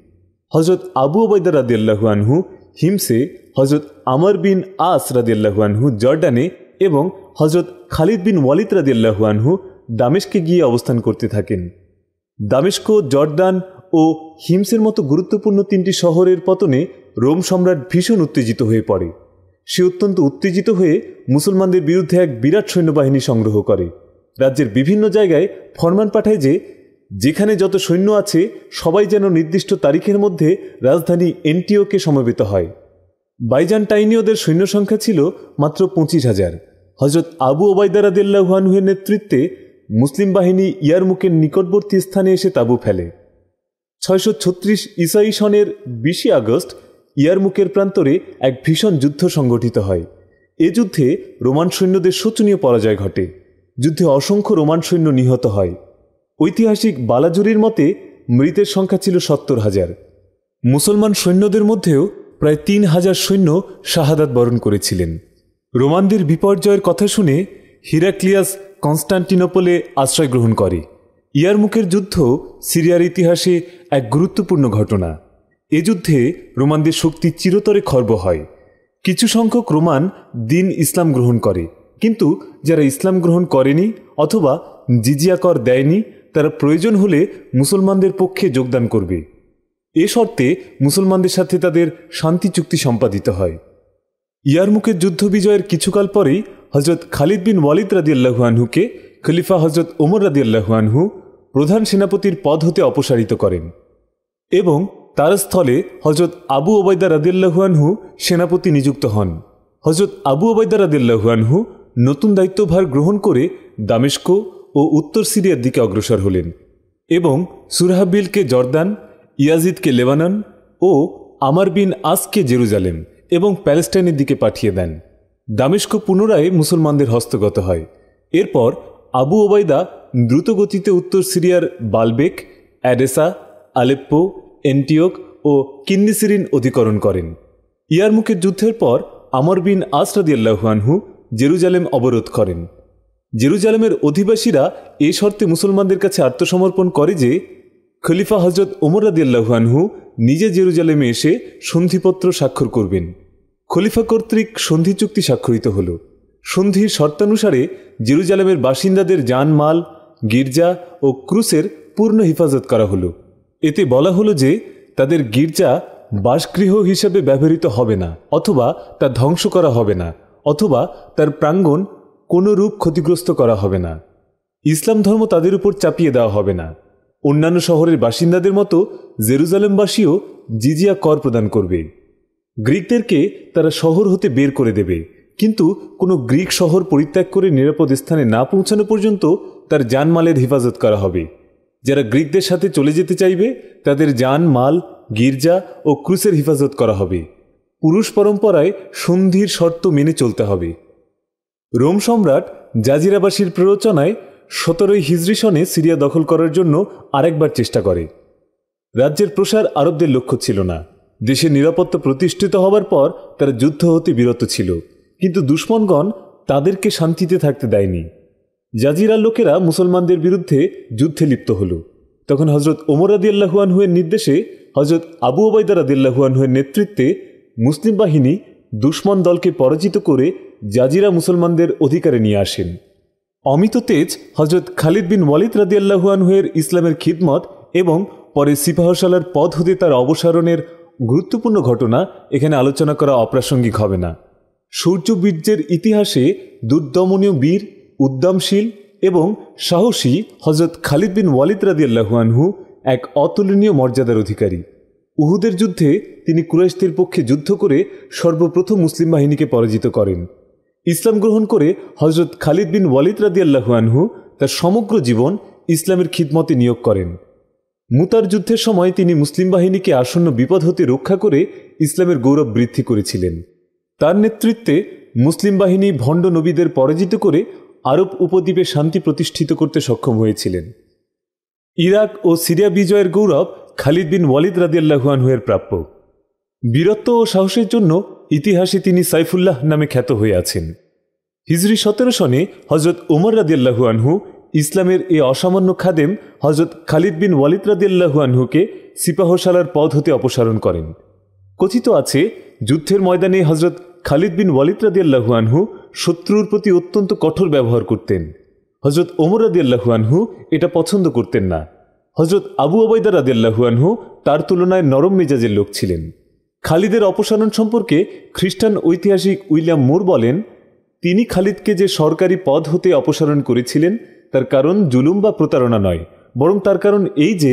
হজরত আবু ওবায়দা রাদি আল্লাহুয়ানহু হিমসে হজরত আমর বিন আস রাদি আল্লাহুয়ানহু জর্ডানে এবং হজরত খালিদ বিন ওয়ালিদ রাদি আল্লাহুয়ানহু দামেশকে গিয়ে অবস্থান করতে থাকেন দামেস্ক জর্দান ও হিমসের মতো গুরুত্বপূর্ণ তিনটি শহরের পতনে রোম সম্রাট ভীষণ উত্তেজিত হয়ে পড়ে সে অত্যন্ত উত্তেজিত হয়ে মুসলমানদের বিরুদ্ধে এক বিরাট সৈন্যবাহিনী সংগ্রহ করে রাজ্যের বিভিন্ন জায়গায় ফরমান পাঠায় যে যেখানে যত সৈন্য আছে সবাই যেন নির্দিষ্ট তারিখের মধ্যে রাজধানী এনটিওকে সমবেত হয় বাইজান্টাইনীয়দের সৈন্য সংখ্যা ছিল মাত্র পঁচিশ হাজার হজরত আবু ওবায়দা রাদিল্লাহানহুয়ের নেতৃত্বে মুসলিম বাহিনী ইয়ারমুকের নিকটবর্তী স্থানে এসে তাঁবু ফেলে ছয়শো ছত্রিশ ইসাই সনের বিশে আগস্ট ইয়ারমুকের প্রান্তরে এক ভীষণ যুদ্ধ সংগঠিত হয় এ যুদ্ধে রোমান সৈন্যদের শোচনীয় পরাজয় ঘটে যুদ্ধে অসংখ্য রোমান সৈন্য নিহত হয় ঐতিহাসিক বালাজুরির মতে মৃতের সংখ্যা ছিল সত্তর হাজার মুসলমান সৈন্যদের মধ্যেও প্রায় তিন হাজার সৈন্য শাহাদাত বরণ করেছিলেন রোমানদের বিপর্যয়ের কথা শুনে হিরাক্লিয়াস কনস্টান্টিনোপলে আশ্রয় গ্রহণ করে ইয়ারমুকের যুদ্ধ সিরিয়ার ইতিহাসে এক গুরুত্বপূর্ণ ঘটনা এ যুদ্ধে রোমানদের শক্তি চিরতরে খর্ব হয় কিছু সংখ্যক রোমান দিন ইসলাম গ্রহণ করে কিন্তু যারা ইসলাম গ্রহণ করেনি অথবা জিজিয়া কর দেয়নি তারা প্রয়োজন হলে মুসলমানদের পক্ষে যোগদান করবে এ শর্তে মুসলমানদের সাথে তাদের শান্তি চুক্তি সম্পাদিত হয় ইয়ারমুখের যুদ্ধ বিজয়ের কিছুকাল পরেই হজরত খালিদ বিন ওয়ালিদ আল্লাহুয়ানহুকে খলিফা হজরত ওমর আল্লাহুয়ানহু প্রধান সেনাপতির পদ হতে অপসারিত করেন এবং তার স্থলে হজরত আবু ওবায়দা রাদিল্লাহুয়ানহু সেনাপতি নিযুক্ত হন হজরত আবু ওবায়দা রাদিল্লাহুয়ানহু নতুন দায়িত্বভার গ্রহণ করে দামেস্ক ও উত্তর সিরিয়ার দিকে অগ্রসর হলেন এবং সুরাহাবিলকে জর্দান ইয়াজিদকে লেবানন ও আমার বিন আসকে জেরুজালেম এবং প্যালেস্টাইনের দিকে পাঠিয়ে দেন দামেস্ক পুনরায় মুসলমানদের হস্তগত হয় এরপর আবু ওবায়দা দ্রুতগতিতে উত্তর সিরিয়ার বালবেক অ্যাডেসা আলেপ্পো এন্টিওক ও কিন্নিসিরিন অধিকরণ করেন মুখের যুদ্ধের পর আমর বিন আসরাদিয়াল্লাহুয়ানহু জেরুজালেম অবরোধ করেন জেরুজালেমের অধিবাসীরা এ শর্তে মুসলমানদের কাছে আত্মসমর্পণ করে যে খলিফা হজরত ওমর রাদিয়াল্লাহুয়ানহু নিজে জেরুজালেমে এসে সন্ধিপত্র স্বাক্ষর করবেন খলিফা কর্তৃক সন্ধি চুক্তি স্বাক্ষরিত হল সন্ধির শর্তানুসারে জেরুজালেমের বাসিন্দাদের যানমাল গির্জা ও ক্রুসের পূর্ণ হেফাজত করা হলো এতে বলা হলো যে তাদের গির্জা বাসগৃহ হিসেবে ব্যবহৃত হবে না অথবা তা ধ্বংস করা হবে না অথবা তার প্রাঙ্গণ কোনো রূপ ক্ষতিগ্রস্ত করা হবে না ইসলাম ধর্ম তাদের উপর চাপিয়ে দেওয়া হবে না অন্যান্য শহরের বাসিন্দাদের মতো জেরুজালেমবাসীও জিজিয়া কর প্রদান করবে গ্রিকদেরকে তারা শহর হতে বের করে দেবে কিন্তু কোনো গ্রিক শহর পরিত্যাগ করে নিরাপদ স্থানে না পৌঁছানো পর্যন্ত তার জানমালের হেফাজত করা হবে যারা গ্রিকদের সাথে চলে যেতে চাইবে তাদের যান মাল গির্জা ও ক্রুসের হেফাজত করা হবে পুরুষ পরম্পরায় সন্ধির শর্ত মেনে চলতে হবে রোম সম্রাট জাজিরাবাসীর প্ররোচনায় সতেরোই হিজরি সনে সিরিয়া দখল করার জন্য আরেকবার চেষ্টা করে রাজ্যের প্রসার আরবদের লক্ষ্য ছিল না দেশের নিরাপত্তা প্রতিষ্ঠিত হবার পর তারা যুদ্ধ হতে বিরত ছিল কিন্তু দুশ্মনগণ তাদেরকে শান্তিতে থাকতে দেয়নি জাজিরার লোকেরা মুসলমানদের বিরুদ্ধে যুদ্ধে লিপ্ত হল তখন হজরত ওমর আদি আল্লাহুয়ানহুয়ের নির্দেশে হজরত আবু ওবায়দা রাদিল্লাহুয়ানহুয়ের নেতৃত্বে মুসলিম বাহিনী দুশ্মন দলকে পরাজিত করে জাজিরা মুসলমানদের অধিকারে নিয়ে আসেন অমিত তেজ হজরত খালিদ বিন ওয়ালিদ রাদি রাদিয়াল্লাহুয়ানহুয়ের ইসলামের খিদমত এবং পরে সিপাহশালার পদ হতে তার অবসারণের গুরুত্বপূর্ণ ঘটনা এখানে আলোচনা করা অপ্রাসঙ্গিক হবে না সূর্যবীর্যের ইতিহাসে দুর্দমনীয় বীর উদ্যমশীল এবং সাহসী হজরত খালিদ বিন ওয়ালিদ রাদিয়াল্লাহুয়ানহু এক অতুলনীয় মর্যাদার অধিকারী উহুদের যুদ্ধে তিনি কুরাইশদের পক্ষে যুদ্ধ করে সর্বপ্রথম মুসলিম বাহিনীকে পরাজিত করেন ইসলাম গ্রহণ করে হজরত খালিদ বিন ওয়ালিদ রাদিয়াল্লাহুয়ানহু তার সমগ্র জীবন ইসলামের খিদমতে নিয়োগ করেন মুতার যুদ্ধের সময় তিনি মুসলিম বাহিনীকে আসন্ন বিপদ হতে রক্ষা করে ইসলামের গৌরব বৃদ্ধি করেছিলেন তার নেতৃত্বে মুসলিম বাহিনী ভণ্ড নবীদের পরাজিত করে আরব উপদ্বীপে শান্তি প্রতিষ্ঠিত করতে সক্ষম হয়েছিলেন ইরাক ও সিরিয়া বিজয়ের গৌরব খালিদ বিন ওয়ালিদ রাদিয়াল্লাহুয়ানহুয়ের প্রাপ্য বীরত্ব ও সাহসের জন্য ইতিহাসে তিনি সাইফুল্লাহ নামে খ্যাত হয়ে আছেন হিজরি সতেরো সনে হজরত ওমর রাদিয়াল্লাহুয়ানহু ইসলামের এ অসামান্য খাদেম হজরত খালিদ বিন ওয়ালিদ রাদিয়াল্লাহুয়ানহুকে সিপাহশালার পদ হতে অপসারণ করেন কথিত আছে যুদ্ধের ময়দানে হজরত খালিদ বিন ওয়ালিদ রাদিয়াল্লাহুয়ানহু শত্রুর প্রতি অত্যন্ত কঠোর ব্যবহার করতেন হজরত ওমর রাদিয়াল্লাহুয়ানহু এটা পছন্দ করতেন না হজরত আবু আবাইদা রাদিয়াল্লাহুয়ানহু তার তুলনায় নরম মেজাজের লোক ছিলেন খালিদের অপসারণ সম্পর্কে খ্রিস্টান ঐতিহাসিক উইলিয়াম মুর বলেন তিনি খালিদকে যে সরকারি পদ হতে অপসারণ করেছিলেন তার কারণ জুলুম বা প্রতারণা নয় বরং তার কারণ এই যে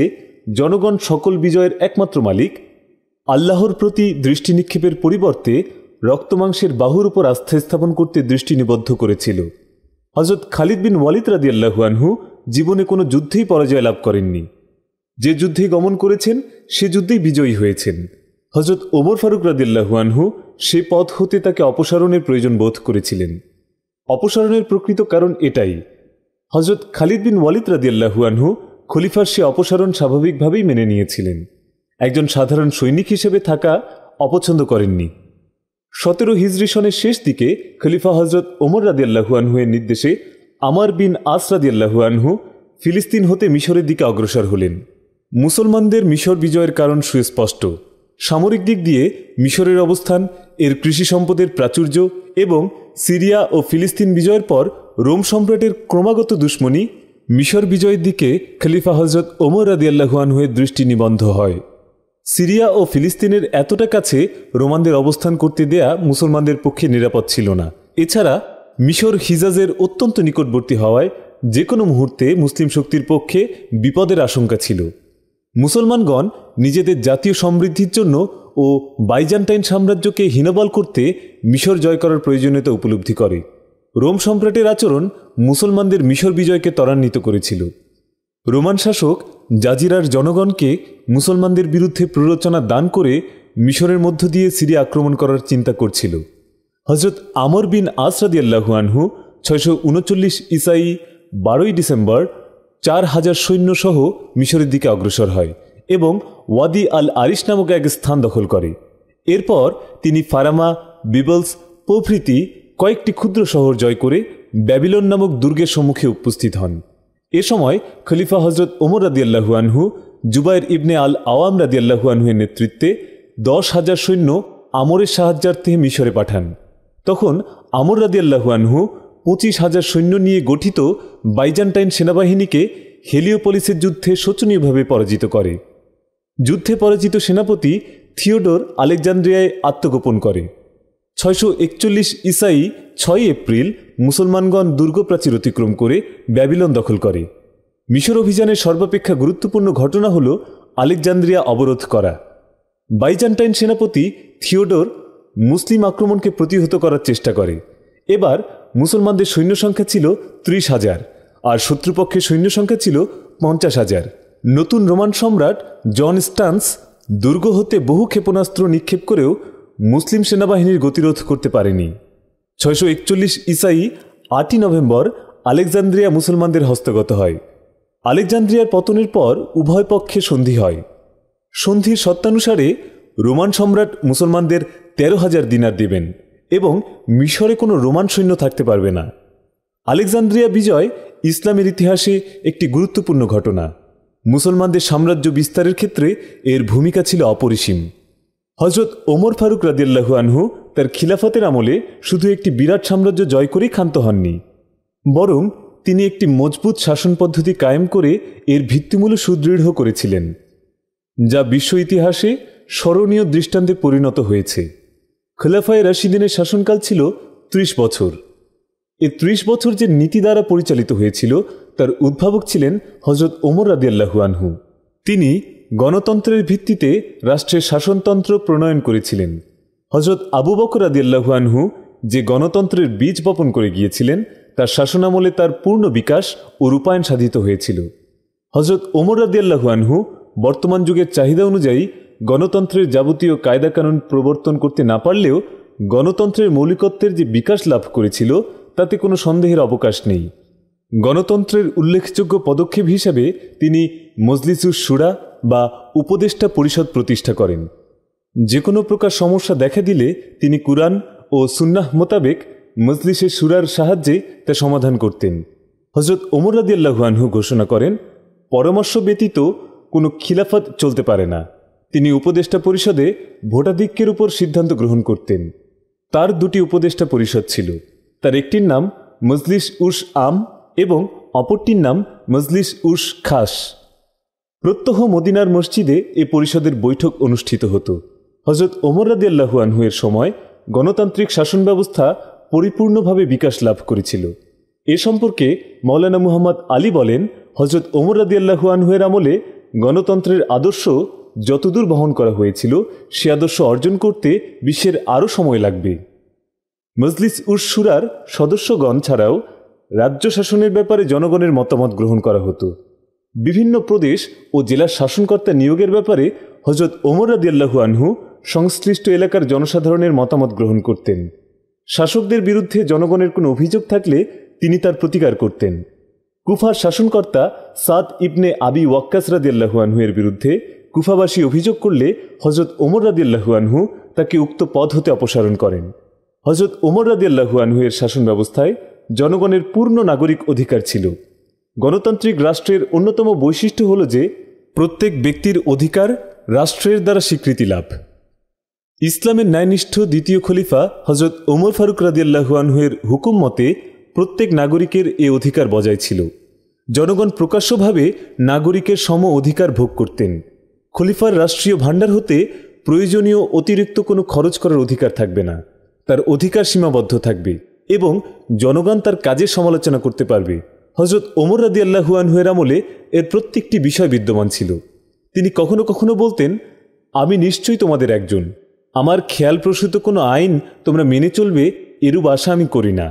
জনগণ সকল বিজয়ের একমাত্র মালিক আল্লাহর প্রতি দৃষ্টি নিক্ষেপের পরিবর্তে রক্তমাংসের বাহুর উপর আস্থা স্থাপন করতে দৃষ্টি নিবদ্ধ করেছিল হজরত খালিদ বিন ওয়ালিদ আল্লাহুয়ানহু জীবনে কোনো যুদ্ধেই পরাজয় লাভ করেননি যে যুদ্ধে গমন করেছেন সে যুদ্ধেই বিজয়ী হয়েছেন হজরত ওমর ফারুক রাদিল্লাহুয়ানহু সে পথ হতে তাকে অপসারণের প্রয়োজন বোধ করেছিলেন অপসারণের প্রকৃত কারণ এটাই হজরত খালিদ বিন ওয়ালিদ রাদিয়াল্লাহুয়ানহু খলিফার সে অপসারণ স্বাভাবিকভাবেই মেনে নিয়েছিলেন একজন সাধারণ সৈনিক হিসেবে থাকা অপছন্দ করেননি সতেরো হিজরি সনের শেষ দিকে খলিফা হজরত ওমর রাদিয়াল্লাহু আনহুয়ের নির্দেশে আমার বিন আস রাদিয়াল্লাহু ফিলিস্তিন হতে মিশরের দিকে অগ্রসর হলেন মুসলমানদের মিশর বিজয়ের কারণ সুস্পষ্ট সামরিক দিক দিয়ে মিশরের অবস্থান এর কৃষি সম্পদের প্রাচুর্য এবং সিরিয়া ও ফিলিস্তিন বিজয়ের পর রোম সম্রাটের ক্রমাগত দুশ্মনী মিশর বিজয়ের দিকে খলিফা হজরত ওমর রাদিয়াল্লাহুয়ানহুয়ের দৃষ্টি নিবন্ধ হয় সিরিয়া ও ফিলিস্তিনের এতটা কাছে রোমানদের অবস্থান করতে দেয়া মুসলমানদের পক্ষে নিরাপদ ছিল না এছাড়া মিশর হিজাজের অত্যন্ত নিকটবর্তী হওয়ায় যে কোনো মুহূর্তে মুসলিম শক্তির পক্ষে বিপদের আশঙ্কা ছিল মুসলমানগণ নিজেদের জাতীয় সমৃদ্ধির জন্য ও বাইজান্টাইন সাম্রাজ্যকে হীনবল করতে মিশর জয় করার প্রয়োজনীয়তা উপলব্ধি করে রোম সম্রাটের আচরণ মুসলমানদের মিশর বিজয়কে ত্বরান্বিত করেছিল রোমান শাসক জাজিরার জনগণকে মুসলমানদের বিরুদ্ধে প্ররোচনা দান করে মিশরের মধ্য দিয়ে সিরিয়া আক্রমণ করার চিন্তা করছিল হজরত আমর বিন আসরাদি আল্লাহুয়ানহু ছয়শো উনচল্লিশ ইসাই বারোই ডিসেম্বর চার হাজার সৈন্যসহ মিশরের দিকে অগ্রসর হয় এবং ওয়াদি আল আরিশ নামক এক স্থান দখল করে এরপর তিনি ফারামা বিবলস প্রভৃতি কয়েকটি ক্ষুদ্র শহর জয় করে ব্যাবিলন নামক দুর্গের সম্মুখে উপস্থিত হন এ সময় খলিফা হজরত ওমর রাদিয়াল্লাহু আনহু জুবাইর ইবনে আল আওয়াম রাদিয়াল্লাহু আনহুয়ের নেতৃত্বে দশ হাজার সৈন্য আমরের সাহায্যার্থে মিশরে পাঠান তখন আমর রাদিয়াল্লাহু আনহু পঁচিশ হাজার সৈন্য নিয়ে গঠিত বাইজান্টাইন সেনাবাহিনীকে হেলিওপলিসের যুদ্ধে শোচনীয়ভাবে পরাজিত করে যুদ্ধে পরাজিত সেনাপতি থিওডোর আলেকজান্দ্রিয়ায় আত্মগোপন করে ছয়শো একচল্লিশ ইসাই ছয় এপ্রিল মুসলমানগণ দুর্গ প্রাচীর অতিক্রম করে ব্যাবিলন দখল করে মিশর অভিযানের সর্বাপেক্ষা গুরুত্বপূর্ণ ঘটনা হল আলেকজান্দ্রিয়া অবরোধ করা বাইজান্টাইন সেনাপতি থিওডোর মুসলিম আক্রমণকে প্রতিহত করার চেষ্টা করে এবার মুসলমানদের সৈন্য সংখ্যা ছিল ত্রিশ হাজার আর শত্রুপক্ষের সৈন্য সংখ্যা ছিল পঞ্চাশ হাজার নতুন রোমান সম্রাট জন স্টান্স দুর্গ হতে বহু ক্ষেপণাস্ত্র নিক্ষেপ করেও মুসলিম সেনাবাহিনীর গতিরোধ করতে পারেনি ছয়শো একচল্লিশ ইসাই আটই নভেম্বর আলেকজান্দ্রিয়া মুসলমানদের হস্তগত হয় আলেকজান্দ্রিয়ার পতনের পর উভয় পক্ষে সন্ধি হয় সন্ধির সত্যানুসারে রোমান সম্রাট মুসলমানদের তেরো হাজার দিনার দেবেন এবং মিশরে কোনো রোমান সৈন্য থাকতে পারবে না আলেকজান্দ্রিয়া বিজয় ইসলামের ইতিহাসে একটি গুরুত্বপূর্ণ ঘটনা মুসলমানদের সাম্রাজ্য বিস্তারের ক্ষেত্রে এর ভূমিকা ছিল অপরিসীম হজরত ওমর ফারুক রাজিয়াল্লাহু আনহু তার খিলাফতের আমলে শুধু একটি বিরাট সাম্রাজ্য জয় করেই ক্ষান্ত হননি বরং তিনি একটি মজবুত শাসন পদ্ধতি কায়েম করে এর ভিত্তিমূলক সুদৃঢ় করেছিলেন যা বিশ্ব ইতিহাসে স্মরণীয় দৃষ্টান্তে পরিণত হয়েছে খোলাফায় রাশিদিনের শাসনকাল ছিল ত্রিশ বছর এ ত্রিশ বছর যে নীতি দ্বারা পরিচালিত হয়েছিল তার উদ্ভাবক ছিলেন হজরত ওমর রাদিয়াল্লাহু আনহু তিনি গণতন্ত্রের ভিত্তিতে রাষ্ট্রের শাসনতন্ত্র প্রণয়ন করেছিলেন হজরত আবু বকর আদিল্লাহু আনহু যে গণতন্ত্রের বীজ বপন করে গিয়েছিলেন তার শাসনামলে তার পূর্ণ বিকাশ ও রূপায়ণ সাধিত হয়েছিল হজরত ওমর রাদিয়াল্লাহু আনহু বর্তমান যুগের চাহিদা অনুযায়ী গণতন্ত্রের যাবতীয় কায়দা কানুন প্রবর্তন করতে না পারলেও গণতন্ত্রের মৌলিকত্বের যে বিকাশ লাভ করেছিল তাতে কোনো সন্দেহের অবকাশ নেই গণতন্ত্রের উল্লেখযোগ্য পদক্ষেপ হিসাবে তিনি মজলিসুর সুরা বা উপদেষ্টা পরিষদ প্রতিষ্ঠা করেন যে কোনো প্রকার সমস্যা দেখা দিলে তিনি কুরআন ও সুন্নাহ মোতাবেক মজলিসের সুরার সাহায্যে তা সমাধান করতেন হজরত ওমর রাদিয়াল্লাহু আল্লাহানহু ঘোষণা করেন পরামর্শ ব্যতীত কোনো খিলাফত চলতে পারে না তিনি উপদেষ্টা পরিষদে ভোটাধিক্যের উপর সিদ্ধান্ত গ্রহণ করতেন তার দুটি উপদেষ্টা পরিষদ ছিল তার একটির নাম মজলিস উস আম এবং অপরটির নাম মজলিস উস খাস প্রত্যহ মদিনার মসজিদে এ পরিষদের বৈঠক অনুষ্ঠিত হতো হজরত ওমর রাদিয়াল্লাহু আনহুয়ের সময় গণতান্ত্রিক শাসন ব্যবস্থা পরিপূর্ণভাবে বিকাশ লাভ করেছিল এ সম্পর্কে মৌলানা মুহম্মদ আলী বলেন হজরত ওমর রাদিয়াল্লাহু আনহুয়ের আমলে গণতন্ত্রের আদর্শ যতদূর বহন করা হয়েছিল সে আদর্শ অর্জন করতে বিশ্বের আরও সময় লাগবে মজলিস উরসুরার সদস্যগণ ছাড়াও রাজ্য শাসনের ব্যাপারে জনগণের মতামত গ্রহণ করা হতো বিভিন্ন প্রদেশ ও জেলার শাসনকর্তা নিয়োগের ব্যাপারে হজরত ওমর আল্লাহু আনহু সংশ্লিষ্ট এলাকার জনসাধারণের মতামত গ্রহণ করতেন শাসকদের বিরুদ্ধে জনগণের কোনো অভিযোগ থাকলে তিনি তার প্রতিকার করতেন কুফার শাসনকর্তা সাদ ইবনে আবি ওয়াক্কাস রাদিয়াল্লাহুয়ানহুয়ের বিরুদ্ধে কুফাবাসী অভিযোগ করলে হজরত ওমর রাদিয়াল্লাহুয়ানহু তাকে উক্ত পদ হতে অপসারণ করেন হজরত ওমর রাদিয়াল্লাহুয়ানহুয়ের শাসন ব্যবস্থায় জনগণের পূর্ণ নাগরিক অধিকার ছিল গণতান্ত্রিক রাষ্ট্রের অন্যতম বৈশিষ্ট্য হল যে প্রত্যেক ব্যক্তির অধিকার রাষ্ট্রের দ্বারা স্বীকৃতি লাভ ইসলামের ন্যায়নিষ্ঠ দ্বিতীয় খলিফা হজরত ওমর ফারুক রাদিয়াল্লাহুয়ানহুয়ের হুকুম মতে প্রত্যেক নাগরিকের এ অধিকার বজায় ছিল জনগণ প্রকাশ্যভাবে নাগরিকের সম অধিকার ভোগ করতেন খলিফার রাষ্ট্রীয় ভাণ্ডার হতে প্রয়োজনীয় অতিরিক্ত কোনো খরচ করার অধিকার থাকবে না তার অধিকার সীমাবদ্ধ থাকবে এবং জনগণ তার কাজের সমালোচনা করতে পারবে হজরত ওমর রাদি আল্লাহুয়ানহুয়ের আমলে এর প্রত্যেকটি বিষয় বিদ্যমান ছিল তিনি কখনো কখনো বলতেন আমি নিশ্চয়ই তোমাদের একজন আমার খেয়াল প্রসূত কোনো আইন তোমরা মেনে চলবে এরূপ আশা আমি করি না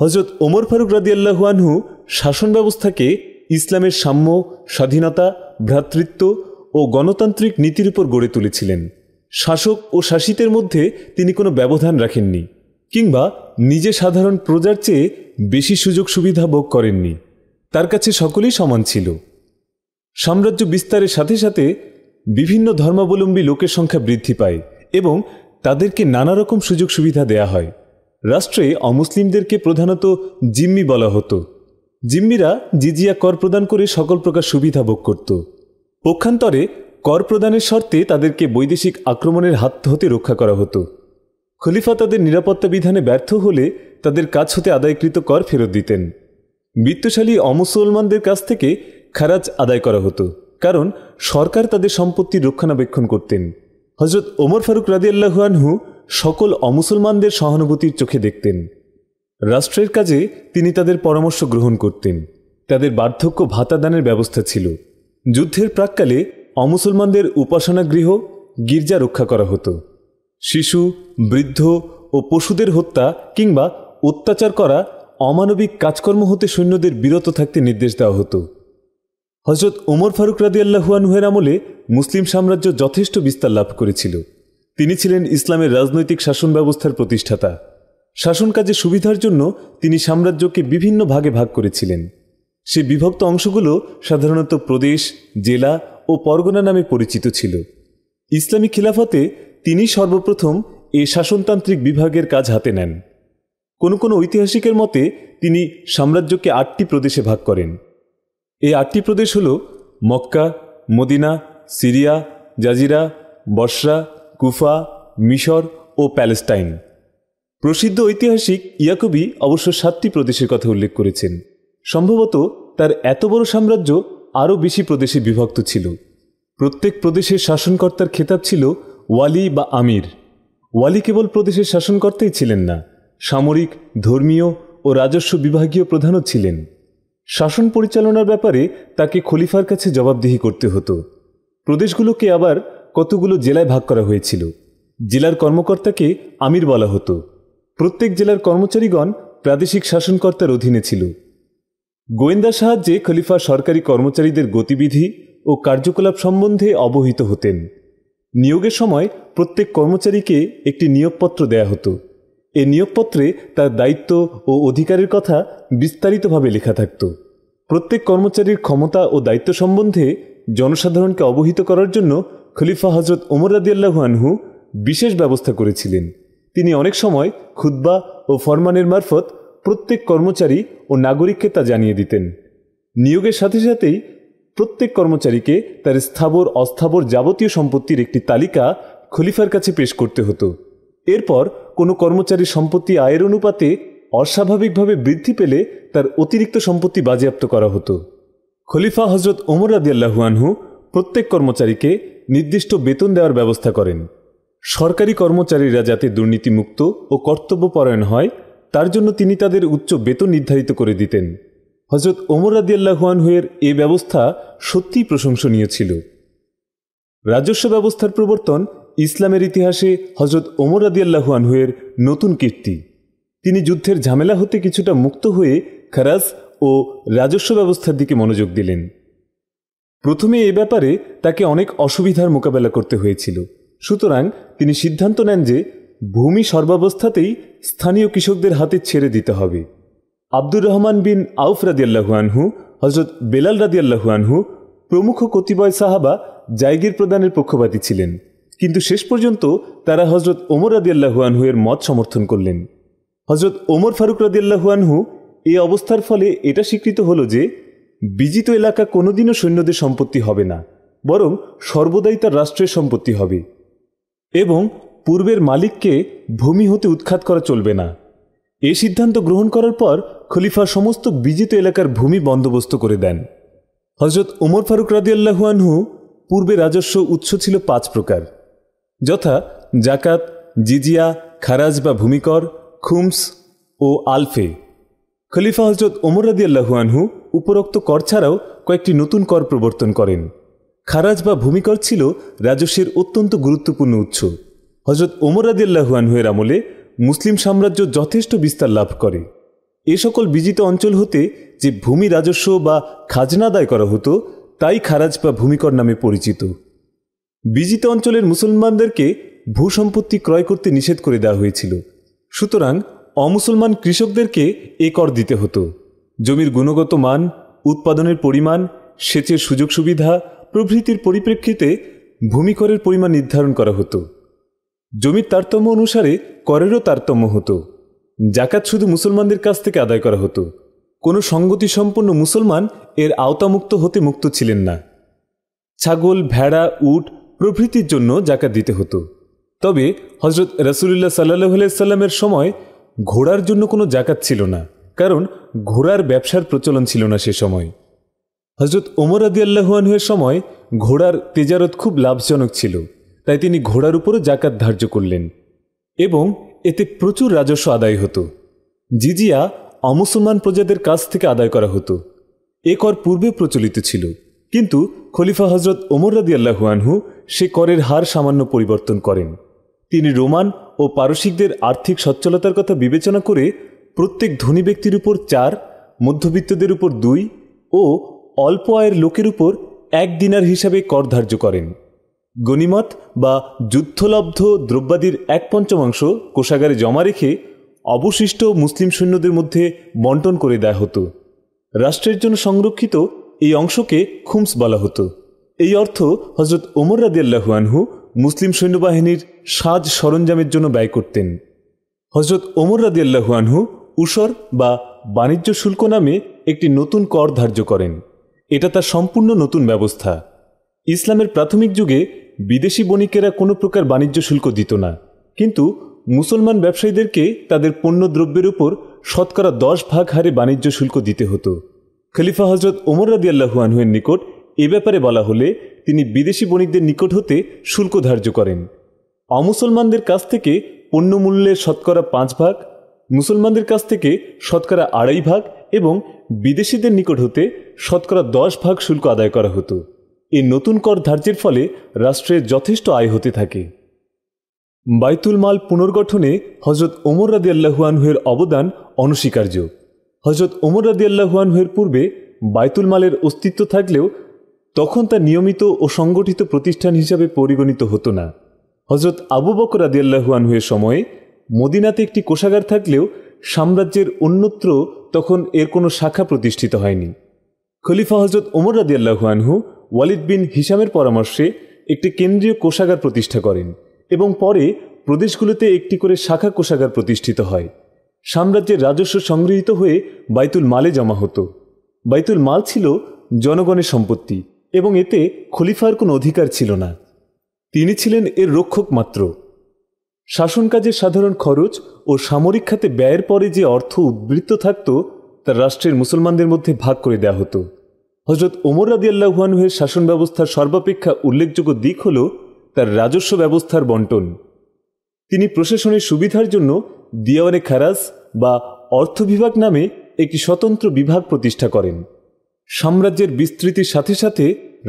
হজরত ওমর ফারুক রাদিয়াল্লাহুয়ানহু শাসন ব্যবস্থাকে ইসলামের সাম্য স্বাধীনতা ভ্রাতৃত্ব ও গণতান্ত্রিক নীতির উপর গড়ে তুলেছিলেন শাসক ও শাসিতের মধ্যে তিনি কোনো ব্যবধান রাখেননি কিংবা নিজে সাধারণ প্রজার চেয়ে বেশি সুযোগ সুবিধা ভোগ করেননি তার কাছে সকলেই সমান ছিল সাম্রাজ্য বিস্তারের সাথে সাথে বিভিন্ন ধর্মাবলম্বী লোকের সংখ্যা বৃদ্ধি পায় এবং তাদেরকে নানা রকম সুযোগ সুবিধা দেয়া হয় রাষ্ট্রে অমুসলিমদেরকে প্রধানত জিম্মি বলা হতো জিম্মিরা জিজিয়া কর প্রদান করে সকল প্রকার সুবিধা ভোগ করত পক্ষান্তরে কর প্রদানের শর্তে তাদেরকে বৈদেশিক আক্রমণের হাত হতে রক্ষা করা হতো খলিফা তাদের নিরাপত্তা বিধানে ব্যর্থ হলে তাদের কাজ হতে আদায়কৃত কর ফেরত দিতেন বিত্তশালী অমুসলমানদের কাছ থেকে খারাজ আদায় করা হতো কারণ সরকার তাদের সম্পত্তি রক্ষণাবেক্ষণ করতেন হজরত ওমর ফারুক রাদিয়াল্লাহু আনহু সকল অমুসলমানদের সহানুভূতির চোখে দেখতেন রাষ্ট্রের কাজে তিনি তাদের পরামর্শ গ্রহণ করতেন তাদের বার্ধক্য ভাতা দানের ব্যবস্থা ছিল যুদ্ধের প্রাককালে অমুসলমানদের উপাসনাগৃহ গির্জা রক্ষা করা হতো শিশু বৃদ্ধ ও পশুদের হত্যা কিংবা অত্যাচার করা অমানবিক কাজকর্ম হতে সৈন্যদের বিরত থাকতে নির্দেশ দেওয়া হতো হজরত ওমর ফারুক রাদি আল্লাহুয়ানহের আমলে মুসলিম সাম্রাজ্য যথেষ্ট বিস্তার লাভ করেছিল তিনি ছিলেন ইসলামের রাজনৈতিক শাসন ব্যবস্থার প্রতিষ্ঠাতা শাসন কাজে সুবিধার জন্য তিনি সাম্রাজ্যকে বিভিন্ন ভাগে ভাগ করেছিলেন সে বিভক্ত অংশগুলো সাধারণত প্রদেশ জেলা ও পরগনা নামে পরিচিত ছিল ইসলামী খিলাফতে তিনি সর্বপ্রথম এ শাসনতান্ত্রিক বিভাগের কাজ হাতে নেন কোনো কোনো ঐতিহাসিকের মতে তিনি সাম্রাজ্যকে আটটি প্রদেশে ভাগ করেন এই আটটি প্রদেশ হল Mecca Medina Syria Jazira Basra Kufa মিশর ও প্যালেস্টাইন প্রসিদ্ধ ঐতিহাসিক ইয়াকবি অবশ্য সাতটি প্রদেশের কথা উল্লেখ করেছেন সম্ভবত তার এত বড় সাম্রাজ্য আরও বেশি প্রদেশে বিভক্ত ছিল প্রত্যেক প্রদেশের শাসনকর্তার খেতাব ছিল ওয়ালি বা আমির ওয়ালি কেবল প্রদেশের শাসনকর্তাই ছিলেন না সামরিক ধর্মীয় ও রাজস্ব বিভাগীয় প্রধানও ছিলেন শাসন পরিচালনার ব্যাপারে তাকে খলিফার কাছে জবাবদিহি করতে হতো প্রদেশগুলোকে আবার কতগুলো জেলায় ভাগ করা হয়েছিল জেলার কর্মকর্তাকে আমির বলা হতো প্রত্যেক জেলার কর্মচারীগণ প্রাদেশিক শাসনকর্তার অধীনে ছিল গোয়েন্দার সাহায্যে খলিফা সরকারি কর্মচারীদের গতিবিধি ও কার্যকলাপ সম্বন্ধে অবহিত হতেন নিয়োগের সময় প্রত্যেক কর্মচারীকে একটি নিয়োগপত্র দেয়া হতো এ নিয়োগপত্রে তার দায়িত্ব ও অধিকারের কথা বিস্তারিতভাবে লেখা থাকত প্রত্যেক কর্মচারীর ক্ষমতা ও দায়িত্ব সম্বন্ধে জনসাধারণকে অবহিত করার জন্য খলিফা হজরত ওমর রাদিয়াল্লাহু আনহু বিশেষ ব্যবস্থা করেছিলেন তিনি অনেক সময় খুদ্া ও ফরমানের মারফত প্রত্যেক কর্মচারী ও নাগরিককে তা জানিয়ে দিতেন নিয়োগের সাথে সাথেই প্রত্যেক কর্মচারীকে তার স্থাবর অস্থাবর যাবতীয় সম্পত্তির একটি তালিকা খলিফার কাছে পেশ করতে হতো এরপর কোনো কর্মচারীর সম্পত্তি আয়ের অনুপাতে অস্বাভাবিকভাবে বৃদ্ধি পেলে তার অতিরিক্ত সম্পত্তি বাজেয়াপ্ত করা হতো খলিফা হজরত ওমর আনহু প্রত্যেক কর্মচারীকে নির্দিষ্ট বেতন দেওয়ার ব্যবস্থা করেন সরকারি কর্মচারীরা যাতে দুর্নীতিমুক্ত ও কর্তব্যপরায়ণ হয় তার জন্য তিনি তাদের উচ্চ বেতন নির্ধারিত করে দিতেন হজরত ওমর রাদিয়াল্লাহুয়ানহুয়ের এ ব্যবস্থা সত্যিই প্রশংসনীয় ছিল রাজস্ব ব্যবস্থার প্রবর্তন ইসলামের ইতিহাসে হজরত ওমর রাদিয়াল্লাহু আনহুয়ের নতুন কীর্তি তিনি যুদ্ধের ঝামেলা হতে কিছুটা মুক্ত হয়ে খারাজ ও রাজস্ব ব্যবস্থার দিকে মনোযোগ দিলেন প্রথমে এ ব্যাপারে তাকে অনেক অসুবিধার মোকাবেলা করতে হয়েছিল সুতরাং তিনি সিদ্ধান্ত নেন যে ভূমি সর্বাবস্থাতেই স্থানীয় কৃষকদের হাতে ছেড়ে দিতে হবে আব্দুর রহমান বিন আউফ আল্লাহুয়ানহু হজরত বেলাল রাদিয়াল্লাহুয়ানহু প্রমুখ কতিপয় সাহাবা জায়গির প্রদানের পক্ষপাতী ছিলেন কিন্তু শেষ পর্যন্ত তারা হজরত ওমর রাদিয়াল্লাহু আনহু এর মত সমর্থন করলেন হজরত ওমর ফারুক রাদিয়াল্লাহু আনহু এই অবস্থার ফলে এটা স্বীকৃত হল যে বিজিত এলাকা কোনোদিনও সৈন্যদের সম্পত্তি হবে না বরং সর্বদাই তার রাষ্ট্রের সম্পত্তি হবে এবং পূর্বের মালিককে ভূমি হতে উৎখাত করা চলবে না এ সিদ্ধান্ত গ্রহণ করার পর খলিফা সমস্ত বিজিত এলাকার ভূমি বন্দোবস্ত করে দেন হজরত ওমর ফারুক রাদিয়াল্লাহু আনহু পূর্বে রাজস্ব উৎস ছিল পাঁচ প্রকার যথা জাকাত জিজিয়া খারাজ বা ভূমিকর খুমস ও আলফে খলিফা হজরত ওমর রাদিয়াল্লাহুয়ানহু উপরোক্ত কর ছাড়াও কয়েকটি নতুন কর প্রবর্তন করেন খারাজ বা ভূমিকর ছিল রাজস্বের অত্যন্ত গুরুত্বপূর্ণ উৎস হজরত ওমর রাদিয়াল্লাহুয়ানহুয়ের আমলে মুসলিম সাম্রাজ্য যথেষ্ট বিস্তার লাভ করে এ সকল বিজিত অঞ্চল হতে যে ভূমি রাজস্ব বা খাজনা আদায় করা হতো তাই খারাজ বা ভূমিকর নামে পরিচিত বিজিত অঞ্চলের মুসলমানদেরকে ভূসম্পত্তি ক্রয় করতে নিষেধ করে দেওয়া হয়েছিল সুতরাং অমুসলমান কৃষকদেরকে এ কর দিতে হতো জমির গুণগত মান উৎপাদনের পরিমাণ সেচের সুযোগ সুবিধা প্রভৃতির পরিপ্রেক্ষিতে ভূমি করের পরিমাণ নির্ধারণ করা হতো জমির তারতম্য অনুসারে করেরও তারতম্য হতো জাকাত শুধু মুসলমানদের কাছ থেকে আদায় করা হতো কোনো সঙ্গতিসম্পন্ন সম্পন্ন মুসলমান এর আওতামুক্ত হতে মুক্ত ছিলেন না ছাগল ভেড়া উট প্রভৃতির জন্য জাকাত দিতে হতো তবে হজরত রাসুলুল্লাহ সাল্লাহ সাল্লামের সময় ঘোড়ার জন্য কোনো জাকাত ছিল না কারণ ঘোড়ার ব্যবসার প্রচলন ছিল না সে সময় হজরত ওমর আদি আল্লাহুয়ানহের সময় ঘোড়ার তেজারত খুব লাভজনক ছিল তাই তিনি ঘোড়ার উপরও জাকাত ধার্য করলেন এবং এতে প্রচুর রাজস্ব আদায় হতো জিজিয়া অমুসলমান প্রজাদের কাছ থেকে আদায় করা হতো এ কর পূর্বে প্রচলিত ছিল কিন্তু খলিফা হজরত ওমর রাদি আল্লাহুয়ানহু সে করের হার সামান্য পরিবর্তন করেন তিনি রোমান ও পারসিকদের আর্থিক সচ্ছলতার কথা বিবেচনা করে প্রত্যেক ধনী ব্যক্তির উপর চার মধ্যবিত্তদের উপর দুই ও অল্প আয়ের লোকের উপর এক দিনার হিসাবে কর ধার্য করেন গণিমত বা যুদ্ধলব্ধ দ্রব্যাদির এক পঞ্চমাংশ কোষাগারে জমা রেখে অবশিষ্ট মুসলিম সৈন্যদের মধ্যে বন্টন করে দেয়া হতো রাষ্ট্রের জন্য সংরক্ষিত এই অংশকে খুমস বলা হতো এই অর্থ হজরত ওমর রাদিয়াল্লাহুয়ানহু মুসলিম সৈন্যবাহিনীর সাজ সরঞ্জামের জন্য ব্যয় করতেন হজরত ওমর রাদিয়াল্লাহুয়ানহু উসর বা বাণিজ্য শুল্ক নামে একটি নতুন কর ধার্য করেন এটা তার সম্পূর্ণ নতুন ব্যবস্থা ইসলামের প্রাথমিক যুগে বিদেশি বণিকেরা কোনো প্রকার বাণিজ্য শুল্ক দিত না কিন্তু মুসলমান ব্যবসায়ীদেরকে তাদের পণ্যদ্রব্যের উপর শতকরা দশ ভাগ হারে বাণিজ্য শুল্ক দিতে হতো খলিফা হজরত ওমর রাদিয়াল্লাহুয়ানহুয়ের নিকট এ ব্যাপারে বলা হলে তিনি বিদেশি বণিকদের নিকট হতে শুল্ক ধার্য করেন অমুসলমানদের কাছ থেকে পণ্যমূল্যের শতকরা পাঁচ ভাগ মুসলমানদের কাছ থেকে শতকরা আড়াই ভাগ এবং বিদেশিদের নিকট হতে শতকরা দশ ভাগ শুল্ক আদায় করা হতো এই নতুন কর ধার্যের ফলে রাষ্ট্রের যথেষ্ট আয় হতে থাকে বাইতুল মাল পুনর্গঠনে হজরত ওমর রাদি আল্লাহুয়ানহের অবদান অনস্বীকার্য হজরত ওমর রাদি আল্লাহুয়ানহের পূর্বে বাইতুল মালের অস্তিত্ব থাকলেও তখন তা নিয়মিত ও সংগঠিত প্রতিষ্ঠান হিসাবে পরিগণিত হতো না হজরত আবু বকর আদিয়াল্লাহু আনহুয়ের সময়ে মদিনাতে একটি কোষাগার থাকলেও সাম্রাজ্যের অন্যত্র তখন এর কোনো শাখা প্রতিষ্ঠিত হয়নি খলিফা হজরত ওমর রাদিয়াল্লাহুয়ানহু ওয়ালিদ বিন হিসামের পরামর্শে একটি কেন্দ্রীয় কোষাগার প্রতিষ্ঠা করেন এবং পরে প্রদেশগুলোতে একটি করে শাখা কোষাগার প্রতিষ্ঠিত হয় সাম্রাজ্যের রাজস্ব সংগৃহীত হয়ে বাইতুল মালে জমা হতো বাইতুল মাল ছিল জনগণের সম্পত্তি এবং এতে খলিফার কোনো অধিকার ছিল না তিনি ছিলেন এর রক্ষক মাত্র শাসন কাজের সাধারণ খরচ ও সামরিক খাতে ব্যয়ের পরে যে অর্থ উদ্বৃত্ত থাকত তা রাষ্ট্রের মুসলমানদের মধ্যে ভাগ করে দেওয়া হতো হজরত ওমর রাদি আল্লাহানহের শাসন ব্যবস্থার সর্বাপেক্ষা উল্লেখযোগ্য দিক হল তার রাজস্ব ব্যবস্থার বন্টন তিনি প্রশাসনের সুবিধার জন্য দিয়াওয়ানে খারাজ বা অর্থ বিভাগ নামে একটি স্বতন্ত্র বিভাগ প্রতিষ্ঠা করেন সাম্রাজ্যের বিস্তৃতির সাথে সাথে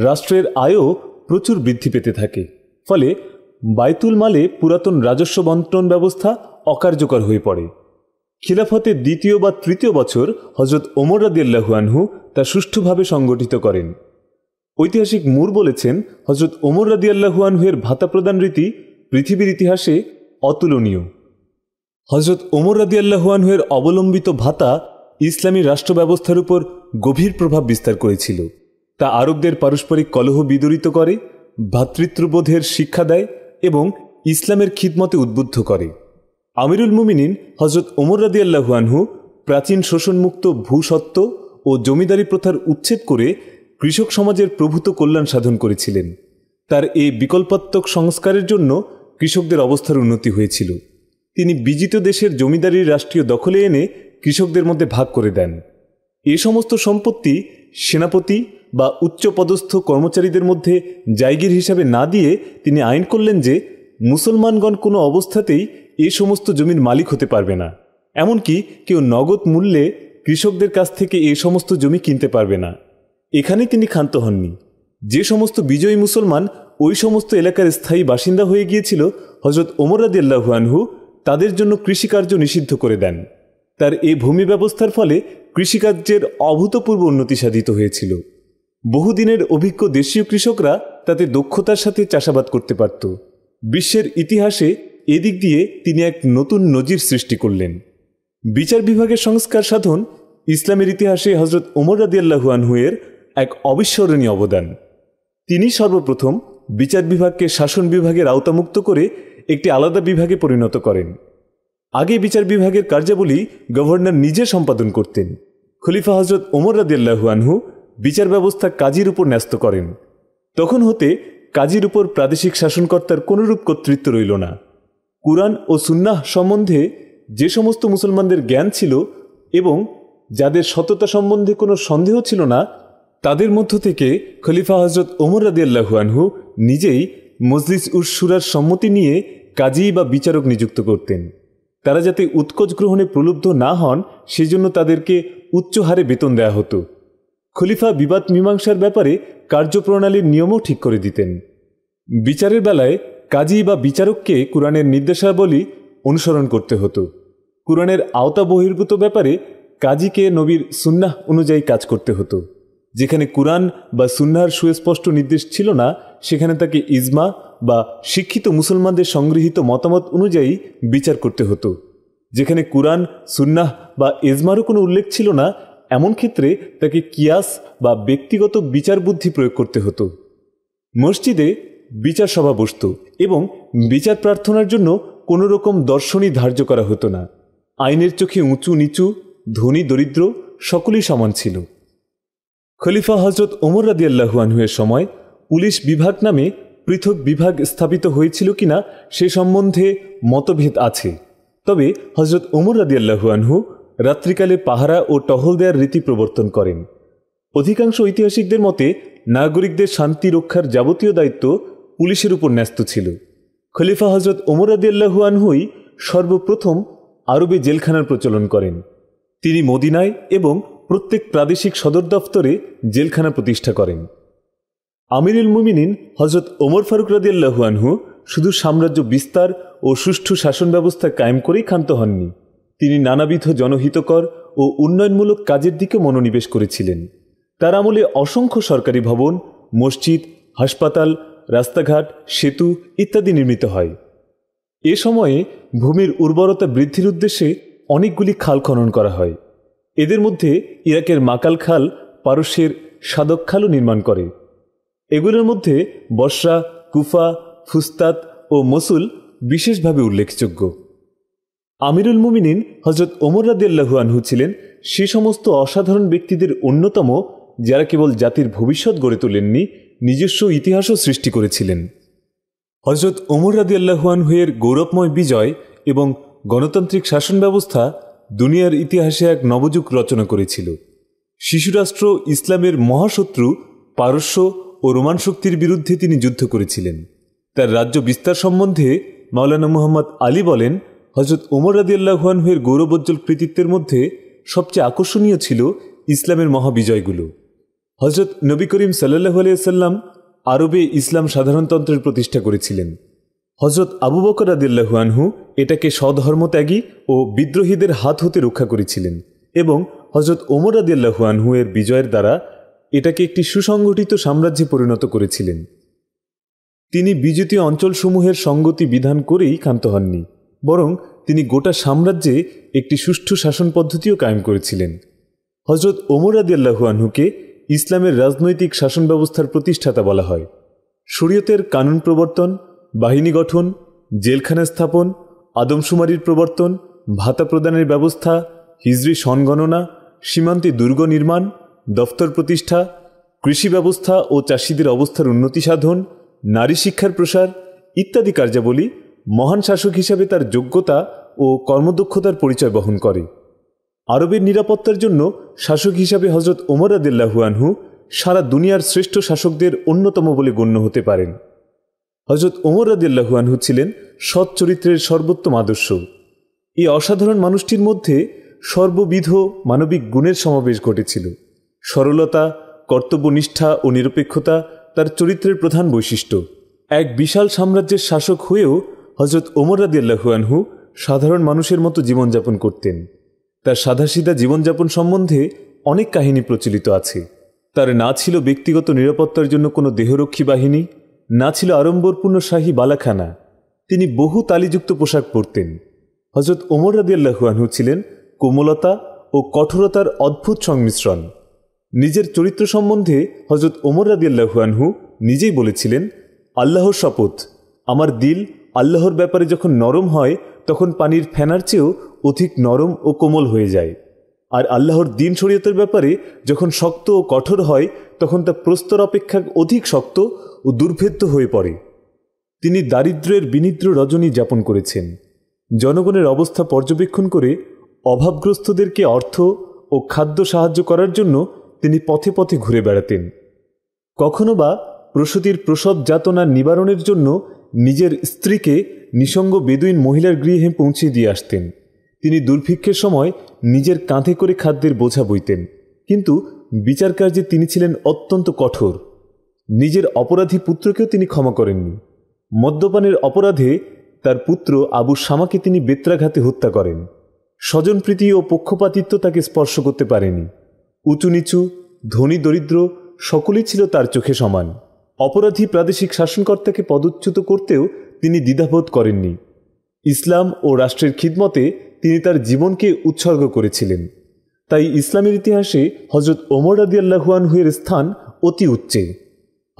রাষ্ট্রের আয়ও প্রচুর বৃদ্ধি পেতে থাকে ফলে বাইতুল মালে পুরাতন রাজস্ব বন্টন ব্যবস্থা অকার্যকর হয়ে পড়ে খিলাফতের দ্বিতীয় বা তৃতীয় বছর হজরত ওমর রাদিয়াল্লাহুয়ানহু তা সুষ্ঠুভাবে সংগঠিত করেন ঐতিহাসিক মুর বলেছেন হজরত ওমর রাদিয়াল্লাহুয়ানহুয়ের ভাতা প্রদান রীতি পৃথিবীর ইতিহাসে অতুলনীয় হজরত ওমর রাদিয়াল্লাহুয়ানহুয়ের অবলম্বিত ভাতা ইসলামী রাষ্ট্র ব্যবস্থার উপর গভীর প্রভাব বিস্তার করেছিল তা আরবদের পারস্পরিক কলহ বিদরিত করে ভ্রাতৃত্ববোধের শিক্ষা দেয় এবং ইসলামের খিদমতে উদ্বুদ্ধ করে আমিরুল মুমিনিন হজরত ওমর রাদি আনহু প্রাচীন শোষণমুক্ত ভূসত্ত্ব ও জমিদারি প্রথার উচ্ছেদ করে কৃষক সমাজের প্রভূত কল্যাণ সাধন করেছিলেন তার এই বিকল্পাত্মক সংস্কারের জন্য কৃষকদের অবস্থার উন্নতি হয়েছিল তিনি বিজিত দেশের জমিদারি রাষ্ট্রীয় দখলে এনে কৃষকদের মধ্যে ভাগ করে দেন এ সমস্ত সম্পত্তি সেনাপতি বা উচ্চপদস্থ কর্মচারীদের মধ্যে জায়গির হিসাবে না দিয়ে তিনি আইন করলেন যে মুসলমানগণ কোনো অবস্থাতেই এ সমস্ত জমির মালিক হতে পারবে না এমনকি কেউ নগদ মূল্যে কৃষকদের কাছ থেকে এ সমস্ত জমি কিনতে পারবে না এখানে তিনি ক্ষান্ত হননি যে সমস্ত বিজয়ী মুসলমান ওই সমস্ত এলাকার স্থায়ী বাসিন্দা হয়ে গিয়েছিল হজরত ওমর আল্লাহুয়ানহু তাদের জন্য কৃষিকার্য নিষিদ্ধ করে দেন তার এ ভূমি ব্যবস্থার ফলে কৃষিকার্যের অভূতপূর্ব উন্নতি সাধিত হয়েছিল বহুদিনের অভিজ্ঞ দেশীয় কৃষকরা তাতে দক্ষতার সাথে চাষাবাদ করতে পারত বিশ্বের ইতিহাসে এদিক দিয়ে তিনি এক নতুন নজির সৃষ্টি করলেন বিচার বিভাগের সংস্কার সাধন ইসলামের ইতিহাসে হজরত ওমর রাদিয়াল্লাহু আনহুয়ের এক অবিস্মরণীয় অবদান তিনি সর্বপ্রথম বিচার বিভাগকে শাসন বিভাগের আওতামুক্ত করে একটি আলাদা বিভাগে পরিণত করেন আগে বিচার বিভাগের কার্যাবলী গভর্নর নিজে সম্পাদন করতেন খলিফা হজরত ওমর রাদিয়াল্লাহু বিচার ব্যবস্থা কাজীর উপর ন্যস্ত করেন তখন হতে কাজীর উপর প্রাদেশিক শাসনকর্তার কোনরূপ কর্তৃত্ব রইল না কুরআন ও সুন্নাহ সম্বন্ধে যে সমস্ত মুসলমানদের জ্ঞান ছিল এবং যাদের সততা সম্বন্ধে কোনো সন্দেহ ছিল না তাদের মধ্য থেকে খলিফা হজরত ওমর রাদিয়াল্লাহু নিজেই মজলিস উর সুরার সম্মতি নিয়ে কাজী বা বিচারক নিযুক্ত করতেন তারা যাতে উৎকোচ গ্রহণে প্রলুব্ধ না হন সেজন্য তাদেরকে উচ্চ হারে বেতন দেয়া হতো খলিফা বিবাদ মীমাংসার ব্যাপারে কার্যপ্রণালীর নিয়মও ঠিক করে দিতেন বিচারের বেলায় কাজী বা বিচারককে কোরআনের নির্দেশাবলী অনুসরণ করতে হতো কোরআনের আওতা বহির্ভূত ব্যাপারে কাজীকে নবীর সুন্নাহ অনুযায়ী কাজ করতে হতো যেখানে কোরআন বা সুন্নাহার সুস্পষ্ট নির্দেশ ছিল না সেখানে তাকে ইজমা বা শিক্ষিত মুসলমানদের সংগৃহীত মতামত অনুযায়ী বিচার করতে হতো যেখানে কুরআন সুন্নাহ বা এজমারও কোনো উল্লেখ ছিল না এমন ক্ষেত্রে তাকে কিয়াস বা ব্যক্তিগত বিচার বুদ্ধি প্রয়োগ করতে হতো মসজিদে বিচার সভা বসত এবং বিচার প্রার্থনার জন্য কোনো রকম দর্শনই ধার্য করা হতো না আইনের চোখে উঁচু নিচু ধনী দরিদ্র সকলেই সমান ছিল খলিফা হজরত ওমর রাদিয়াল্লাহুয়ানহুয়ের সময় পুলিশ বিভাগ নামে পৃথক বিভাগ স্থাপিত হয়েছিল কিনা সে সম্বন্ধে মতভেদ আছে তবে হজরত ওমর রাদিয়াল্লাহু আনহু রাত্রিকালে পাহারা ও টহল দেওয়ার রীতি প্রবর্তন করেন অধিকাংশ ঐতিহাসিকদের মতে নাগরিকদের শান্তি রক্ষার যাবতীয় দায়িত্ব পুলিশের উপর ন্যস্ত ছিল খলিফা হজরত ওমর আদিয়াল্লাহু আনহুই সর্বপ্রথম আরবে জেলখানার প্রচলন করেন তিনি মদিনায় এবং প্রত্যেক প্রাদেশিক সদর দফতরে জেলখানা প্রতিষ্ঠা করেন আমিরুল মুমিনিন হজরত ওমর ফারুক রাজিয়াল্লাহুয়ানহু শুধু সাম্রাজ্য বিস্তার ও সুষ্ঠু শাসন ব্যবস্থা কায়েম করেই ক্ষান্ত হননি তিনি নানাবিধ জনহিতকর ও উন্নয়নমূলক কাজের দিকে মনোনিবেশ করেছিলেন তার আমলে অসংখ্য সরকারি ভবন মসজিদ হাসপাতাল রাস্তাঘাট সেতু ইত্যাদি নির্মিত হয় এ সময়ে ভূমির উর্বরতা বৃদ্ধির উদ্দেশ্যে অনেকগুলি খাল খনন করা হয় এদের মধ্যে ইরাকের মাকাল খাল পারস্যের সাদক খালও নির্মাণ করে এগুলোর মধ্যে বর্ষা কুফা ফুস্তাত ও মসুল বিশেষভাবে উল্লেখযোগ্য আমিরুল মুমিনিন হজরত ওমর রাদিয়াল্লাহুয়ানহু ছিলেন সে সমস্ত অসাধারণ ব্যক্তিদের অন্যতম যারা কেবল জাতির ভবিষ্যৎ গড়ে তোলেননি নিজস্ব ইতিহাসও সৃষ্টি করেছিলেন হজরত ওমর রাদিয়াল্লাহুয়ানহুয়ের গৌরবময় বিজয় এবং গণতান্ত্রিক শাসন ব্যবস্থা দুনিয়ার ইতিহাসে এক নবযুগ রচনা করেছিল শিশুরাষ্ট্র ইসলামের মহাশত্রু পারস্য ও রোমান শক্তির বিরুদ্ধে তিনি যুদ্ধ করেছিলেন তার রাজ্য বিস্তার সম্বন্ধে মাওলানা মুহম্মদ আলী বলেন হজরত ওমর রাদিয়াল্লাহুয়ানহের গৌরবোজ্জ্বল কৃতিত্বের মধ্যে সবচেয়ে আকর্ষণীয় ছিল ইসলামের মহাবিজয়গুলো হজরত নবী করিম সাল্লাহ আলিয়াল্লাম আরবে ইসলাম সাধারণতন্ত্রের প্রতিষ্ঠা করেছিলেন হজরত আবু বকর আদিল্লাহানহু এটাকে সধর্মত্যাগী ও বিদ্রোহীদের হাত হতে রক্ষা করেছিলেন এবং হজরত ওমর আদিল্লাহানহু এর বিজয়ের দ্বারা এটাকে একটি সুসংগঠিত সাম্রাজ্যে পরিণত করেছিলেন তিনি বিজেপি অঞ্চলসমূহের সঙ্গতি বিধান করেই ক্ষান্ত হননি বরং তিনি গোটা সাম্রাজ্যে একটি সুষ্ঠু শাসন পদ্ধতিও কায়েম করেছিলেন হজরত ওমর আদিয়াল্লাহু আনহুকে ইসলামের রাজনৈতিক শাসন ব্যবস্থার প্রতিষ্ঠাতা বলা হয় শরীয়তের কানুন প্রবর্তন বাহিনী গঠন জেলখানা স্থাপন আদমশুমারির প্রবর্তন ভাতা প্রদানের ব্যবস্থা হিজড়ি সনগণনা সীমান্তে দুর্গ নির্মাণ দফতর প্রতিষ্ঠা কৃষি ব্যবস্থা ও চাষিদের অবস্থার উন্নতি সাধন নারী শিক্ষার প্রসার ইত্যাদি কার্যাবলী মহান শাসক হিসাবে তার যোগ্যতা ও কর্মদক্ষতার পরিচয় বহন করে আরবের নিরাপত্তার জন্য শাসক হিসাবে হজরত ওমর আদিল্লাহুয়ানহু সারা দুনিয়ার শ্রেষ্ঠ শাসকদের অন্যতম বলে গণ্য হতে পারেন হজরত ওমর আদিল্লাহুয়ানহু ছিলেন সৎ চরিত্রের সর্বোত্তম আদর্শ এই অসাধারণ মানুষটির মধ্যে সর্ববিধ মানবিক গুণের সমাবেশ ঘটেছিল সরলতা কর্তব্যনিষ্ঠা ও নিরপেক্ষতা তার চরিত্রের প্রধান বৈশিষ্ট্য এক বিশাল সাম্রাজ্যের শাসক হয়েও হজরত ওমর রাদিয়াল্লাহুয়ানহু সাধারণ মানুষের মতো জীবনযাপন করতেন তার সাধাসিধা জীবনযাপন সম্বন্ধে অনেক কাহিনী প্রচলিত আছে তার না ছিল ব্যক্তিগত নিরাপত্তার জন্য কোনো দেহরক্ষী বাহিনী না ছিল আড়ম্বরপূর্ণ শাহী বালাখানা তিনি বহু তালিযুক্ত পোশাক পরতেন হজরত ওমর রাদিয়াল্লাহুয়ানহু ছিলেন কোমলতা ও কঠোরতার অদ্ভুত সংমিশ্রণ নিজের চরিত্র সম্বন্ধে হজরত ওমর রাদিয়াল্লাহুয়ানহু নিজেই বলেছিলেন আল্লাহর শপথ আমার দিল আল্লাহর ব্যাপারে যখন নরম হয় তখন পানির ফেনার চেয়েও অধিক নরম ও কোমল হয়ে যায় আর আল্লাহর দিন শরীয়তের ব্যাপারে যখন শক্ত ও কঠোর হয় তখন তা প্রস্তর অপেক্ষা অধিক শক্ত ও দুর্ভেদ্য হয়ে পড়ে তিনি দারিদ্র্যের বিনিদ্র রজনী যাপন করেছেন জনগণের অবস্থা পর্যবেক্ষণ করে অভাবগ্রস্তদেরকে অর্থ ও খাদ্য সাহায্য করার জন্য তিনি পথে পথে ঘুরে বেড়াতেন কখনো বা প্রসূতির প্রসব যাতনা নিবারণের জন্য নিজের স্ত্রীকে নিসঙ্গ বেদুইন মহিলার গৃহে পৌঁছে দিয়ে আসতেন তিনি দুর্ভিক্ষের সময় নিজের কাঁধে করে খাদ্যের বোঝা বইতেন কিন্তু বিচার কার্যে তিনি ছিলেন অত্যন্ত কঠোর নিজের অপরাধী পুত্রকেও তিনি ক্ষমা করেননি মদ্যপানের অপরাধে তার পুত্র আবু শামাকে তিনি বেত্রাঘাতে হত্যা করেন স্বজনপ্রীতি ও পক্ষপাতিত্ব তাকে স্পর্শ করতে পারেনি উঁচু নিচু ধনী দরিদ্র সকলেই ছিল তার চোখে সমান অপরাধী প্রাদেশিক শাসনকর্তাকে পদচ্যুত করতেও তিনি দ্বিধাবোধ করেননি ইসলাম ও রাষ্ট্রের খিদমতে তিনি তার জীবনকে উৎসর্গ করেছিলেন তাই ইসলামের ইতিহাসে হজরত ওমর আদিয়াল্লাহুয়ানহুয়ের স্থান অতি উচ্চে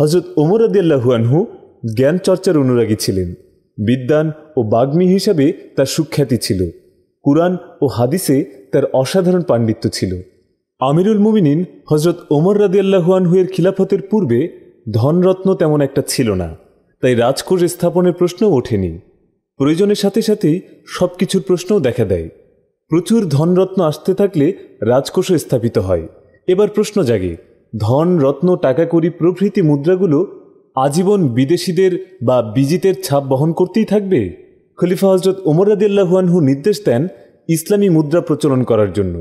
হজরত ওমর আদিয়াল্লাহুয়ানহু জ্ঞান চর্চার অনুরাগী ছিলেন বিদ্যান ও বাগ্মী হিসাবে তার সুখ্যাতি ছিল কুরআন ও হাদিসে তার অসাধারণ পাণ্ডিত্য ছিল আমিরুল মুমিনিন হজরত ওমর রাদিয়াল্লাহুয়ানহুয়ের খিলাফতের পূর্বে ধনরত্ন তেমন একটা ছিল না তাই রাজকোষ স্থাপনের প্রশ্নও ওঠেনি প্রয়োজনের সাথে সাথেই সব কিছুর প্রশ্নও দেখা দেয় প্রচুর ধনরত্ন আসতে থাকলে রাজকোষও স্থাপিত হয় এবার প্রশ্ন জাগে ধন রত্ন টাকা করি প্রভৃতি মুদ্রাগুলো আজীবন বিদেশিদের বা বিজিতের ছাপ বহন করতেই থাকবে খলিফা হজরত ওমর রাদিয়াল্লাহুয়ানহু নির্দেশ দেন ইসলামী মুদ্রা প্রচলন করার জন্য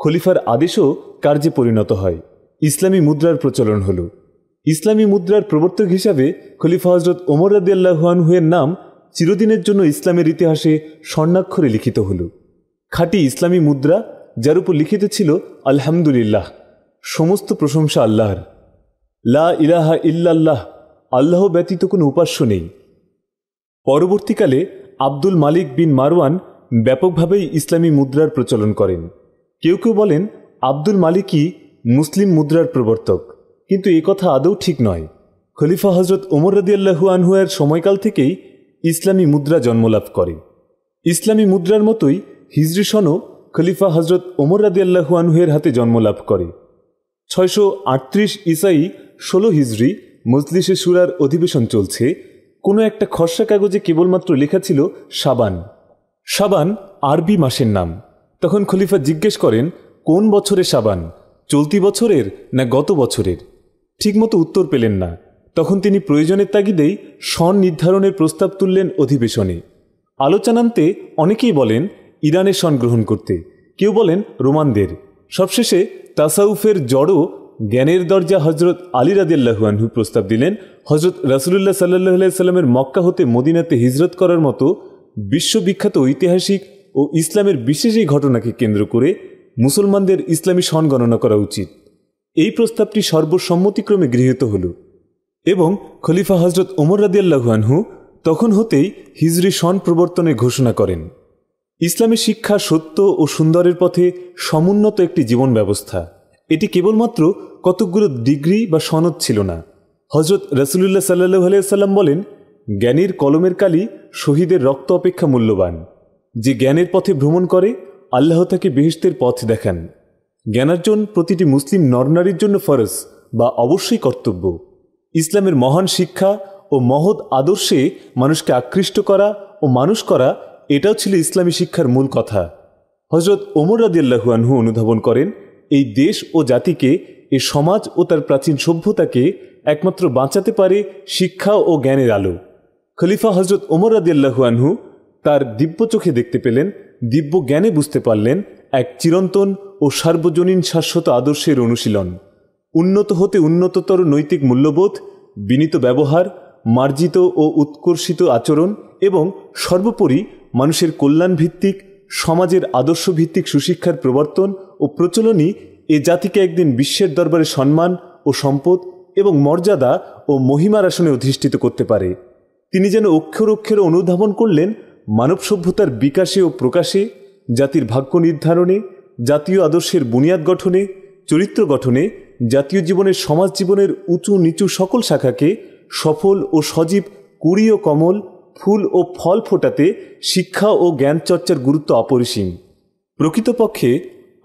খলিফার আদেশও কার্যে পরিণত হয় ইসলামী মুদ্রার প্রচলন হল ইসলামী মুদ্রার প্রবর্তক হিসাবে খলিফা হজরত ওমর রাদিয়াল্লাহুয়ানহুয়ের নাম চিরদিনের জন্য ইসলামের ইতিহাসে স্বর্ণাক্ষরে লিখিত হল খাঁটি ইসলামী মুদ্রা যার উপর লিখিত ছিল আলহামদুলিল্লাহ সমস্ত প্রশংসা আল্লাহর লা ইলাহা ইল্লাল্লাহ আল্লাহ ব্যতীত কোনো উপাস্য নেই পরবর্তীকালে আব্দুল মালিক বিন মারওয়ান ব্যাপকভাবেই ইসলামী মুদ্রার প্রচলন করেন কেউ কেউ বলেন আব্দুল মালিকই মুসলিম মুদ্রার প্রবর্তক কিন্তু এ কথা আদৌ ঠিক নয় খলিফা হজরত ওমর রদিয়াল্লাহু আনহুয়ের সময়কাল থেকেই ইসলামী মুদ্রা জন্মলাভ করে ইসলামী মুদ্রার মতোই হিজরি সনও খলিফা হজরত ওমর আল্লাহু আনহুয়ের হাতে জন্মলাভ করে ছয়শো আটত্রিশ ইসাই ষোলো হিজরি মজলিসে সুরার অধিবেশন চলছে কোনো একটা খসড়া কাগজে কেবলমাত্র লেখা ছিল সাবান সাবান আরবি মাসের নাম তখন খলিফা জিজ্ঞেস করেন কোন বছরে সাবান চলতি বছরের না গত বছরের ঠিকমতো উত্তর পেলেন না তখন তিনি প্রয়োজনের তাগিদেই সন নির্ধারণের প্রস্তাব তুললেন অধিবেশনে আলোচনান্তে অনেকেই বলেন ইরানের সন গ্রহণ করতে কেউ বলেন রোমানদের সবশেষে তাসাউফের জড়ো জ্ঞানের দরজা হজরত আলী রাদিল্লাহুয়ানহু প্রস্তাব দিলেন হজরত রাসুলুল্লাহ সাল্লাহ সাল্লামের মক্কা হতে মদিনাতে হিজরত করার মতো বিশ্ববিখ্যাত ঐতিহাসিক ও ইসলামের বিশেষ এই ঘটনাকে কেন্দ্র করে মুসলমানদের ইসলামী সন গণনা করা উচিত এই প্রস্তাবটি সর্বসম্মতিক্রমে গৃহীত হল এবং খলিফা হজরত ওমর রাদিয়াল্লাহুয়ানহু তখন হতেই হিজরি সন প্রবর্তনের ঘোষণা করেন ইসলামী শিক্ষা সত্য ও সুন্দরের পথে সমুন্নত একটি জীবন ব্যবস্থা এটি কেবলমাত্র কতকগুলো ডিগ্রি বা সনদ ছিল না হজরত রসুলুল্লাহ সাল্লাহ আলিয়া সাল্লাম বলেন জ্ঞানীর কলমের কালি শহীদের রক্ত অপেক্ষা মূল্যবান যে জ্ঞানের পথে ভ্রমণ করে আল্লাহ তাকে বেহেস্তের পথ দেখান জ্ঞানার্জন প্রতিটি মুসলিম নরনারীর জন্য ফরজ বা অবশ্যই কর্তব্য ইসলামের মহান শিক্ষা ও মহৎ আদর্শে মানুষকে আকৃষ্ট করা ও মানুষ করা এটাও ছিল ইসলামী শিক্ষার মূল কথা হজরত ওমর রাজিয়াল্লাহু অনুধাবন করেন এই দেশ ও জাতিকে এ সমাজ ও তার প্রাচীন সভ্যতাকে একমাত্র বাঁচাতে পারে শিক্ষা ও জ্ঞানের আলো খলিফা হজরত ওমর রাজিয়াল্লাহু তার দিব্য চোখে দেখতে পেলেন দিব্য জ্ঞানে বুঝতে পারলেন এক চিরন্তন ও সার্বজনীন শাশ্বত আদর্শের অনুশীলন উন্নত হতে উন্নততর নৈতিক মূল্যবোধ বিনীত ব্যবহার মার্জিত ও উৎকর্ষিত আচরণ এবং সর্বোপরি মানুষের কল্যাণভিত্তিক সমাজের আদর্শভিত্তিক সুশিক্ষার প্রবর্তন ও প্রচলনই এ জাতিকে একদিন বিশ্বের দরবারে সম্মান ও সম্পদ এবং মর্যাদা ও মহিমার আসনে অধিষ্ঠিত করতে পারে তিনি যেন অক্ষর অক্ষরে অনুধাবন করলেন মানব সভ্যতার বিকাশে ও প্রকাশে জাতির ভাগ্য নির্ধারণে জাতীয় আদর্শের বুনিয়াদ গঠনে চরিত্র গঠনে জাতীয় জীবনের সমাজ জীবনের উঁচু নিচু সকল শাখাকে সফল ও সজীব কুড়ি ও কমল ফুল ও ফল ফোটাতে শিক্ষা ও জ্ঞান চর্চার গুরুত্ব অপরিসীম প্রকৃতপক্ষে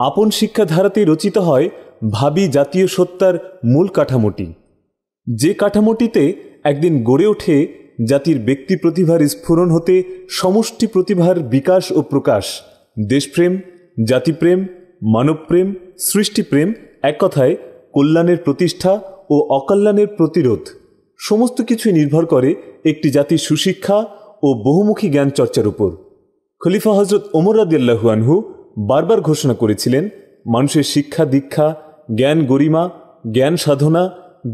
আপন শিক্ষাধারাতে রচিত হয় ভাবি জাতীয় সত্তার মূল কাঠামোটি যে কাঠামোটিতে একদিন গড়ে ওঠে জাতির ব্যক্তি প্রতিভার স্ফুরণ হতে সমষ্টি প্রতিভার বিকাশ ও প্রকাশ দেশপ্রেম জাতিপ্রেম মানবপ্রেম সৃষ্টিপ্রেম এক কথায় কল্যাণের প্রতিষ্ঠা ও অকল্যাণের প্রতিরোধ সমস্ত কিছুই নির্ভর করে একটি জাতির সুশিক্ষা ও বহুমুখী জ্ঞান চর্চার উপর খলিফা হজরত ওমরাদিয়াল্লাহু আনহু বারবার ঘোষণা করেছিলেন মানুষের শিক্ষা দীক্ষা জ্ঞান গরিমা জ্ঞান সাধনা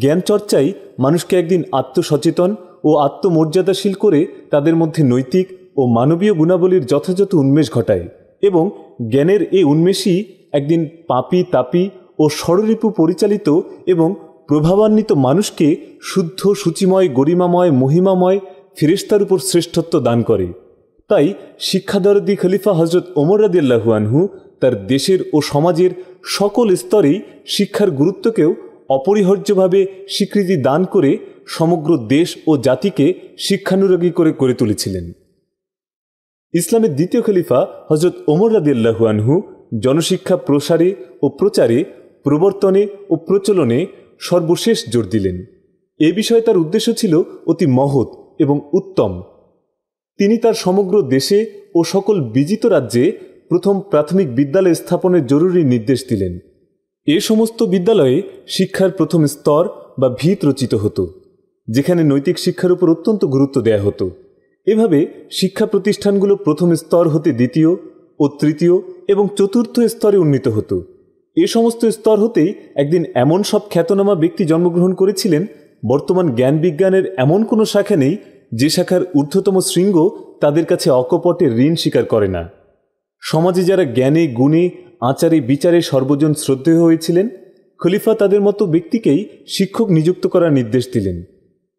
জ্ঞান চর্চাই মানুষকে একদিন আত্মসচেতন ও আত্মমর্যাদাশীল করে তাদের মধ্যে নৈতিক ও মানবীয় গুণাবলীর যথাযথ উন্মেষ ঘটায় এবং জ্ঞানের এই উন্মেষই একদিন পাপি তাপি ও ষড়রিপু পরিচালিত এবং প্রভাবান্বিত মানুষকে শুদ্ধ সূচিময় গরিমাময় মহিমাময় ফিরিস্তার উপর শ্রেষ্ঠত্ব দান করে তাই শিক্ষাদারদি খলিফা হজরত ওমর রাদিল্লাহু আনহু তার দেশের ও সমাজের সকল স্তরেই শিক্ষার গুরুত্বকেও অপরিহার্যভাবে স্বীকৃতি দান করে সমগ্র দেশ ও জাতিকে শিক্ষানুরাগী করে করে তুলেছিলেন ইসলামের দ্বিতীয় খলিফা হজরত ওমর রাদিল্লাহুয়ানহু জনশিক্ষা প্রসারে ও প্রচারে প্রবর্তনে ও প্রচলনে সর্বশেষ জোর দিলেন এ বিষয়ে তার উদ্দেশ্য ছিল অতি মহৎ এবং উত্তম তিনি তার সমগ্র দেশে ও সকল বিজিত রাজ্যে প্রথম প্রাথমিক বিদ্যালয় স্থাপনের জরুরি নির্দেশ দিলেন এ সমস্ত বিদ্যালয়ে শিক্ষার প্রথম স্তর বা ভিত রচিত হতো যেখানে নৈতিক শিক্ষার উপর অত্যন্ত গুরুত্ব দেয়া হতো এভাবে শিক্ষা প্রতিষ্ঠানগুলো প্রথম স্তর হতে দ্বিতীয় ও তৃতীয় এবং চতুর্থ স্তরে উন্নীত হতো এ সমস্ত স্তর হতেই একদিন এমন সব খ্যাতনামা ব্যক্তি জন্মগ্রহণ করেছিলেন বর্তমান জ্ঞান বিজ্ঞানের এমন কোনো শাখা নেই যে শাখার ঊর্ধ্বতম শৃঙ্গ তাদের কাছে অকপটে ঋণ স্বীকার করে না সমাজে যারা জ্ঞানে গুণে আচারে বিচারে সর্বজন শ্রদ্ধেয় হয়েছিলেন খলিফা তাদের মতো ব্যক্তিকেই শিক্ষক নিযুক্ত করার নির্দেশ দিলেন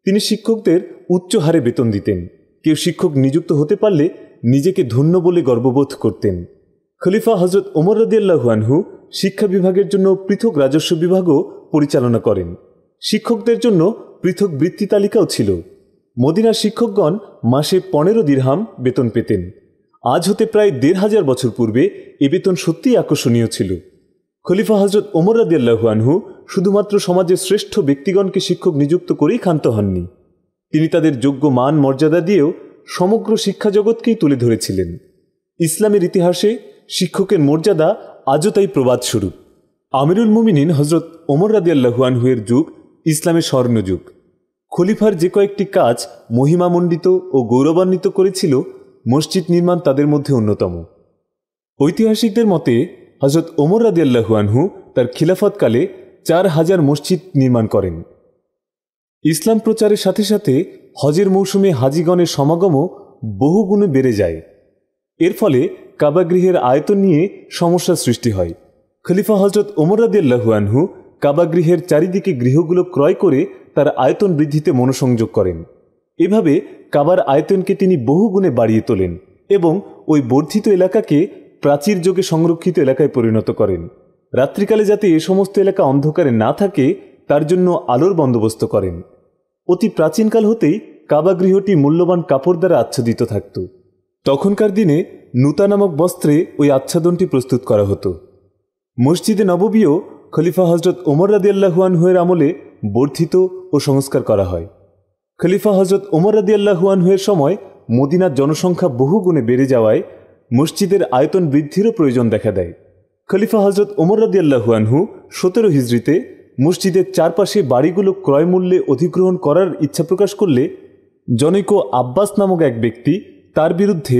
তিনি শিক্ষকদের উচ্চ হারে বেতন দিতেন কেউ শিক্ষক নিযুক্ত হতে পারলে নিজেকে ধন্য বলে গর্ববোধ করতেন খলিফা হজরত ওমর রদিয়াল্লাহুয়ানহু শিক্ষা বিভাগের জন্য পৃথক রাজস্ব বিভাগও পরিচালনা করেন শিক্ষকদের জন্য পৃথক বৃত্তি তালিকাও ছিল মদিনার শিক্ষকগণ মাসে পনেরো দিরহাম বেতন পেতেন আজ হতে প্রায় দেড় হাজার বছর পূর্বে এ বেতন সত্যিই আকর্ষণীয় ছিল খলিফা হজরত ওমর রাদিয়াল্লাহুয়ানহু শুধুমাত্র সমাজের শ্রেষ্ঠ ব্যক্তিগণকে শিক্ষক নিযুক্ত করেই ক্ষান্ত হননি তিনি তাদের যোগ্য মান মর্যাদা দিয়েও সমগ্র শিক্ষা জগৎকেই তুলে ধরেছিলেন ইসলামের ইতিহাসে শিক্ষকের মর্যাদা আজও তাই প্রবাদ শুরু আমিরুল মুমিনিন হজরত ওমর রাদিয়াল্লাহুয়ানহুয়ের যুগ ইসলামের স্বর্ণযুগ খলিফার যে কয়েকটি কাজ মহিমামণ্ডিত ও গৌরবান্বিত করেছিল মসজিদ নির্মাণ তাদের মধ্যে অন্যতম ঐতিহাসিকদের মতে হজরত ওমর রাদিয়াল্লাহুয়ানহু তার খিলাফতকালে চার হাজার মসজিদ নির্মাণ করেন ইসলাম প্রচারের সাথে সাথে হজের মৌসুমে হাজিগণের সমাগমও বহুগুণে বেড়ে যায় এর ফলে কাবাগৃহের আয়তন নিয়ে সমস্যা সৃষ্টি হয় খলিফা হজরত ওমরাদিল্লাহুয়ানহু কাবাগৃহের চারিদিকে গৃহগুলো ক্রয় করে তার আয়তন বৃদ্ধিতে মনোসংযোগ করেন এভাবে কাবার আয়তনকে তিনি বহুগুণে বাড়িয়ে তোলেন এবং ওই বর্ধিত এলাকাকে প্রাচীর যোগে সংরক্ষিত এলাকায় পরিণত করেন রাত্রিকালে যাতে এ সমস্ত এলাকা অন্ধকারে না থাকে তার জন্য আলোর বন্দোবস্ত করেন অতি প্রাচীনকাল হতেই কাবাগৃহটি মূল্যবান কাপড় দ্বারা আচ্ছাদিত থাকত তখনকার দিনে নূতা নামক বস্ত্রে ওই আচ্ছাদনটি প্রস্তুত করা হতো মসজিদে নববীও খলিফা হজরত ওমর রাদিয়াল্লাহুয়ানহুয়ের আমলে বর্ধিত ও সংস্কার করা হয় খলিফা হজরত ওমর রাদিয়াল্লাহুয়ানহুয়ের সময় মদিনার জনসংখ্যা বহুগুণে বেড়ে যাওয়ায় মসজিদের আয়তন বৃদ্ধিরও প্রয়োজন দেখা দেয় খলিফা হজরত উমর রাদিয়াল্লাহু আনহু সতেরো হিজড়িতে মসজিদের চারপাশে বাড়িগুলো ক্রয় মূল্যে অধিগ্রহণ করার ইচ্ছা প্রকাশ করলে জনৈক আব্বাস নামক এক ব্যক্তি তার বিরুদ্ধে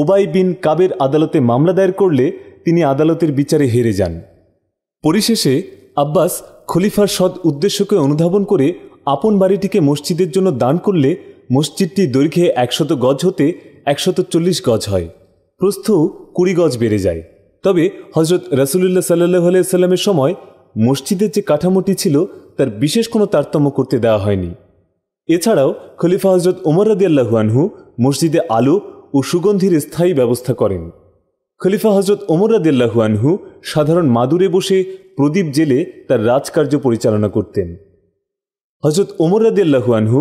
ওবাই বিন কাবের আদালতে মামলা দায়ের করলে তিনি আদালতের বিচারে হেরে যান পরিশেষে আব্বাস খলিফার সৎ উদ্দেশ্যকে অনুধাবন করে আপন বাড়িটিকে মসজিদের জন্য দান করলে মসজিদটি দৈর্ঘ্যে একশত গজ হতে একশত চল্লিশ গজ হয় প্রস্থ কুড়ি গজ বেড়ে যায় তবে হজরত রাসুলুল্লাহ সাল্লাহ আলাইস্লামের সময় মসজিদের যে কাঠামোটি ছিল তার বিশেষ কোনো তারতম্য করতে দেওয়া হয়নি এছাড়াও খলিফা হজরত ওমর রদিয়াল্লাহু আনহু মসজিদে আলো ও সুগন্ধির স্থায়ী ব্যবস্থা করেন খলিফা হজরত ওমর রদিয়াল্লাহু আনহু সাধারণ মাদুরে বসে প্রদীপ জেলে তার রাজকার্য পরিচালনা করতেন হজরত ওমর রদিয়াল্লাহু আনহু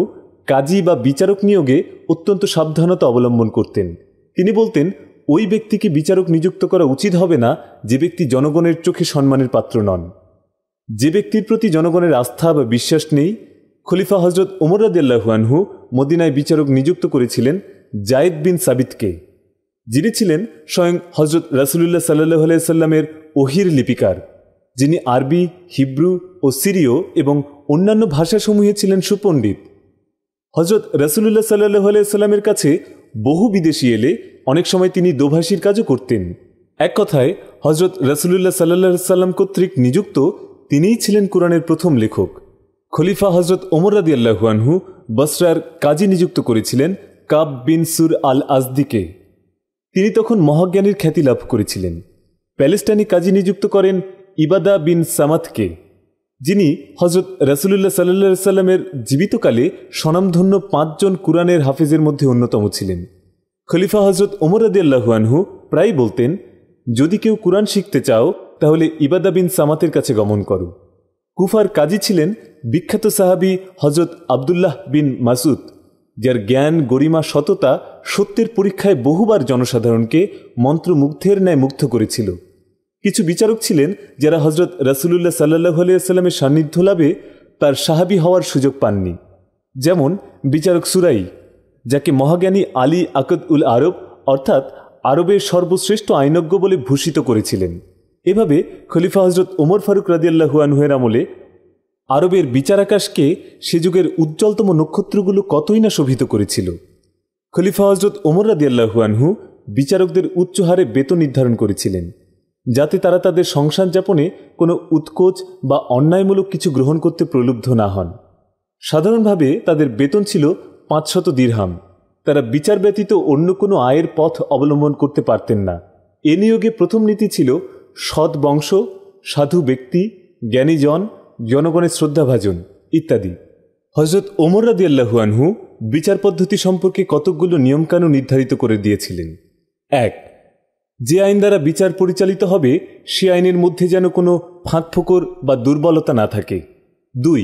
কাজী বা বিচারক নিয়োগে অত্যন্ত সাবধানতা অবলম্বন করতেন তিনি বলতেন ওই ব্যক্তিকে বিচারক নিযুক্ত করা উচিত হবে না যে ব্যক্তি জনগণের চোখে সম্মানের পাত্র নন যে ব্যক্তির প্রতি জনগণের আস্থা বা বিশ্বাস নেই খলিফা হজরত ওমর রাদিয়াল্লাহুয়ানহু মদিনায় বিচারক নিযুক্ত করেছিলেন জায়েদ বিন সাবিতকে যিনি ছিলেন স্বয়ং হজরত রাসুলুল্লাহ সাল্লাহ সাল্লামের ওহির লিপিকার যিনি আরবি হিব্রু ও সিরীয় এবং অন্যান্য ভাষাসমূহে ছিলেন সুপণ্ডিত হজরত রাসুলুল্লাহ সাল্লাহ সাল্লামের কাছে বহু বিদেশি এলে অনেক সময় তিনি দোভাষীর কাজও করতেন এক কথায় হজরত রসুলুল্লাহ সাল্লা সাল্লাম কর্তৃক নিযুক্ত তিনিই ছিলেন কোরআনের প্রথম লেখক খলিফা হজরত ওমর রাদি আল্লাহুয়ানহু বসরার কাজী নিযুক্ত করেছিলেন কাব বিন সুর আল আজদিকে তিনি তখন মহাজ্ঞানীর খ্যাতি লাভ করেছিলেন প্যালেস্টাইনি কাজী নিযুক্ত করেন ইবাদা বিন সামাতকে যিনি হজরত রাসুলুল্লাহ সাল্লা সাল্লামের জীবিতকালে স্বনামধন্য পাঁচজন কুরআনের হাফিজের মধ্যে অন্যতম ছিলেন খলিফা হজরত ওমর আল্লাহানহু প্রায় বলতেন যদি কেউ কোরআন শিখতে চাও তাহলে ইবাদা বিন সামাতের কাছে গমন করো কুফার কাজী ছিলেন বিখ্যাত সাহাবি হজরত আবদুল্লাহ বিন মাসুদ যার জ্ঞান গরিমা সততা সত্যের পরীক্ষায় বহুবার জনসাধারণকে মন্ত্রমুগ্ধের ন্যায় মুগ্ধ করেছিল কিছু বিচারক ছিলেন যারা হজরত রাসুলুল্লাহ সাল্লাহ আলিয়াস্লামের সান্নিধ্য লাভে তার সাহাবি হওয়ার সুযোগ পাননি যেমন বিচারক সুরাই যাকে মহাজ্ঞানী আলী আকদ উল আরব অর্থাৎ আরবের সর্বশ্রেষ্ঠ আইনজ্ঞ বলে ভূষিত করেছিলেন এভাবে খলিফা হজরত ওমর ফারুক রাজিয়াল্লাহু আমলে আরবের বিচারাকাশকে সে যুগের উজ্জ্বলতম নক্ষত্রগুলো কতই না শোভিত করেছিল খলিফা হজরত ওমর রাজিয়াল্লাহু বিচারকদের উচ্চ হারে বেতন নির্ধারণ করেছিলেন যাতে তারা তাদের সংসার যাপনে কোনো উৎকোচ বা অন্যায়মূলক কিছু গ্রহণ করতে প্রলুব্ধ না হন সাধারণভাবে তাদের বেতন ছিল পাঁচশত দীর্হাম তারা বিচার ব্যতীত অন্য কোনো আয়ের পথ অবলম্বন করতে পারতেন না এ নিয়োগে প্রথম নীতি ছিল সৎ বংশ সাধু ব্যক্তি জ্ঞানীজন জনগণের শ্রদ্ধাভাজন ইত্যাদি হজরত ওমর আল্লাহুয়ানহু বিচার পদ্ধতি সম্পর্কে কতকগুলো নিয়মকানুন নির্ধারিত করে দিয়েছিলেন এক যে আইন দ্বারা বিচার পরিচালিত হবে সে আইনের মধ্যে যেন কোনো ফাঁকফোকর বা দুর্বলতা না থাকে দুই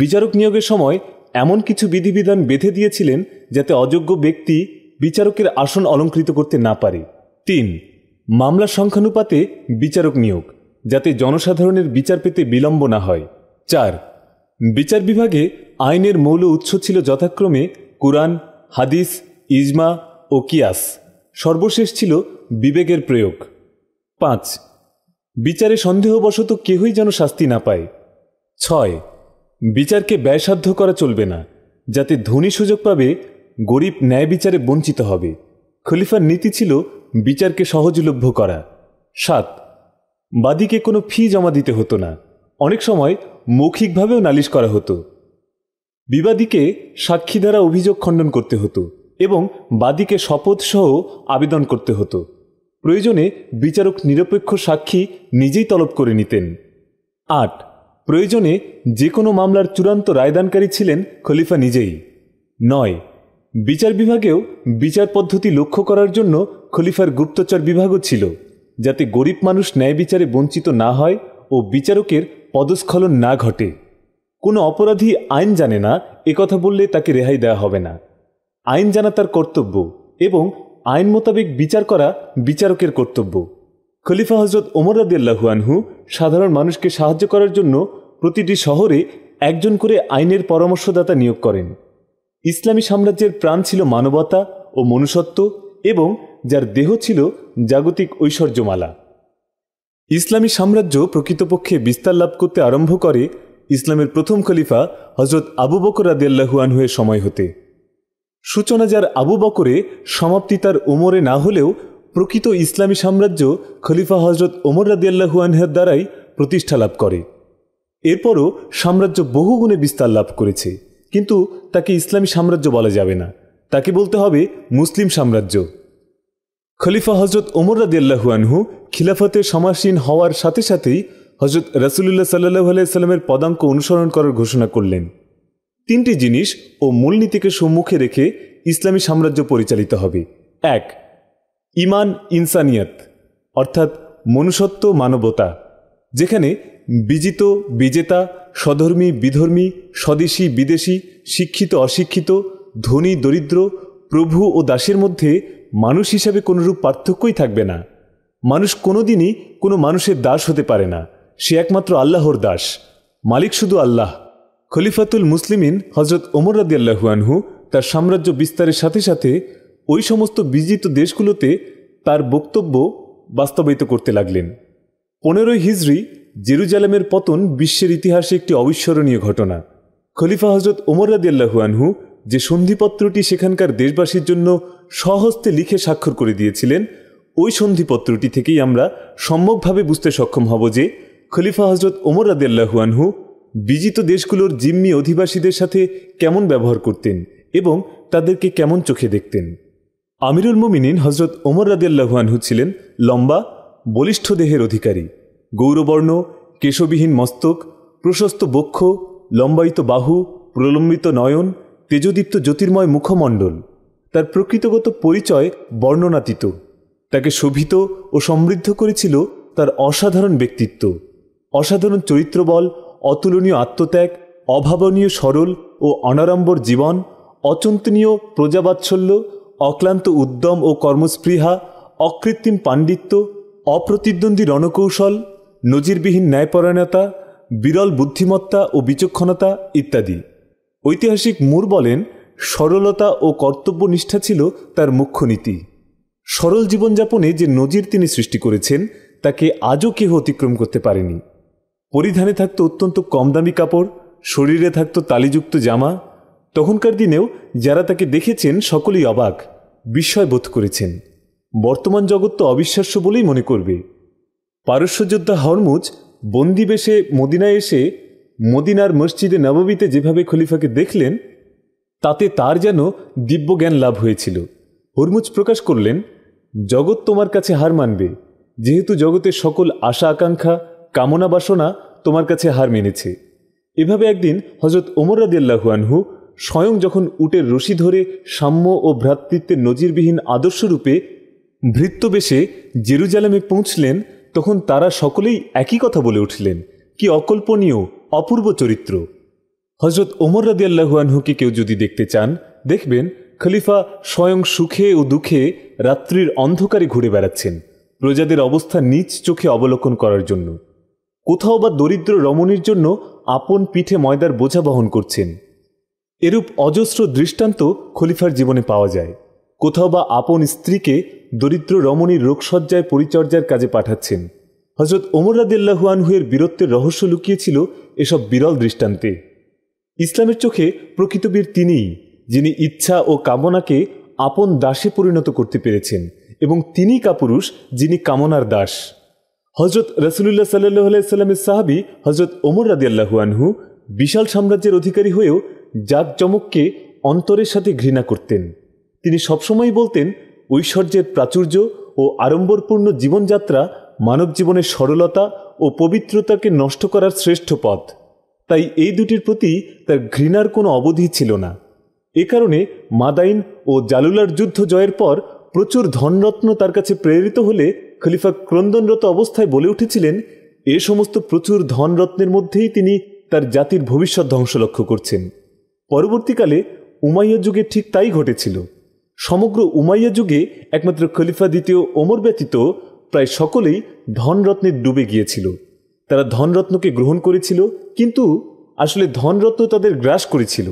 বিচারক নিয়োগের সময় এমন কিছু বিধিবিধান বেঁধে দিয়েছিলেন যাতে অযোগ্য ব্যক্তি বিচারকের আসন অলঙ্কৃত করতে না পারে তিন মামলা সংখ্যানুপাতে বিচারক নিয়োগ যাতে জনসাধারণের বিচার পেতে বিলম্ব না হয় চার বিচার বিভাগে আইনের মৌল উৎস ছিল যথাক্রমে কুরআন হাদিস ইজমা ও কিয়াস সর্বশেষ ছিল বিবেকের প্রয়োগ পাঁচ বিচারে সন্দেহবশত কেহই যেন শাস্তি না পায় ছয় বিচারকে ব্যয়সাধ্য করা চলবে না যাতে ধনী সুযোগ পাবে গরিব ন্যায় বিচারে বঞ্চিত হবে খলিফার নীতি ছিল বিচারকে সহজলভ্য করা সাত বাদীকে কোনো ফি জমা দিতে হতো না অনেক সময় মৌখিকভাবেও নালিশ করা হতো বিবাদীকে সাক্ষী দ্বারা অভিযোগ খণ্ডন করতে হতো এবং বাদীকে শপথ সহ আবেদন করতে হতো প্রয়োজনে বিচারক নিরপেক্ষ সাক্ষী নিজেই তলব করে নিতেন আট প্রয়োজনে যে কোনো মামলার চূড়ান্ত রায়দানকারী ছিলেন খলিফা নিজেই নয় বিচার বিভাগেও বিচার পদ্ধতি লক্ষ্য করার জন্য খলিফার গুপ্তচর বিভাগও ছিল যাতে গরিব মানুষ ন্যায় বিচারে বঞ্চিত না হয় ও বিচারকের পদস্খলন না ঘটে কোনো অপরাধী আইন জানে না কথা বললে তাকে রেহাই দেওয়া হবে না আইন জানা তার কর্তব্য এবং আইন মোতাবেক বিচার করা বিচারকের কর্তব্য খলিফা হজরত ওমর রাদিয়াল্লাহু আনহু সাধারণ মানুষকে সাহায্য করার জন্য প্রতিটি শহরে একজন করে আইনের পরামর্শদাতা নিয়োগ করেন ইসলামী সাম্রাজ্যের প্রাণ ছিল মানবতা ও মনুষ্যত্ব এবং যার দেহ ছিল জাগতিক ঐশ্বর্যমালা ইসলামী সাম্রাজ্য প্রকৃতপক্ষে বিস্তার লাভ করতে আরম্ভ করে ইসলামের প্রথম খলিফা হজরত আবু বকর রাদিয়াল্লাহু আনহুয়ের সময় হতে সূচনা যার আবু বকরে সমাপ্তি তার ওমরে না হলেও প্রকৃত ইসলামী সাম্রাজ্য খলিফা হজরত ওমর রাদিয়াল্লাহু আনহের দ্বারাই প্রতিষ্ঠা লাভ করে এরপরও সাম্রাজ্য বহুগুণে বিস্তার লাভ করেছে কিন্তু তাকে ইসলামী সাম্রাজ্য বলা যাবে না তাকে বলতে হবে মুসলিম সাম্রাজ্য খলিফা হজরত ওমর রাদিয়াল্লাহু আনহু খিলাফতে সমাসীন হওয়ার সাথে সাথেই হজরত রাসুলুল্লাহ সাল্লু আলাইস্লামের পদাঙ্ক অনুসরণ করার ঘোষণা করলেন তিনটি জিনিস ও মূলনীতিকে সম্মুখে রেখে ইসলামী সাম্রাজ্য পরিচালিত হবে এক ইমান ইনসানিয়াত অর্থাৎ মনুষ্যত্ব মানবতা যেখানে বিজিত বিজেতা সধর্মী বিধর্মী স্বদেশী বিদেশি শিক্ষিত অশিক্ষিত ধনী দরিদ্র প্রভু ও দাসের মধ্যে মানুষ হিসাবে কোনোরূপ পার্থক্যই থাকবে না মানুষ কোনোদিনই কোনো মানুষের দাস হতে পারে না সে একমাত্র আল্লাহর দাস মালিক শুধু আল্লাহ খলিফাতুল মুসলিমিন হজরত ওমর রাদিয়াল্লাহু আনহু তার সাম্রাজ্য বিস্তারের সাথে সাথে ওই সমস্ত বিজিত দেশগুলোতে তার বক্তব্য বাস্তবায়িত করতে লাগলেন পনেরোই হিজড়ি জেরুজালেমের পতন বিশ্বের ইতিহাসে একটি অবিস্মরণীয় ঘটনা খলিফা হজরত ওমর রাদিয়াল্লাহু আনহু যে সন্ধিপত্রটি সেখানকার দেশবাসীর জন্য সহস্তে লিখে স্বাক্ষর করে দিয়েছিলেন ওই সন্ধিপত্রটি থেকেই আমরা সম্যকভাবে বুঝতে সক্ষম হব যে খলিফা হজরত ওমর রাদিয়াল্লাহু আনহু বিজিত দেশগুলোর জিম্মি অধিবাসীদের সাথে কেমন ব্যবহার করতেন এবং তাদেরকে কেমন চোখে দেখতেন আমিরুল মুমিনিন হজরত ওমর রাদিয়াল্লাহানহু ছিলেন লম্বা বলিষ্ঠ দেহের অধিকারী গৌরবর্ণ কেশবিহীন মস্তক প্রশস্ত বক্ষ লম্বায়িত বাহু প্রলম্বিত নয়ন তেজদীপ্ত জ্যোতির্ময় মুখমণ্ডল তার প্রকৃতগত পরিচয় বর্ণনাতীত তাকে শোভিত ও সমৃদ্ধ করেছিল তার অসাধারণ ব্যক্তিত্ব অসাধারণ চরিত্রবল অতুলনীয় আত্মত্যাগ অভাবনীয় সরল ও অনারম্বর জীবন অচন্তনীয় প্রজাবাৎসল্য অক্লান্ত উদ্যম ও কর্মস্পৃহা অকৃত্রিম পাণ্ডিত্য অপ্রতিদ্বন্দ্বী রণকৌশল নজিরবিহীন ন্যায়পরায়ণতা বিরল বুদ্ধিমত্তা ও বিচক্ষণতা ইত্যাদি ঐতিহাসিক মুর বলেন সরলতা ও কর্তব্যনিষ্ঠা ছিল তার মুখ্য নীতি সরল জীবনযাপনে যে নজির তিনি সৃষ্টি করেছেন তাকে আজও কেহ অতিক্রম করতে পারেনি পরিধানে থাকত অত্যন্ত কম দামি কাপড় শরীরে থাকত তালিযুক্ত জামা তখনকার দিনেও যারা তাকে দেখেছেন সকলেই অবাক বিস্ময় বোধ করেছেন বর্তমান জগৎ তো অবিশ্বাস্য বলেই মনে করবে পারস্যযোদ্ধা হরমুজ বন্দিবেশে মদিনায় এসে মদিনার মসজিদে নববীতে যেভাবে খলিফাকে দেখলেন তাতে তার যেন দিব্য জ্ঞান লাভ হয়েছিল হরমুজ প্রকাশ করলেন জগৎ তোমার কাছে হার মানবে যেহেতু জগতের সকল আশা আকাঙ্ক্ষা কামনা বাসনা তোমার কাছে হার মেনেছে এভাবে একদিন হজরত ওমর রাদিয়াল্লাহু আনহু স্বয়ং যখন উটের রশি ধরে সাম্য ও ভ্রাতৃত্বের নজিরবিহীন আদর্শরূপে ভৃত্যবেশে জেরুজালেমে পৌঁছলেন তখন তারা সকলেই একই কথা বলে উঠলেন কি অকল্পনীয় অপূর্ব চরিত্র হজরত ওমর রাদি আল্লাহুয়ানহুকে কেউ যদি দেখতে চান দেখবেন খলিফা স্বয়ং সুখে ও দুঃখে রাত্রির অন্ধকারে ঘুরে বেড়াচ্ছেন প্রজাদের অবস্থা নিচ চোখে অবলোকন করার জন্য কোথাও বা দরিদ্র রমণীর জন্য আপন পিঠে ময়দার বোঝা বহন করছেন এরূপ অজস্র দৃষ্টান্ত খলিফার জীবনে পাওয়া যায় কোথাও বা আপন স্ত্রীকে দরিদ্র রমণীর রোগসজ্জায় পরিচর্যার কাজে পাঠাচ্ছেন হজরত ওমর রাদিল্লাহু বীরত্বের রহস্য লুকিয়েছিল এসব বিরল দৃষ্টান্তে ইসলামের চোখে প্রকৃতবীর তিনিই যিনি ইচ্ছা ও কামনাকে আপন দাসে পরিণত করতে পেরেছেন এবং তিনি কাপুরুষ যিনি কামনার দাস হজরত রসুলুল্লাহ সাল্লাহ আলাইস্লামের সাহাবি হজরত ওমর রাদিয়াল্লাহু বিশাল সাম্রাজ্যের অধিকারী হয়েও জাঁকজমককে অন্তরের সাথে ঘৃণা করতেন তিনি সবসময় বলতেন ঐশ্বর্যের প্রাচুর্য ও আড়ম্বরপূর্ণ জীবনযাত্রা মানব জীবনের সরলতা ও পবিত্রতাকে নষ্ট করার শ্রেষ্ঠ পথ তাই এই দুটির প্রতি তার ঘৃণার কোনো অবধি ছিল না এ কারণে মাদাইন ও জালুলার যুদ্ধ জয়ের পর প্রচুর ধনরত্ন তার কাছে প্রেরিত হলে খলিফা ক্রন্দনরত অবস্থায় বলে উঠেছিলেন এ সমস্ত প্রচুর ধনরত্নের মধ্যেই তিনি তার জাতির ভবিষ্যৎ ধ্বংস লক্ষ্য করছেন পরবর্তীকালে উমাইয়া যুগে ঠিক তাই ঘটেছিল সমগ্র উমাইয়া যুগে একমাত্র খলিফা দ্বিতীয় ওমর ব্যতীত প্রায় সকলেই ধনরত্নে ডুবে গিয়েছিল তারা ধনরত্নকে গ্রহণ করেছিল কিন্তু আসলে ধনরত্ন তাদের গ্রাস করেছিল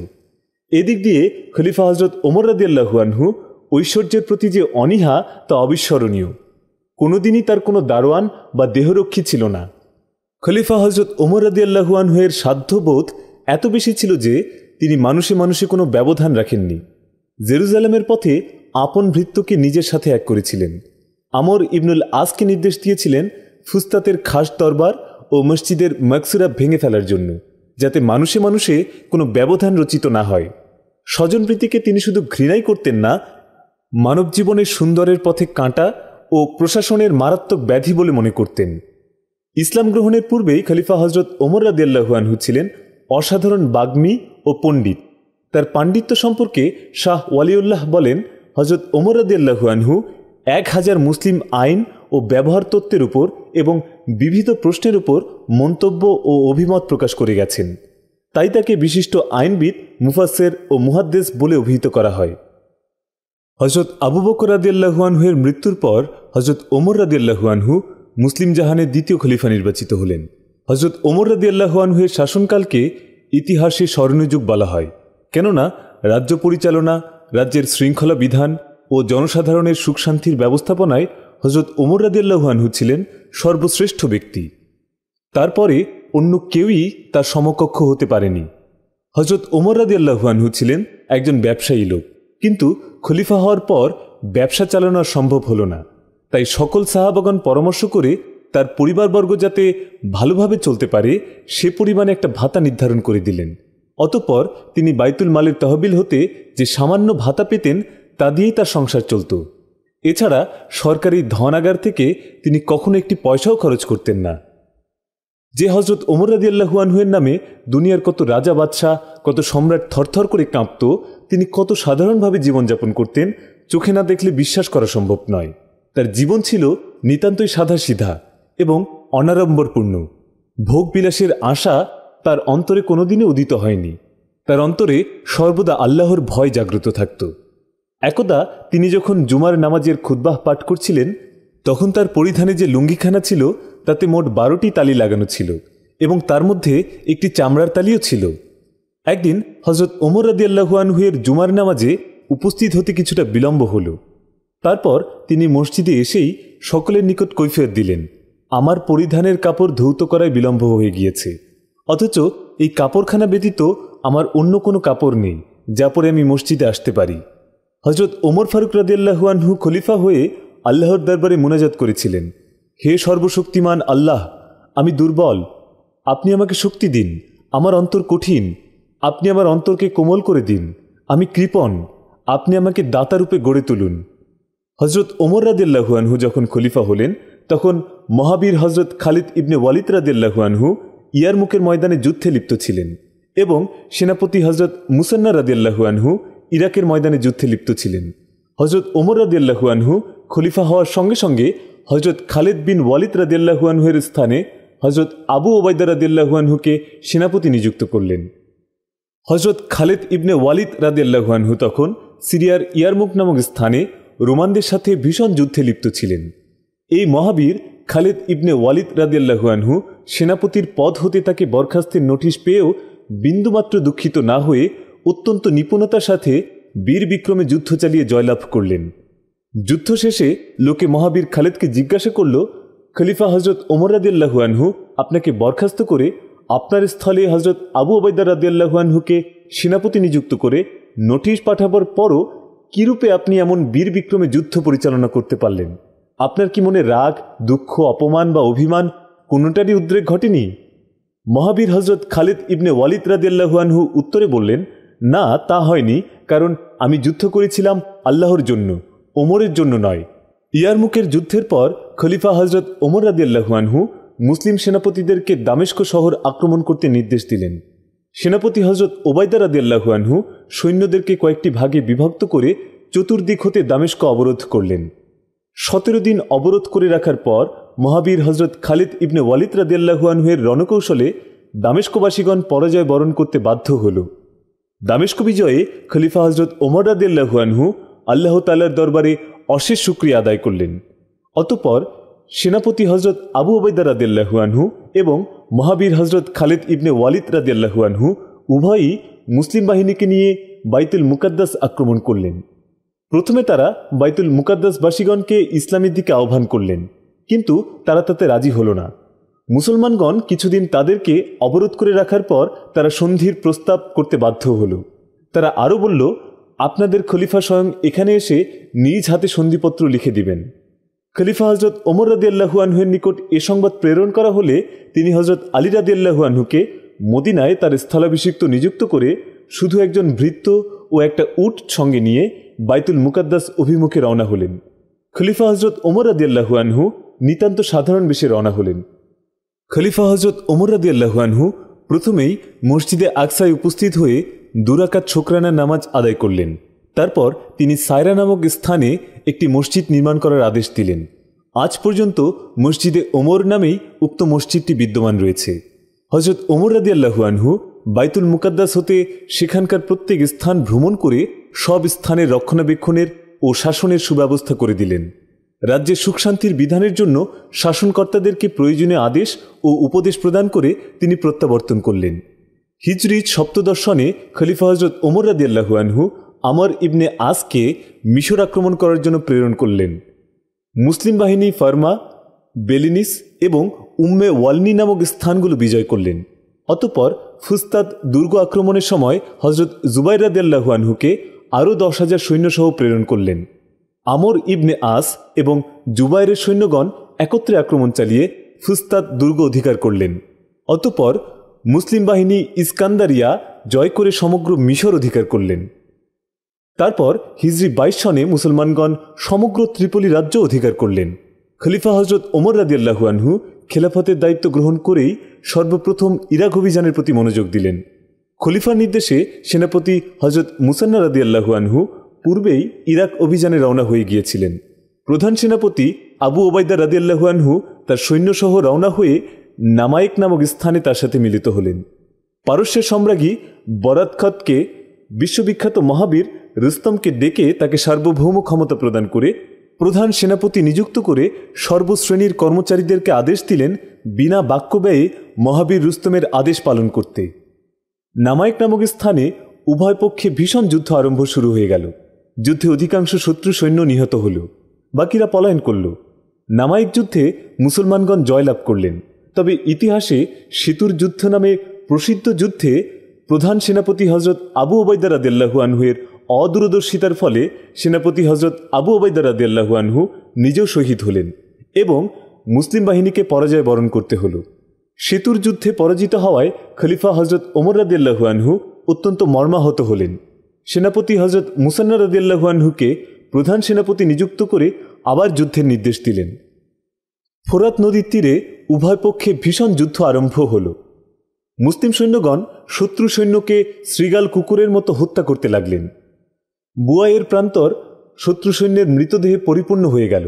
এদিক দিয়ে খলিফা হজরত ওমর রাদিয়াল্লাহু আনহু ঐশ্বর্যের প্রতি যে অনীহা তা অবিস্মরণীয় কোনোদিনই তার কোনো দারোয়ান বা দেহরক্ষী ছিল না খলিফা হজরত ওমর রাদিয়াল্লাহু এর সাধ্যবোধ এত বেশি ছিল যে তিনি মানুষে মানুষে কোনো ব্যবধান রাখেননি জেরুজালেমের পথে আপন ভৃত্যকে নিজের সাথে এক করেছিলেন আমর ইবনুল আসকে নির্দেশ দিয়েছিলেন ফুস্তাতের খাস দরবার ও মসজিদের মকসুরা ভেঙে ফেলার জন্য যাতে মানুষে মানুষে কোনো ব্যবধান রচিত না হয় স্বজনপ্রীতিকে তিনি শুধু ঘৃণাই করতেন না মানব জীবনের সুন্দরের পথে কাঁটা ও প্রশাসনের মারাত্মক ব্যাধি বলে মনে করতেন ইসলাম গ্রহণের পূর্বেই খলিফা হজরত ওমর রাদিয়াল্লাহুয়ানহু ছিলেন অসাধারণ বাগ্মী ও পণ্ডিত তার পাণ্ডিত্য সম্পর্কে শাহ ওয়ালিউল্লাহ বলেন হজরত ওমর আদিয়াল্লাহু আনহু এক হাজার মুসলিম আইন ও ব্যবহার তত্ত্বের উপর এবং বিবিধ প্রশ্নের উপর মন্তব্য ও অভিমত প্রকাশ করে গেছেন তাই তাকে বিশিষ্ট আইনবিদ মুফাসের ও মুহাদ্দেশ বলে অভিহিত করা হয় হজরত আবু বকর রাদিয়াল্লাহুয়ানহুয়ের মৃত্যুর পর হজরত ওমর আনহু মুসলিম জাহানের দ্বিতীয় খলিফা নির্বাচিত হলেন হজরত ওমর রাদিয়াল্লাহুয়ানহের শাসনকালকে ইতিহাসে স্মরণীয় যুগ বলা হয় কেননা রাজ্য পরিচালনা রাজ্যের শৃঙ্খলা বিধান ও জনসাধারণের সুখ শান্তির ব্যবস্থাপনায় হজরত ওমর আল্লাহানহু ছিলেন সর্বশ্রেষ্ঠ ব্যক্তি তারপরে অন্য কেউই তার সমকক্ষ হতে পারেনি হজরত ওমর আল্লাহানহু ছিলেন একজন ব্যবসায়ী লোক কিন্তু খলিফা হওয়ার পর ব্যবসা চালানো সম্ভব হলো না তাই সকল সাহাবাগন পরামর্শ করে তার পরিবারবর্গ যাতে ভালোভাবে চলতে পারে সে পরিমাণে একটা ভাতা নির্ধারণ করে দিলেন অতপর তিনি বাইতুল মালের তহবিল হতে যে সামান্য ভাতা পেতেন তা দিয়েই তার সংসার চলত এছাড়া সরকারি ধনাগার থেকে তিনি কখনো একটি পয়সাও খরচ করতেন না যে হজরত ওমর রাজিয়াল্লাহুয়ানহুয়ের নামে দুনিয়ার কত রাজা বাদশাহ কত সম্রাট থরথর করে কাঁপত তিনি কত সাধারণভাবে জীবনযাপন করতেন চোখে না দেখলে বিশ্বাস করা সম্ভব নয় তার জীবন ছিল নিতান্তই সাধা সিধা এবং অনাড়ম্বরপূর্ণ ভোগবিলাসের আশা তার অন্তরে কোনোদিনে উদিত হয়নি তার অন্তরে সর্বদা আল্লাহর ভয় জাগ্রত থাকত একদা তিনি যখন জুমার নামাজের খুদ্বাহ পাঠ করছিলেন তখন তার পরিধানে যে লুঙ্গিখানা ছিল তাতে মোট বারোটি তালি লাগানো ছিল এবং তার মধ্যে একটি চামড়ার তালিও ছিল একদিন হজরত ওমর রাদি আল্লাহুয়ানহুয়ের জুমার নামাজে উপস্থিত হতে কিছুটা বিলম্ব হল তারপর তিনি মসজিদে এসেই সকলের নিকট কৈফিয়ত দিলেন আমার পরিধানের কাপড় ধৌত করায় বিলম্ব হয়ে গিয়েছে অথচ এই কাপড়খানা ব্যতীত আমার অন্য কোনো কাপড় নেই যা পরে আমি মসজিদে আসতে পারি হজরত ওমর ফারুক রাদিয়াল্লাহুয়ানহু খলিফা হয়ে আল্লাহর দরবারে মোনাজাত করেছিলেন হে সর্বশক্তিমান আল্লাহ আমি দুর্বল আপনি আমাকে শক্তি দিন আমার অন্তর কঠিন আপনি আমার অন্তরকে কোমল করে দিন আমি কৃপণ আপনি আমাকে দাতারূপে গড়ে তুলুন হজরত ওমর রাদিল্লাহুয়ানহু যখন খলিফা হলেন তখন মহাবীর হজরত খালিদ ইবনে ওয়ালিদ ইয়ার ইয়ারমুকের ময়দানে যুদ্ধে লিপ্ত ছিলেন এবং সেনাপতি হজরত মুসান্না রাদিল্লাহুয়ানহু ইরাকের ময়দানে যুদ্ধে লিপ্ত ছিলেন হজরত ওমর রাদিল্লাহুয়ানহু খলিফা হওয়ার সঙ্গে সঙ্গে হজরত খালিদ বিন ওয়ালিদ রাদিল্লাহুয়ানহুয়ের স্থানে হজরত আবু ওবায়দা রাদিল্লাহুয়ানহুকে সেনাপতি নিযুক্ত করলেন হজরত খালেদ ইবনে ওয়ালিদ রাদিল্লাহুয়ানহু তখন সিরিয়ার ইয়ারমুক নামক স্থানে রোমানদের সাথে ভীষণ যুদ্ধে লিপ্ত ছিলেন এই মহাবীর খালিদ ইবনে ওয়ালিদ রাদিয়াল্লাহুয়ানহু সেনাপতির পদ হতে তাকে বরখাস্তের নোটিশ পেয়েও বিন্দুমাত্র দুঃখিত না হয়ে অত্যন্ত নিপুণতার সাথে বীর বিক্রমে যুদ্ধ চালিয়ে জয়লাভ করলেন যুদ্ধ শেষে লোকে মহাবীর খালেদকে জিজ্ঞাসা করল খলিফা হজরত ওমর রাদিয়াল্লাহুয়ানহু আপনাকে বরখাস্ত করে আপনার স্থলে হজরত আবু ওবায়দা রাদিয়াল্লাহুয়ানহুকে সেনাপতি নিযুক্ত করে নোটিশ পাঠাবার পরও কীরূপে আপনি এমন বীর বিক্রমে যুদ্ধ পরিচালনা করতে পারলেন আপনার কি মনে রাগ দুঃখ অপমান বা অভিমান কোনোটারই উদ্রেক ঘটেনি মহাবীর হজরত খালিদ ইবনে ওয়ালিদ রাদিয়াল্লাহুয়ানহু উত্তরে বললেন না তা হয়নি কারণ আমি যুদ্ধ করেছিলাম আল্লাহর জন্য ওমরের জন্য নয় মুখের যুদ্ধের পর খলিফা হজরত ওমর রাদিয়াল্লাহুয়ানহু মুসলিম সেনাপতিদেরকে দামেস্ক শহর আক্রমণ করতে নির্দেশ দিলেন সেনাপতি হজরত ওবায়দা রাদিয়াল্লাহুয়ানহু সৈন্যদেরকে কয়েকটি ভাগে বিভক্ত করে চতুর্দিক হতে দামেস্ক অবরোধ করলেন সতেরো দিন অবরোধ করে রাখার পর মহাবীর হজরত খালিদ ইবনে ওয়ালিদ রাদিয়াল্লাহুয়ানহের রণকৌশলে দামেশকবাসীগণ পরাজয় বরণ করতে বাধ্য হল দামেশক বিজয়ে খলিফা হজরত ওমর রাদিয়াল্লাহুয়ানহু আল্লাহ তাল্লার দরবারে অশেষ সুক্রিয়া আদায় করলেন অতপর সেনাপতি হজরত আবু ওবায়দা রাদিয়াল্লাহুয়ানহু এবং মহাবীর হজরত খালিদ ইবনে ওয়ালিদ রাদিয়াল্লাহুয়ানহু উভয়ই মুসলিম বাহিনীকে নিয়ে বাইতুল মুকাদ্দাস আক্রমণ করলেন প্রথমে তারা বাইতুল মুকাদ্দাসবাসীগণকে ইসলামের দিকে আহ্বান করলেন কিন্তু তারা তাতে রাজি হল না মুসলমানগণ কিছুদিন তাদেরকে অবরোধ করে রাখার পর তারা সন্ধির প্রস্তাব করতে বাধ্য হলো তারা আরও বলল আপনাদের খলিফা স্বয়ং এখানে এসে নিজ হাতে সন্ধিপত্র লিখে দিবেন খলিফা হজরত ওমর রাদি আল্লাহুয়ানহুয়ের নিকট এ সংবাদ প্রেরণ করা হলে তিনি হজরত আলী রাদি আল্লাহুয়ানহুকে মদিনায় তার স্থলাভিষিক্ত নিযুক্ত করে শুধু একজন ভৃত্য ও একটা উট সঙ্গে নিয়ে বাইতুল মুকাদ্দাস অভিমুখে রওনা হলেন খলিফা হজরত ওমর রাদিয়াল্লাহু আনহু নিতান্ত সাধারণ বেশে রওনা হলেন খলিফা হজরত ওমর রাদিয়াল্লাহু আনহু প্রথমেই মসজিদে আকসায় উপস্থিত হয়ে দুরাকাত ছোকরানা নামাজ আদায় করলেন তারপর তিনি সায়রা নামক স্থানে একটি মসজিদ নির্মাণ করার আদেশ দিলেন আজ পর্যন্ত মসজিদে ওমর নামেই উক্ত মসজিদটি বিদ্যমান রয়েছে হজরত ওমর রাদিয়াল্লাহু আনহু বাইতুল মুকাদ্দাস হতে সেখানকার প্রত্যেক স্থান ভ্রমণ করে সব স্থানের রক্ষণাবেক্ষণের ও শাসনের সুব্যবস্থা করে দিলেন রাজ্যে সুখ শান্তির বিধানের জন্য শাসনকর্তাদেরকে প্রয়োজনীয় আদেশ ও উপদেশ প্রদান করে তিনি প্রত্যাবর্তন করলেন হিজরি সপ্তদর্শনে খলিফা হজরত ওমর রাদিয়াল্লাহু আনহু আমর ইবনে আসকে মিশর আক্রমণ করার জন্য প্রেরণ করলেন মুসলিম বাহিনী ফার্মা বেলিনিস এবং উম্মে ওয়ালনি নামক স্থানগুলো বিজয় করলেন অতপর ফুস্তাদ দুর্গ আক্রমণের সময় হজরত জুবাইর রাদিয়াল্লাহু আরও দশ হাজার সৈন্যসহ প্রেরণ করলেন আমর ইবনে আস এবং জুবাইরের সৈন্যগণ একত্রে আক্রমণ চালিয়ে ফুস্তাদ দুর্গ অধিকার করলেন অতপর মুসলিম বাহিনী ইস্কান্দারিয়া জয় করে সমগ্র মিশর অধিকার করলেন তারপর হিজরি বাইশ সনে মুসলমানগণ সমগ্র ত্রিপলি রাজ্য অধিকার করলেন খলিফা হজরত ওমর রাদিয়াল্লাহু খেলাফতের দায়িত্ব গ্রহণ করেই সর্বপ্রথম ইরাক অভিযানের প্রতি মনোযোগ দিলেন খলিফার নির্দেশে সেনাপতি হজরত মুসান্না রাদি আনহু পূর্বেই ইরাক অভিযানে রওনা হয়ে গিয়েছিলেন প্রধান সেনাপতি আবু ওবায়দা রাদি আনহু তার সৈন্যসহ রওনা হয়ে নামায়েক নামক স্থানে তার সাথে মিলিত হলেন পারস্যের সম্রাজ্ঞী বরাতখতকে বিশ্ববিখ্যাত মহাবীর রুস্তমকে ডেকে তাকে সার্বভৌম ক্ষমতা প্রদান করে প্রধান সেনাপতি নিযুক্ত করে সর্বশ্রেণীর কর্মচারীদেরকে আদেশ দিলেন বিনা বাক্য ব্যয়ে মহাবীর রুস্তমের আদেশ পালন করতে নামায়ক নামক স্থানে উভয় পক্ষে ভীষণ যুদ্ধ আরম্ভ শুরু হয়ে গেল যুদ্ধে অধিকাংশ শত্রু সৈন্য নিহত হল বাকিরা পলায়ন করল নামায়িক যুদ্ধে মুসলমানগণ জয়লাভ করলেন তবে ইতিহাসে সেতুর যুদ্ধ নামে প্রসিদ্ধ যুদ্ধে প্রধান সেনাপতি হজরত আবু ওবায়দার রাদেল্লাহু অদূরদর্শিতার ফলে সেনাপতি হজরত আবু ওবায়দা রাদিয়াল্লাহু আনহু নিজেও শহীদ হলেন এবং মুসলিম বাহিনীকে পরাজয় বরণ করতে হল সেতুর যুদ্ধে পরাজিত হওয়ায় খলিফা হজরত ওমর রাদিয়াল্লাহু আনহু অত্যন্ত মর্মাহত হলেন সেনাপতি হজরত মুসান্না রাদিয়াল্লাহু আনহুকে প্রধান সেনাপতি নিযুক্ত করে আবার যুদ্ধের নির্দেশ দিলেন ফোরাত নদীর তীরে উভয় পক্ষে ভীষণ যুদ্ধ আরম্ভ হল মুসলিম সৈন্যগণ শত্রু সৈন্যকে শ্রীগাল কুকুরের মতো হত্যা করতে লাগলেন বুয়াইয়ের প্রান্তর শত্রু সৈন্যের মৃতদেহে পরিপূর্ণ হয়ে গেল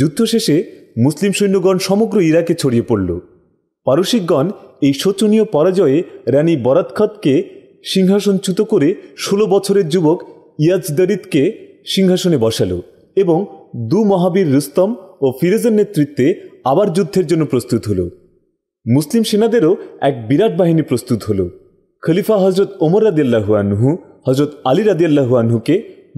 যুদ্ধ শেষে মুসলিম সৈন্যগণ সমগ্র ইরাকে ছড়িয়ে পড়ল পারসিকগণ এই শোচনীয় পরাজয়ে রানী বরাতখতকে সিংহাসনচ্যুত করে ষোলো বছরের যুবক ইয়াজদারিদকে সিংহাসনে বসাল এবং দু মহাবীর রুস্তম ও ফিরোজের নেতৃত্বে আবার যুদ্ধের জন্য প্রস্তুত হল মুসলিম সেনাদেরও এক বিরাট বাহিনী প্রস্তুত হল খলিফা হজরত ওমর আদিল্লাহুয়ানহু হজরত আলী রাদিয়াল্লাহু আনহুকে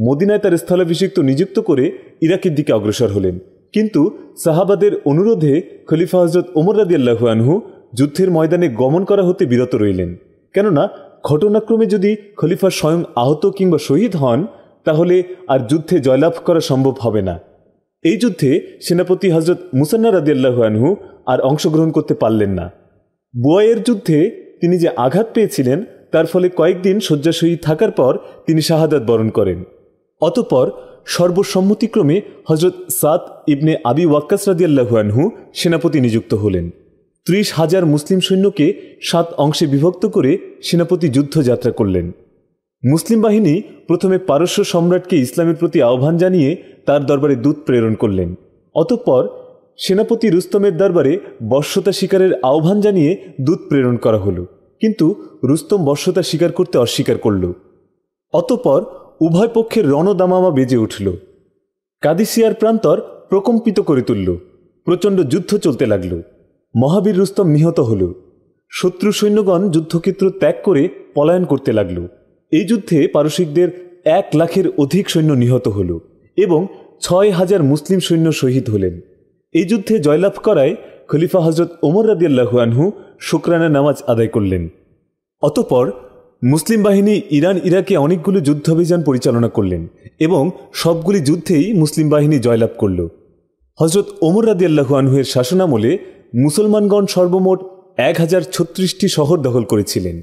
মদিনায় তার স্থলাভিষিক্ত নিযুক্ত করে ইরাকের দিকে অগ্রসর হলেন কিন্তু সাহাবাদের অনুরোধে খলিফা হজরত ওমর রাদিয়াল্লাহু আনহু যুদ্ধের ময়দানে গমন করা হতে বিরত রইলেন কেননা ঘটনাক্রমে যদি খলিফা স্বয়ং আহত কিংবা শহীদ হন তাহলে আর যুদ্ধে জয়লাভ করা সম্ভব হবে না এই যুদ্ধে সেনাপতি হজরত মুসান্না রাদিয়াল্লাহু আনহু আর অংশগ্রহণ করতে পারলেন না বুয়ের যুদ্ধে তিনি যে আঘাত পেয়েছিলেন তার ফলে কয়েকদিন শয্যাশয়ী থাকার পর তিনি শাহাদাত বরণ করেন অতপর সর্বসম্মতিক্রমে হজরত সাত ইবনে আবি ওয়াক্কাস রাদিয়াল্লাহুয়ানহু সেনাপতি নিযুক্ত হলেন ত্রিশ হাজার মুসলিম সৈন্যকে সাত অংশে বিভক্ত করে সেনাপতি যুদ্ধযাত্রা করলেন মুসলিম বাহিনী প্রথমে পারস্য সম্রাটকে ইসলামের প্রতি আহ্বান জানিয়ে তার দরবারে দূত প্রেরণ করলেন অতঃপর সেনাপতি রুস্তমের দরবারে বর্ষতা শিকারের আহ্বান জানিয়ে দূত প্রেরণ করা হলো কিন্তু রুস্তম বর্ষতা স্বীকার করতে অস্বীকার করল অতপর উভয় পক্ষের রণদামামা বেজে উঠল কাদিসিয়ার প্রান্তর প্রকম্পিত করে তুলল প্রচণ্ড যুদ্ধ চলতে লাগল মহাবীর রুস্তম নিহত হল শত্রু সৈন্যগণ যুদ্ধক্ষেত্র ত্যাগ করে পলায়ন করতে লাগল এই যুদ্ধে পারসিকদের এক লাখের অধিক সৈন্য নিহত হল এবং ছয় হাজার মুসলিম সৈন্য শহীদ হলেন এই যুদ্ধে জয়লাভ করায় খলিফা হজরত ওমর রাদিয়াল্লাহু আনহু শুক্রানা নামাজ আদায় করলেন অতপর মুসলিম বাহিনী ইরান ইরাকে অনেকগুলো যুদ্ধাভিযান পরিচালনা করলেন এবং সবগুলি যুদ্ধেই মুসলিম বাহিনী জয়লাভ করল হজরত ওমর আল্লাহু আনহুয়ের শাসনামলে মুসলমানগণ সর্বমোট এক হাজার ছত্রিশটি শহর দখল করেছিলেন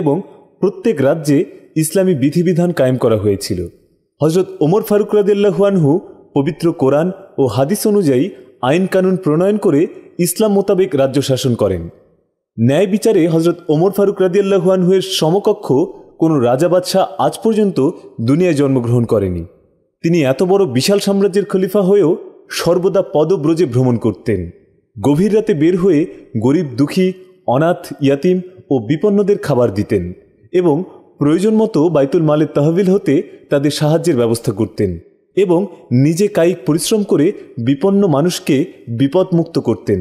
এবং প্রত্যেক রাজ্যে ইসলামী বিধিবিধান কায়েম করা হয়েছিল হজরত ওমর ফারুক রাদিয়াল্লাহু আনহু পবিত্র কোরআন ও হাদিস অনুযায়ী আইন কানুন প্রণয়ন করে ইসলাম মোতাবেক রাজ্য শাসন করেন ন্যায় বিচারে হজরত ওমর ফারুক রাদিয়াল্লাহুয়ানহুয়ের সমকক্ষ কোনো রাজা বাদশাহ আজ পর্যন্ত দুনিয়ায় জন্মগ্রহণ করেনি তিনি এত বড় বিশাল সাম্রাজ্যের খলিফা হয়েও সর্বদা পদব্রজে ভ্রমণ করতেন গভীর রাতে বের হয়ে গরিব দুঃখী অনাথ ইয়াতিম ও বিপন্নদের খাবার দিতেন এবং প্রয়োজন মতো বাইতুল মালের তহবিল হতে তাদের সাহায্যের ব্যবস্থা করতেন এবং নিজে কায়িক পরিশ্রম করে বিপন্ন মানুষকে বিপদমুক্ত করতেন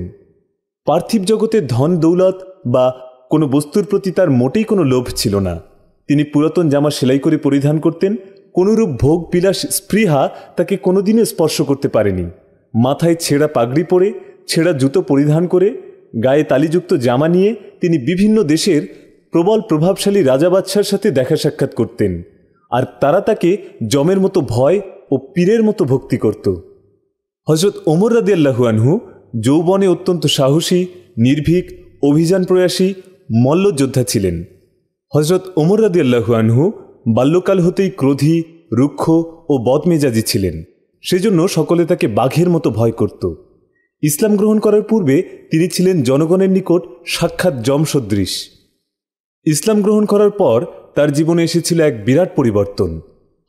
পার্থিব জগতে ধন দৌলত বা কোনো বস্তুর প্রতি তার মোটেই কোনো লোভ ছিল না তিনি পুরাতন জামা সেলাই করে পরিধান করতেন কোনোরূপ ভোগ বিলাস স্পৃহা তাকে কোনোদিনও স্পর্শ করতে পারেনি মাথায় ছেঁড়া পাগড়ি পরে ছেঁড়া জুতো পরিধান করে গায়ে তালিযুক্ত জামা নিয়ে তিনি বিভিন্ন দেশের প্রবল প্রভাবশালী রাজাবাদশার সাথে দেখা সাক্ষাৎ করতেন আর তারা তাকে জমের মতো ভয় ও পীরের মতো ভক্তি করত হজরত ওমর রাদিয়াল্লাহু আনহু যৌবনে অত্যন্ত সাহসী নির্ভীক অভিযান প্রয়াসী মল্লযোদ্ধা ছিলেন হজরত ওমর রাদিয়াল্লাহু আনহু বাল্যকাল হতেই ক্রোধী রুক্ষ ও বদমেজাজি ছিলেন সেজন্য সকলে তাকে বাঘের মতো ভয় করত ইসলাম গ্রহণ করার পূর্বে তিনি ছিলেন জনগণের নিকট সাক্ষাৎ যমসদৃশ ইসলাম গ্রহণ করার পর তার জীবনে এসেছিল এক বিরাট পরিবর্তন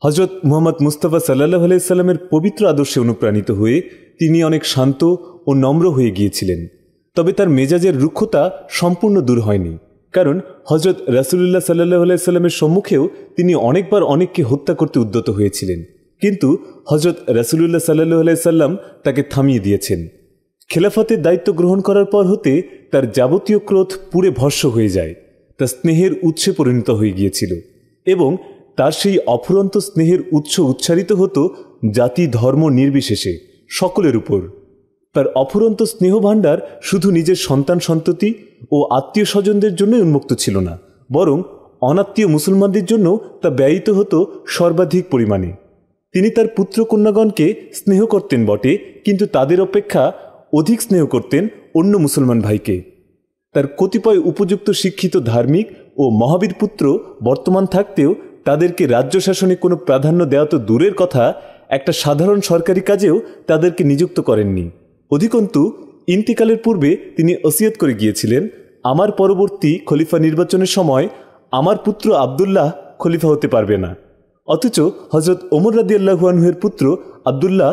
হজরত মোহাম্মদ মুস্তাফা সাল্লাহ আলাইস্লামের পবিত্র আদর্শে অনুপ্রাণিত হয়ে তিনি অনেক শান্ত ও নম্র হয়ে গিয়েছিলেন তবে তার মেজাজের রুক্ষতা সম্পূর্ণ দূর হয়নি কারণ হজরত রাসুলুল্লাহ সাল্লাহ আলাইস্লামের সম্মুখেও তিনি অনেকবার অনেককে হত্যা করতে উদ্যত হয়েছিলেন কিন্তু হজরত রাসুলুল্লাহ সাল্লাহ আলাইসাল্লাম তাকে থামিয়ে দিয়েছেন খেলাফতের দায়িত্ব গ্রহণ করার পর হতে তার যাবতীয় ক্রোধ পুরে ভস্য হয়ে যায় তা স্নেহের উৎসে পরিণত হয়ে গিয়েছিল এবং তার সেই অফুরন্ত স্নেহের উৎস উচ্চারিত হতো জাতি ধর্ম নির্বিশেষে সকলের উপর তার অফুরন্ত স্নেহভাণ্ডার শুধু নিজের সন্তান সন্ততি ও আত্মীয় স্বজনদের জন্যই উন্মুক্ত ছিল না বরং অনাত্মীয় মুসলমানদের জন্য তা ব্যয়িত হতো সর্বাধিক পরিমাণে তিনি তার পুত্র কন্যাগণকে স্নেহ করতেন বটে কিন্তু তাদের অপেক্ষা অধিক স্নেহ করতেন অন্য মুসলমান ভাইকে তার কতিপয় উপযুক্ত শিক্ষিত ধার্মিক ও মহাবীর পুত্র বর্তমান থাকতেও তাদেরকে রাজ্য শাসনে কোনো প্রাধান্য দেওয়া তো দূরের কথা একটা সাধারণ সরকারি কাজেও তাদেরকে নিযুক্ত করেননি অধিকন্তু ইন্তিকালের পূর্বে তিনি ওসিয়ত করে গিয়েছিলেন আমার পরবর্তী খলিফা নির্বাচনের সময় আমার পুত্র আবদুল্লাহ খলিফা হতে পারবে না অথচ হজরত ওমর রাদি আল্লাহুয়ানহের পুত্র আবদুল্লাহ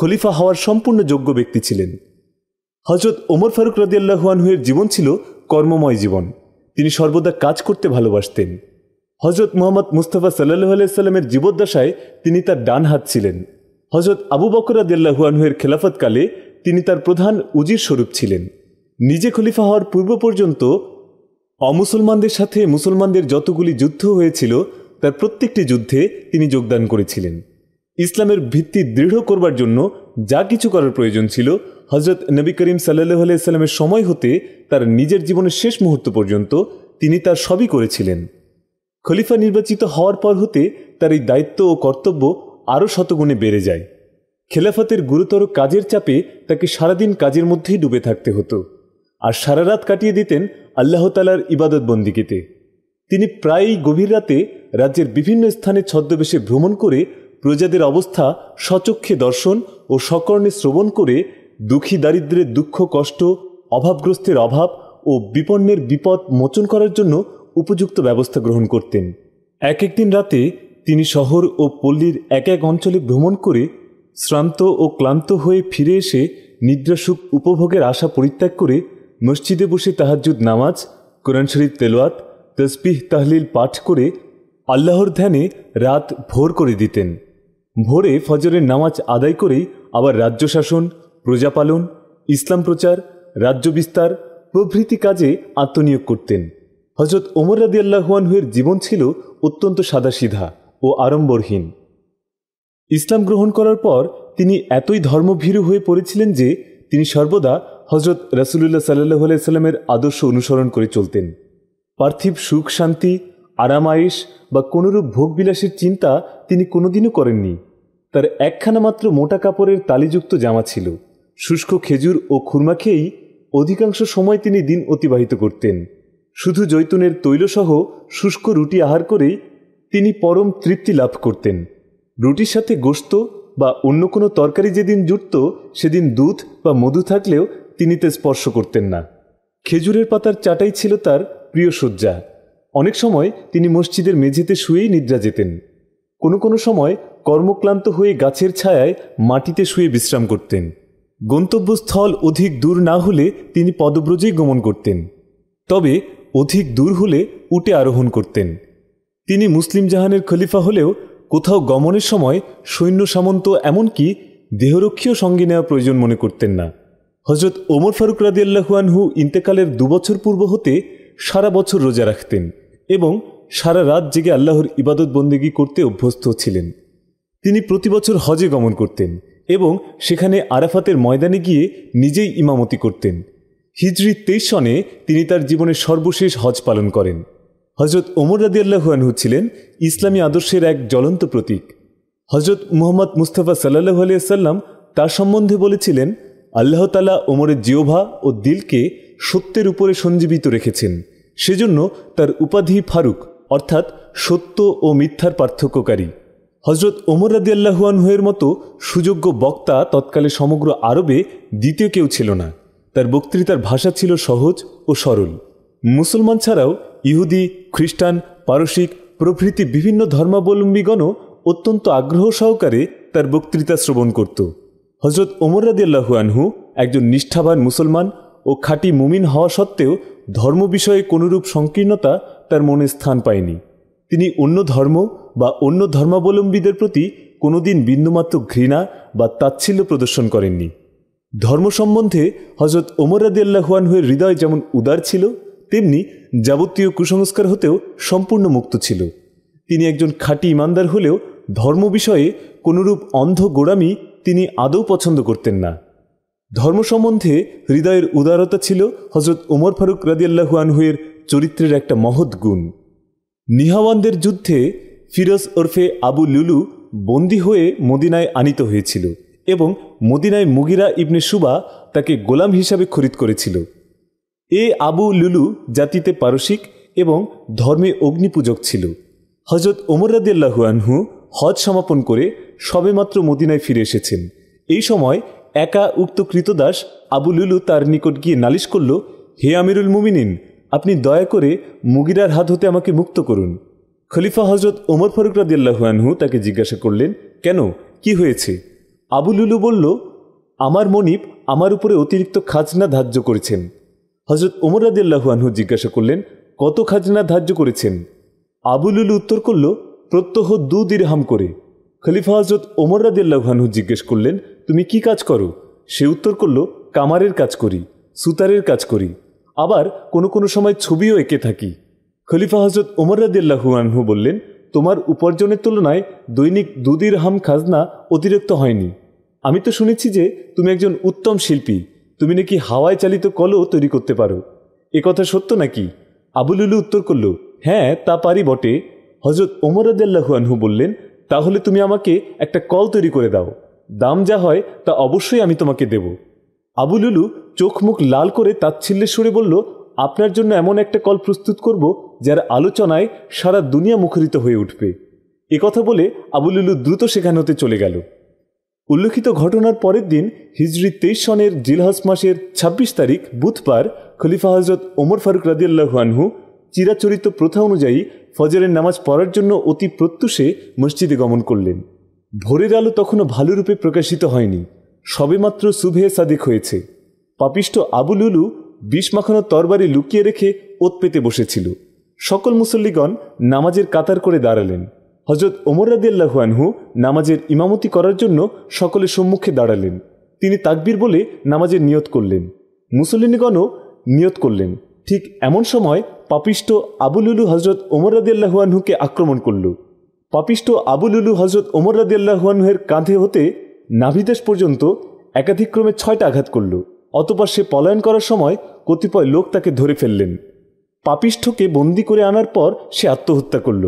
খলিফা হওয়ার সম্পূর্ণ যোগ্য ব্যক্তি ছিলেন হজরত ওমর ফারুক রাদি আল্লাহুয়ানহের জীবন ছিল কর্মময় জীবন তিনি সর্বদা কাজ করতে ভালোবাসতেন হজরত মোহাম্মদ মুস্তফা সাল্লাহ আলাইস্লামের জীবদ্দশায় তিনি তার ডান হাত ছিলেন হজরত আবু বকর রাদিয়াল্লাহুয়ানহের খেলাফতকালে তিনি তার প্রধান উজির স্বরূপ ছিলেন নিজে খলিফা হওয়ার পূর্ব পর্যন্ত অমুসলমানদের সাথে মুসলমানদের যতগুলি যুদ্ধ হয়েছিল তার প্রত্যেকটি যুদ্ধে তিনি যোগদান করেছিলেন ইসলামের ভিত্তি দৃঢ় করবার জন্য যা কিছু করার প্রয়োজন ছিল হজরত নবী করিম সাল্লাহ আলাইস্লামের সময় হতে তার নিজের জীবনের শেষ মুহূর্ত পর্যন্ত তিনি তার সবই করেছিলেন খলিফা নির্বাচিত হওয়ার পর হতে তার এই দায়িত্ব ও কর্তব্য আরও শতগুণে বেড়ে যায় খেলাফতের গুরুতর কাজের চাপে তাকে সারাদিন কাজের মধ্যেই ডুবে থাকতে হতো আর সারা রাত কাটিয়ে দিতেন আল্লাহতালার ইবাদতবন্দিকিতে তিনি প্রায়ই গভীর রাতে রাজ্যের বিভিন্ন স্থানে ছদ্মবেশে ভ্রমণ করে প্রজাদের অবস্থা সচক্ষে দর্শন ও সকর্ণে শ্রবণ করে দুঃখী দারিদ্রের দুঃখ কষ্ট অভাবগ্রস্তের অভাব ও বিপন্নের বিপদ মোচন করার জন্য উপযুক্ত ব্যবস্থা গ্রহণ করতেন এক একদিন রাতে তিনি শহর ও পল্লীর এক এক অঞ্চলে ভ্রমণ করে শ্রান্ত ও ক্লান্ত হয়ে ফিরে এসে নিদ্রাসুখ উপভোগের আশা পরিত্যাগ করে মসজিদে বসে তাহাজুদ নামাজ কোরআন শরীফ তেলোয়াত তসবিহ তাহলিল পাঠ করে আল্লাহর ধ্যানে রাত ভোর করে দিতেন ভোরে ফজরের নামাজ আদায় করেই আবার রাজ্য শাসন প্রজাপালন ইসলাম প্রচার রাজ্য বিস্তার প্রভৃতি কাজে আত্মনিয়োগ করতেন হজরত ওমর রাদি আল্লাহুয়ানহুয়ের জীবন ছিল অত্যন্ত সাদাসিধা ও আড়ম্বরহীন ইসলাম গ্রহণ করার পর তিনি এতই ধর্মভীরু হয়ে পড়েছিলেন যে তিনি সর্বদা হজরত রসুল্লাহ সাল্লু আলাইস্লামের আদর্শ অনুসরণ করে চলতেন পার্থিব সুখ শান্তি আরামায়েশ বা কোনোরূপ ভোগবিলাসের চিন্তা তিনি কোনোদিনও করেননি তার একখানা মাত্র মোটা কাপড়ের তালিযুক্ত জামা ছিল শুষ্ক খেজুর ও খুরমা খেয়েই অধিকাংশ সময় তিনি দিন অতিবাহিত করতেন শুধু জৈতুনের তৈলসহ শুষ্ক রুটি আহার করেই তিনি পরম তৃপ্তি লাভ করতেন রুটির সাথে গোস্ত বা অন্য কোনো তরকারি যেদিন জুটত সেদিন দুধ বা মধু থাকলেও তিনি তে স্পর্শ করতেন না খেজুরের পাতার চাটাই ছিল তার প্রিয় শয্যা অনেক সময় তিনি মসজিদের মেঝেতে শুয়েই নিদ্রা যেতেন কোনো কোনো সময় কর্মক্লান্ত হয়ে গাছের ছায়ায় মাটিতে শুয়ে বিশ্রাম করতেন গন্তব্যস্থল অধিক দূর না হলে তিনি পদব্রজেই গমন করতেন তবে অধিক দূর হলে উটে আরোহণ করতেন তিনি মুসলিম জাহানের খলিফা হলেও কোথাও গমনের সময় সৈন্য সামন্ত এমনকি দেহরক্ষীও সঙ্গে নেওয়া প্রয়োজন মনে করতেন না হজরত ওমর ফারুক রাদিয়াল্লাহুয়ানহু ইন্তেকালের দুবছর পূর্ব হতে সারা বছর রোজা রাখতেন এবং সারা রাত জেগে আল্লাহর ইবাদত বন্দেগী করতে অভ্যস্ত ছিলেন তিনি প্রতি বছর হজে গমন করতেন এবং সেখানে আরাফাতের ময়দানে গিয়ে নিজেই ইমামতি করতেন হিজরি তেইশ সনে তিনি তার জীবনের সর্বশেষ হজ পালন করেন হজরত ওমর রাদিয়াল্লাহানহু ছিলেন ইসলামী আদর্শের এক জ্বলন্ত প্রতীক হজরত মুহম্মদ মুস্তফা সাল্লাহ আলিয়াল্লাম তার সম্বন্ধে বলেছিলেন আল্লাহতালা ওমরের জিওভা ও দিলকে সত্যের উপরে সঞ্জীবিত রেখেছেন সেজন্য তার উপাধি ফারুক অর্থাৎ সত্য ও মিথ্যার পার্থক্যকারী হজরত ওমর রাদি আল্লাহুয়ানহুয়ের মতো সুযোগ্য বক্তা তৎকালে সমগ্র আরবে দ্বিতীয় কেউ ছিল না তার বক্তৃতার ভাষা ছিল সহজ ও সরল মুসলমান ছাড়াও ইহুদি খ্রিস্টান পারসিক প্রভৃতি বিভিন্ন ধর্মাবলম্বীগণও অত্যন্ত আগ্রহ সহকারে তার বক্তৃতা শ্রবণ করত হজরত ওমর রাদিয়াল্লাহু আনহু একজন নিষ্ঠাবান মুসলমান ও খাঁটি মুমিন হওয়া সত্ত্বেও ধর্ম বিষয়ে কোনরূপ সংকীর্ণতা তার মনে স্থান পায়নি তিনি অন্য ধর্ম বা অন্য ধর্মাবলম্বীদের প্রতি কোনোদিন বিন্দুমাত্র ঘৃণা বা তাচ্ছিল্য প্রদর্শন করেননি ধর্ম সম্বন্ধে হজরত ওমর রাদিয়াল্লাহুয়ানহুয়ের হৃদয় যেমন উদার ছিল তেমনি যাবতীয় কুসংস্কার হতেও সম্পূর্ণ মুক্ত ছিল তিনি একজন খাঁটি ইমানদার হলেও ধর্ম বিষয়ে কোনরূপ অন্ধ গোড়ামি তিনি আদৌ পছন্দ করতেন না ধর্ম সম্বন্ধে হৃদয়ের উদারতা ছিল হজরত ওমর ফারুক রাজিয়াল্লাহু আনহুয়ের চরিত্রের একটা মহৎ গুণ নিহাওয়ানদের যুদ্ধে ফিরোজ ওরফে আবু লুলু বন্দী হয়ে মদিনায় আনিত হয়েছিল এবং মদিনায় মুগিরা ইবনে সুবা তাকে গোলাম হিসাবে খরিদ করেছিল এ আবু লুলু জাতিতে পারসিক এবং ধর্মে অগ্নিপূজক ছিল হজরত ওমর রাদিয়াল্লাহু আনহু হজ সমাপন করে সবেমাত্র মদিনায় ফিরে এসেছেন এই সময় একা উক্ত কৃতদাস আবু লুলু তার নিকট গিয়ে নালিশ করল হে আমিরুল মুমিনিন আপনি দয়া করে মুগিরার হাত হতে আমাকে মুক্ত করুন খলিফা হজরত ওমর ফারুক রাদিয়াল্লাহু আনহু তাকে জিজ্ঞাসা করলেন কেন কি হয়েছে আবু লুলু বলল আমার মনিব আমার উপরে অতিরিক্ত খাজনা ধার্য করেছেন হজরত ওমর রাজিয়াল্লাহু আনহু জিজ্ঞাসা করলেন কত খাজনা ধার্য করেছেন আবুলুল উত্তর করল প্রত্যহ দু দিরহাম করে খলিফা হজরত ওমর রাজিয়াল্লাহু আনহু জিজ্ঞেস করলেন তুমি কি কাজ করো সে উত্তর করল কামারের কাজ করি সুতারের কাজ করি আবার কোনো কোনো সময় ছবিও এঁকে থাকি খলিফা হজরত ওমর রাজিয়াল্লাহু আনহু বললেন তোমার উপার্জনের তুলনায় দৈনিক দুদির হাম খাজনা অতিরিক্ত হয়নি আমি তো শুনেছি যে তুমি একজন উত্তম শিল্পী তুমি নাকি হাওয়ায় চালিত কলও তৈরি করতে পারো এ কথা সত্য নাকি আবুলুলু উত্তর করল হ্যাঁ তা পারি বটে হজরত ওমর আদাল্লাহু আনহু বললেন তাহলে তুমি আমাকে একটা কল তৈরি করে দাও দাম যা হয় তা অবশ্যই আমি তোমাকে দেব আবুলুলু চোখ মুখ লাল করে তাচ্ছিল্যের সুরে বলল আপনার জন্য এমন একটা কল প্রস্তুত করব যার আলোচনায় সারা দুনিয়া মুখরিত হয়ে উঠবে কথা বলে আবুলুলু দ্রুত সেখান হতে চলে গেল উল্লেখিত ঘটনার পরের দিন হিজরি তেইশ সনের জিলহাস মাসের ছাব্বিশ তারিখ বুধবার খলিফা হজরত ওমর ফারুক রাজিয়াল্লাহানহু চিরাচরিত প্রথা অনুযায়ী ফজরের নামাজ পড়ার জন্য অতি প্রত্যুষে মসজিদে গমন করলেন ভোরের আলো তখনও ভালোরূপে প্রকাশিত হয়নি সবেমাত্র সুভে সাদিক হয়েছে পাপিষ্ট আবুলুলু বিষ মাখানো তরবারি লুকিয়ে রেখে ওত পেতে বসেছিল সকল মুসল্লিগণ নামাজের কাতার করে দাঁড়ালেন হজরত ওমর রাদিয়াল্লাহু আনহু নামাজের ইমামতি করার জন্য সকলের সম্মুখে দাঁড়ালেন তিনি তাকবির বলে নামাজের নিয়ত করলেন মুসল্লিনগণও নিয়ত করলেন ঠিক এমন সময় পাপিষ্ট আবুলুলু হজরত ওমর রাদিয়াল্লাহু আনহুকে আক্রমণ করল পাপিষ্ট আবুলুলু হজরত ওমর রাদিয়াল্লাহু আনহুয়ের কাঁধে হতে নাভিদেশ পর্যন্ত একাধিক্রমে ছয়টা আঘাত করল অতপর সে পলায়ন করার সময় কতিপয় লোক তাকে ধরে ফেললেন পাপিষ্ঠকে বন্দি করে আনার পর সে আত্মহত্যা করল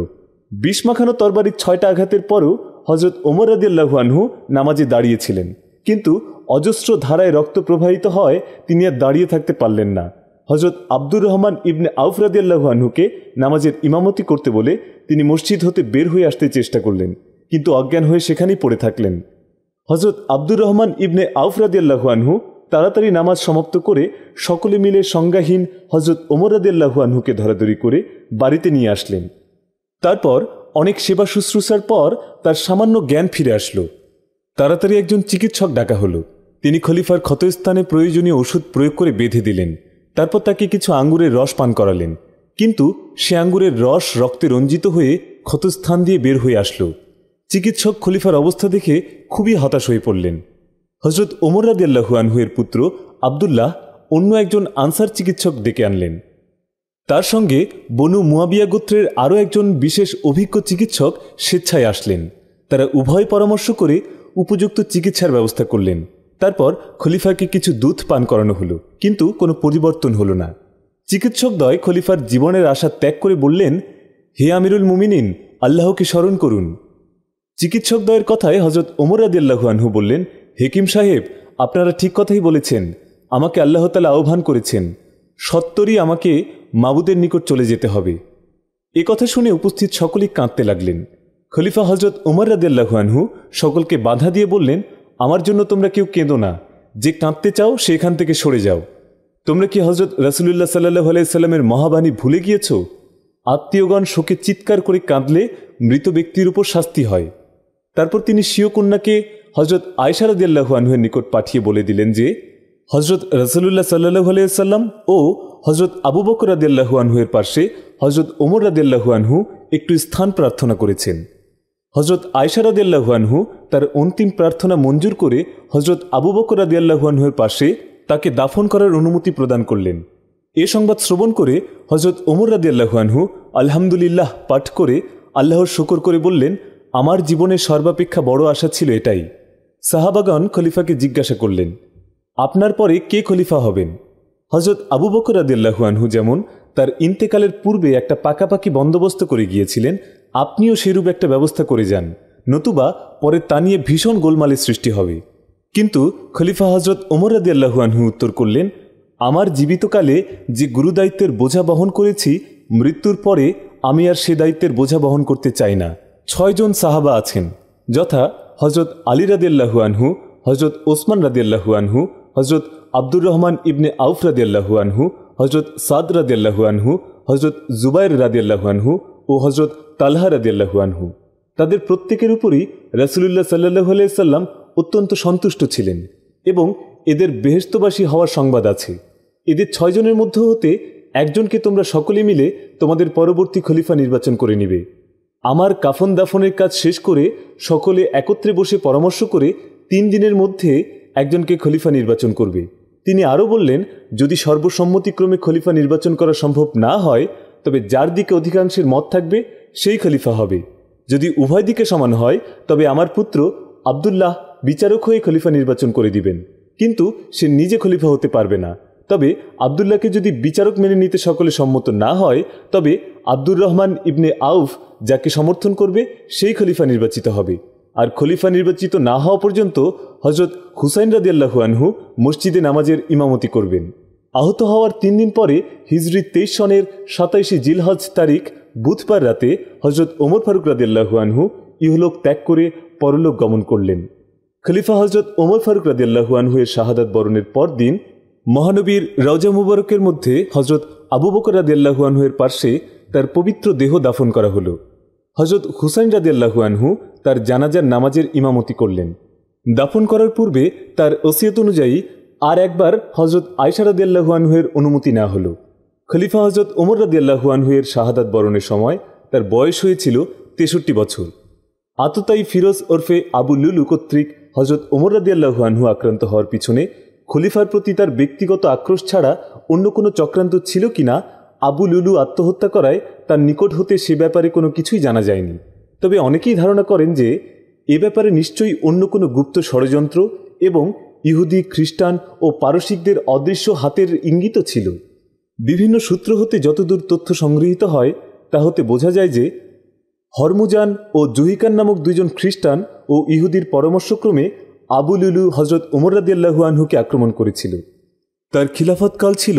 বিষ্মাখানো তরবারির ছয়টা আঘাতের পরও হজরত ওমর আদিল্লাহু আনহু নামাজে দাঁড়িয়েছিলেন কিন্তু অজস্র ধারায় রক্ত প্রবাহিত হয় তিনি আর দাঁড়িয়ে থাকতে পারলেন না হজরত আব্দুর রহমান ইবনে আউফ রাদিয়াল্লাহু আনহুকে নামাজের ইমামতি করতে বলে তিনি মসজিদ হতে বের হয়ে আসতে চেষ্টা করলেন কিন্তু অজ্ঞান হয়ে সেখানেই পড়ে থাকলেন হজরত আব্দুর রহমান ইবনে আউফ রাদিয়াল্লাহু আনহু তাড়াতাড়ি নামাজ সমাপ্ত করে সকলে মিলে সংজ্ঞাহীন হজরত ওমর রাদিয়াল্লাহু আনহুকে ধরাধরি করে বাড়িতে নিয়ে আসলেন তারপর অনেক সেবা শুশ্রূষার পর তার সামান্য জ্ঞান ফিরে আসলো তাড়াতাড়ি একজন চিকিৎসক ডাকা হলো তিনি খলিফার ক্ষতস্থানে প্রয়োজনীয় ওষুধ প্রয়োগ করে বেঁধে দিলেন তারপর তাকে কিছু আঙ্গুরের রস পান করালেন কিন্তু সে আঙ্গুরের রস রক্তে রঞ্জিত হয়ে ক্ষতস্থান দিয়ে বের হয়ে আসলো চিকিৎসক খলিফার অবস্থা দেখে খুবই হতাশ হয়ে পড়লেন হজরত ওমর রাদিয়াল্লাহু এর পুত্র আবদুল্লাহ অন্য একজন আনসার চিকিৎসক ডেকে আনলেন তার সঙ্গে বনু মুয়াবিয়া গোত্রের আরও একজন বিশেষ অভিজ্ঞ চিকিৎসক স্বেচ্ছায় আসলেন তারা উভয় পরামর্শ করে উপযুক্ত চিকিৎসার ব্যবস্থা করলেন তারপর খলিফাকে কিছু দুধ পান করানো হলো কিন্তু কোনো পরিবর্তন হলো না চিকিৎসকদ্বয় খলিফার জীবনের আশা ত্যাগ করে বললেন হে আমিরুল মুমিনিন আল্লাহকে স্মরণ করুন চিকিৎসকদ্বয়ের কথায় হজরত ওমর আদিল্লাহু আনহু বললেন হেকিম সাহেব আপনারা ঠিক কথাই বলেছেন আমাকে আল্লাহতালা আহ্বান করেছেন সত্তরই আমাকে মাবুদের নিকট চলে যেতে হবে এ কথা শুনে উপস্থিত সকলেই কাঁদতে লাগলেন খলিফা হজরত উমর রাদিয়াল্লাহুয়ানহু সকলকে বাধা দিয়ে বললেন আমার জন্য তোমরা কেউ কেঁদো না যে কাঁদতে চাও সেখান থেকে সরে যাও তোমরা কি হজরত রাসুলুল্লাহ সাল্লাহ আলাইস্লামের মহাবাণী ভুলে গিয়েছ আত্মীয়গণ শোকে চিৎকার করে কাঁদলে মৃত ব্যক্তির উপর শাস্তি হয় তারপর তিনি শিও কন্যাকে হজরত আয়সারদিয়াল্লাহু আনহুয়ের নিকট পাঠিয়ে বলে দিলেন যে হজরত রসুল্লাহ সাল্লাহ আলাইসাল্লাম ও হজরত আবু বকর রাদিয়াল্লাহু আনহুয়ের পাশে হজরত ওমর রাদিয়াল্লাহু আনহু একটু স্থান প্রার্থনা করেছেন হজরত আয়সা রাদিয়াল্লাহু আনহু তার অন্তিম প্রার্থনা মঞ্জুর করে হজরত আবু বকর রাদিয়াল্লাহু আনহুয়ের পাশে তাকে দাফন করার অনুমতি প্রদান করলেন এ সংবাদ শ্রবণ করে হজরত ওমর রাদিয়াল্লাহু আনহু আলহামদুলিল্লাহ পাঠ করে আল্লাহর শুকর করে বললেন আমার জীবনের সর্বাপেক্ষা বড় আশা ছিল এটাই সাহাবাগান খলিফাকে জিজ্ঞাসা করলেন আপনার পরে কে খলিফা হবেন হজরত আবু বকর আদিল্লাহু আনহু যেমন তার ইন্তেকালের পূর্বে একটা পাকাপাকি বন্দোবস্ত করে গিয়েছিলেন আপনিও সেরূপ একটা ব্যবস্থা করে যান নতুবা পরে তা নিয়ে ভীষণ গোলমালের সৃষ্টি হবে কিন্তু খলিফা হজরত ওমর রাদিয়াল্লাহু আনহু উত্তর করলেন আমার জীবিতকালে যে গুরুদায়িত্বের বোঝা বহন করেছি মৃত্যুর পরে আমি আর সে দায়িত্বের বোঝা বহন করতে চাই না ছয়জন সাহাবা আছেন যথা হজরত আলী রাদিয়াল্লাহু আনহু হজরত ওসমান রাদিয়াল্লাহু আনহু হজরত আব্দুর রহমান ইবনে আউফ রাদিয়াল্লাহু আনহু হজরত সাদ রাদিয়াল্লাহু আনহু হজরত জুবাইর রাদিয়াল্লাহু আনহু ও হজরত তালহা রাদিয়াল্লাহু আনহু তাদের প্রত্যেকের উপরই রাসুলুল্লাহ সাল্লাহ আলাইসাল্লাম অত্যন্ত সন্তুষ্ট ছিলেন এবং এদের বেহেস্তবাসী হওয়ার সংবাদ আছে এদের ছয়জনের মধ্যে হতে একজনকে তোমরা সকলে মিলে তোমাদের পরবর্তী খলিফা নির্বাচন করে নিবে আমার কাফন দাফনের কাজ শেষ করে সকলে একত্রে বসে পরামর্শ করে তিন দিনের মধ্যে একজনকে খলিফা নির্বাচন করবে তিনি আরও বললেন যদি সর্বসম্মতিক্রমে খলিফা নির্বাচন করা সম্ভব না হয় তবে যার দিকে অধিকাংশের মত থাকবে সেই খলিফা হবে যদি উভয় দিকে সমান হয় তবে আমার পুত্র আবদুল্লাহ বিচারক হয়ে খলিফা নির্বাচন করে দিবেন কিন্তু সে নিজে খলিফা হতে পারবে না তবে আবদুল্লাহকে যদি বিচারক মেনে নিতে সকলে সম্মত না হয় তবে আব্দুর রহমান ইবনে আউফ যাকে সমর্থন করবে সেই খলিফা নির্বাচিত হবে আর খলিফা নির্বাচিত না হওয়া পর্যন্ত হজরত হুসাইন রাদিয়াল্লাহু আনহু মসজিদে নামাজের ইমামতি করবেন আহত হওয়ার তিন দিন পরে হিজরি তেইশ সনের সাতাইশে জিলহজ তারিখ বুধবার রাতে হজরত ওমর ফারুক রাদিয়াল্লাহু আনহু ইহলোক ত্যাগ করে পরলোক গমন করলেন খলিফা হজরত ওমর ফারুক রাদিয়াল্লাহু আনহু এর শাহাদাত বরণের পরদিন মহানবীর রওজা মুবারকের মধ্যে হজরত আবু বকর রাদিয়াল্লাহু আনহু এর পার্শ্বে তার পবিত্র দেহ দাফন করা হলো হজরত হুসাইন রাজিয়াল্লাহু আনহু তার জানাজার নামাজের ইমামতি করলেন দাফন করার পূর্বে তার ওসিয়ত অনুযায়ী আর একবার হজরত আয়সা রাজিয়াল্লাহু আনহুয়ের অনুমতি না হলো খলিফা হজরত ওমর রাজিয়াল্লাহু আনহুয়ের শাহাদাত বরণের সময় তার বয়স হয়েছিল তেষট্টি বছর আততাই ফিরোজ ওরফে আবু লুলু কর্তৃক হজরত ওমর রাজিয়াল্লাহু আনহু আক্রান্ত হওয়ার পিছনে খলিফার প্রতি তার ব্যক্তিগত আক্রোশ ছাড়া অন্য কোনো চক্রান্ত ছিল কিনা আবু লুলু আত্মহত্যা করায় তার নিকট হতে সে ব্যাপারে কোনো কিছুই জানা যায়নি তবে অনেকেই ধারণা করেন যে এ ব্যাপারে নিশ্চয়ই অন্য কোনো গুপ্ত ষড়যন্ত্র এবং ইহুদি খ্রিস্টান ও পারসিকদের অদৃশ্য হাতের ইঙ্গিত ছিল বিভিন্ন সূত্র হতে যতদূর তথ্য সংগৃহীত হয় তা হতে বোঝা যায় যে হরমুজান ও জুহিকান নামক দুইজন খ্রিস্টান ও ইহুদির পরামর্শক্রমে আবুল উলু হজরত উমরাদিয়াল্লাহু আনহুকে আক্রমণ করেছিল তার খিলাফতকাল ছিল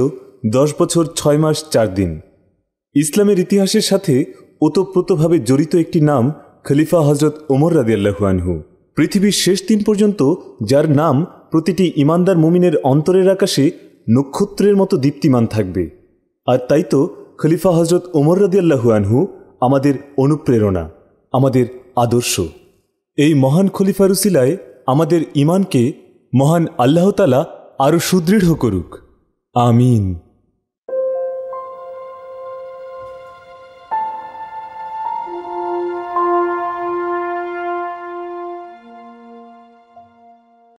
দশ বছর ছয় মাস চার দিন ইসলামের ইতিহাসের সাথে ওতপ্রোতভাবে জড়িত একটি নাম খলিফা হজরত ওমর রাজি আনহু পৃথিবীর শেষ দিন পর্যন্ত যার নাম প্রতিটি ইমানদার মুমিনের অন্তরের আকাশে নক্ষত্রের মতো দীপ্তিমান থাকবে আর তাই তো খলিফা হজরত ওমর রাজি আনহু আমাদের অনুপ্রেরণা আমাদের আদর্শ এই মহান খলিফা রুসিলায় আমাদের ইমানকে মহান আল্লাহতালা আরও সুদৃঢ় করুক আমিন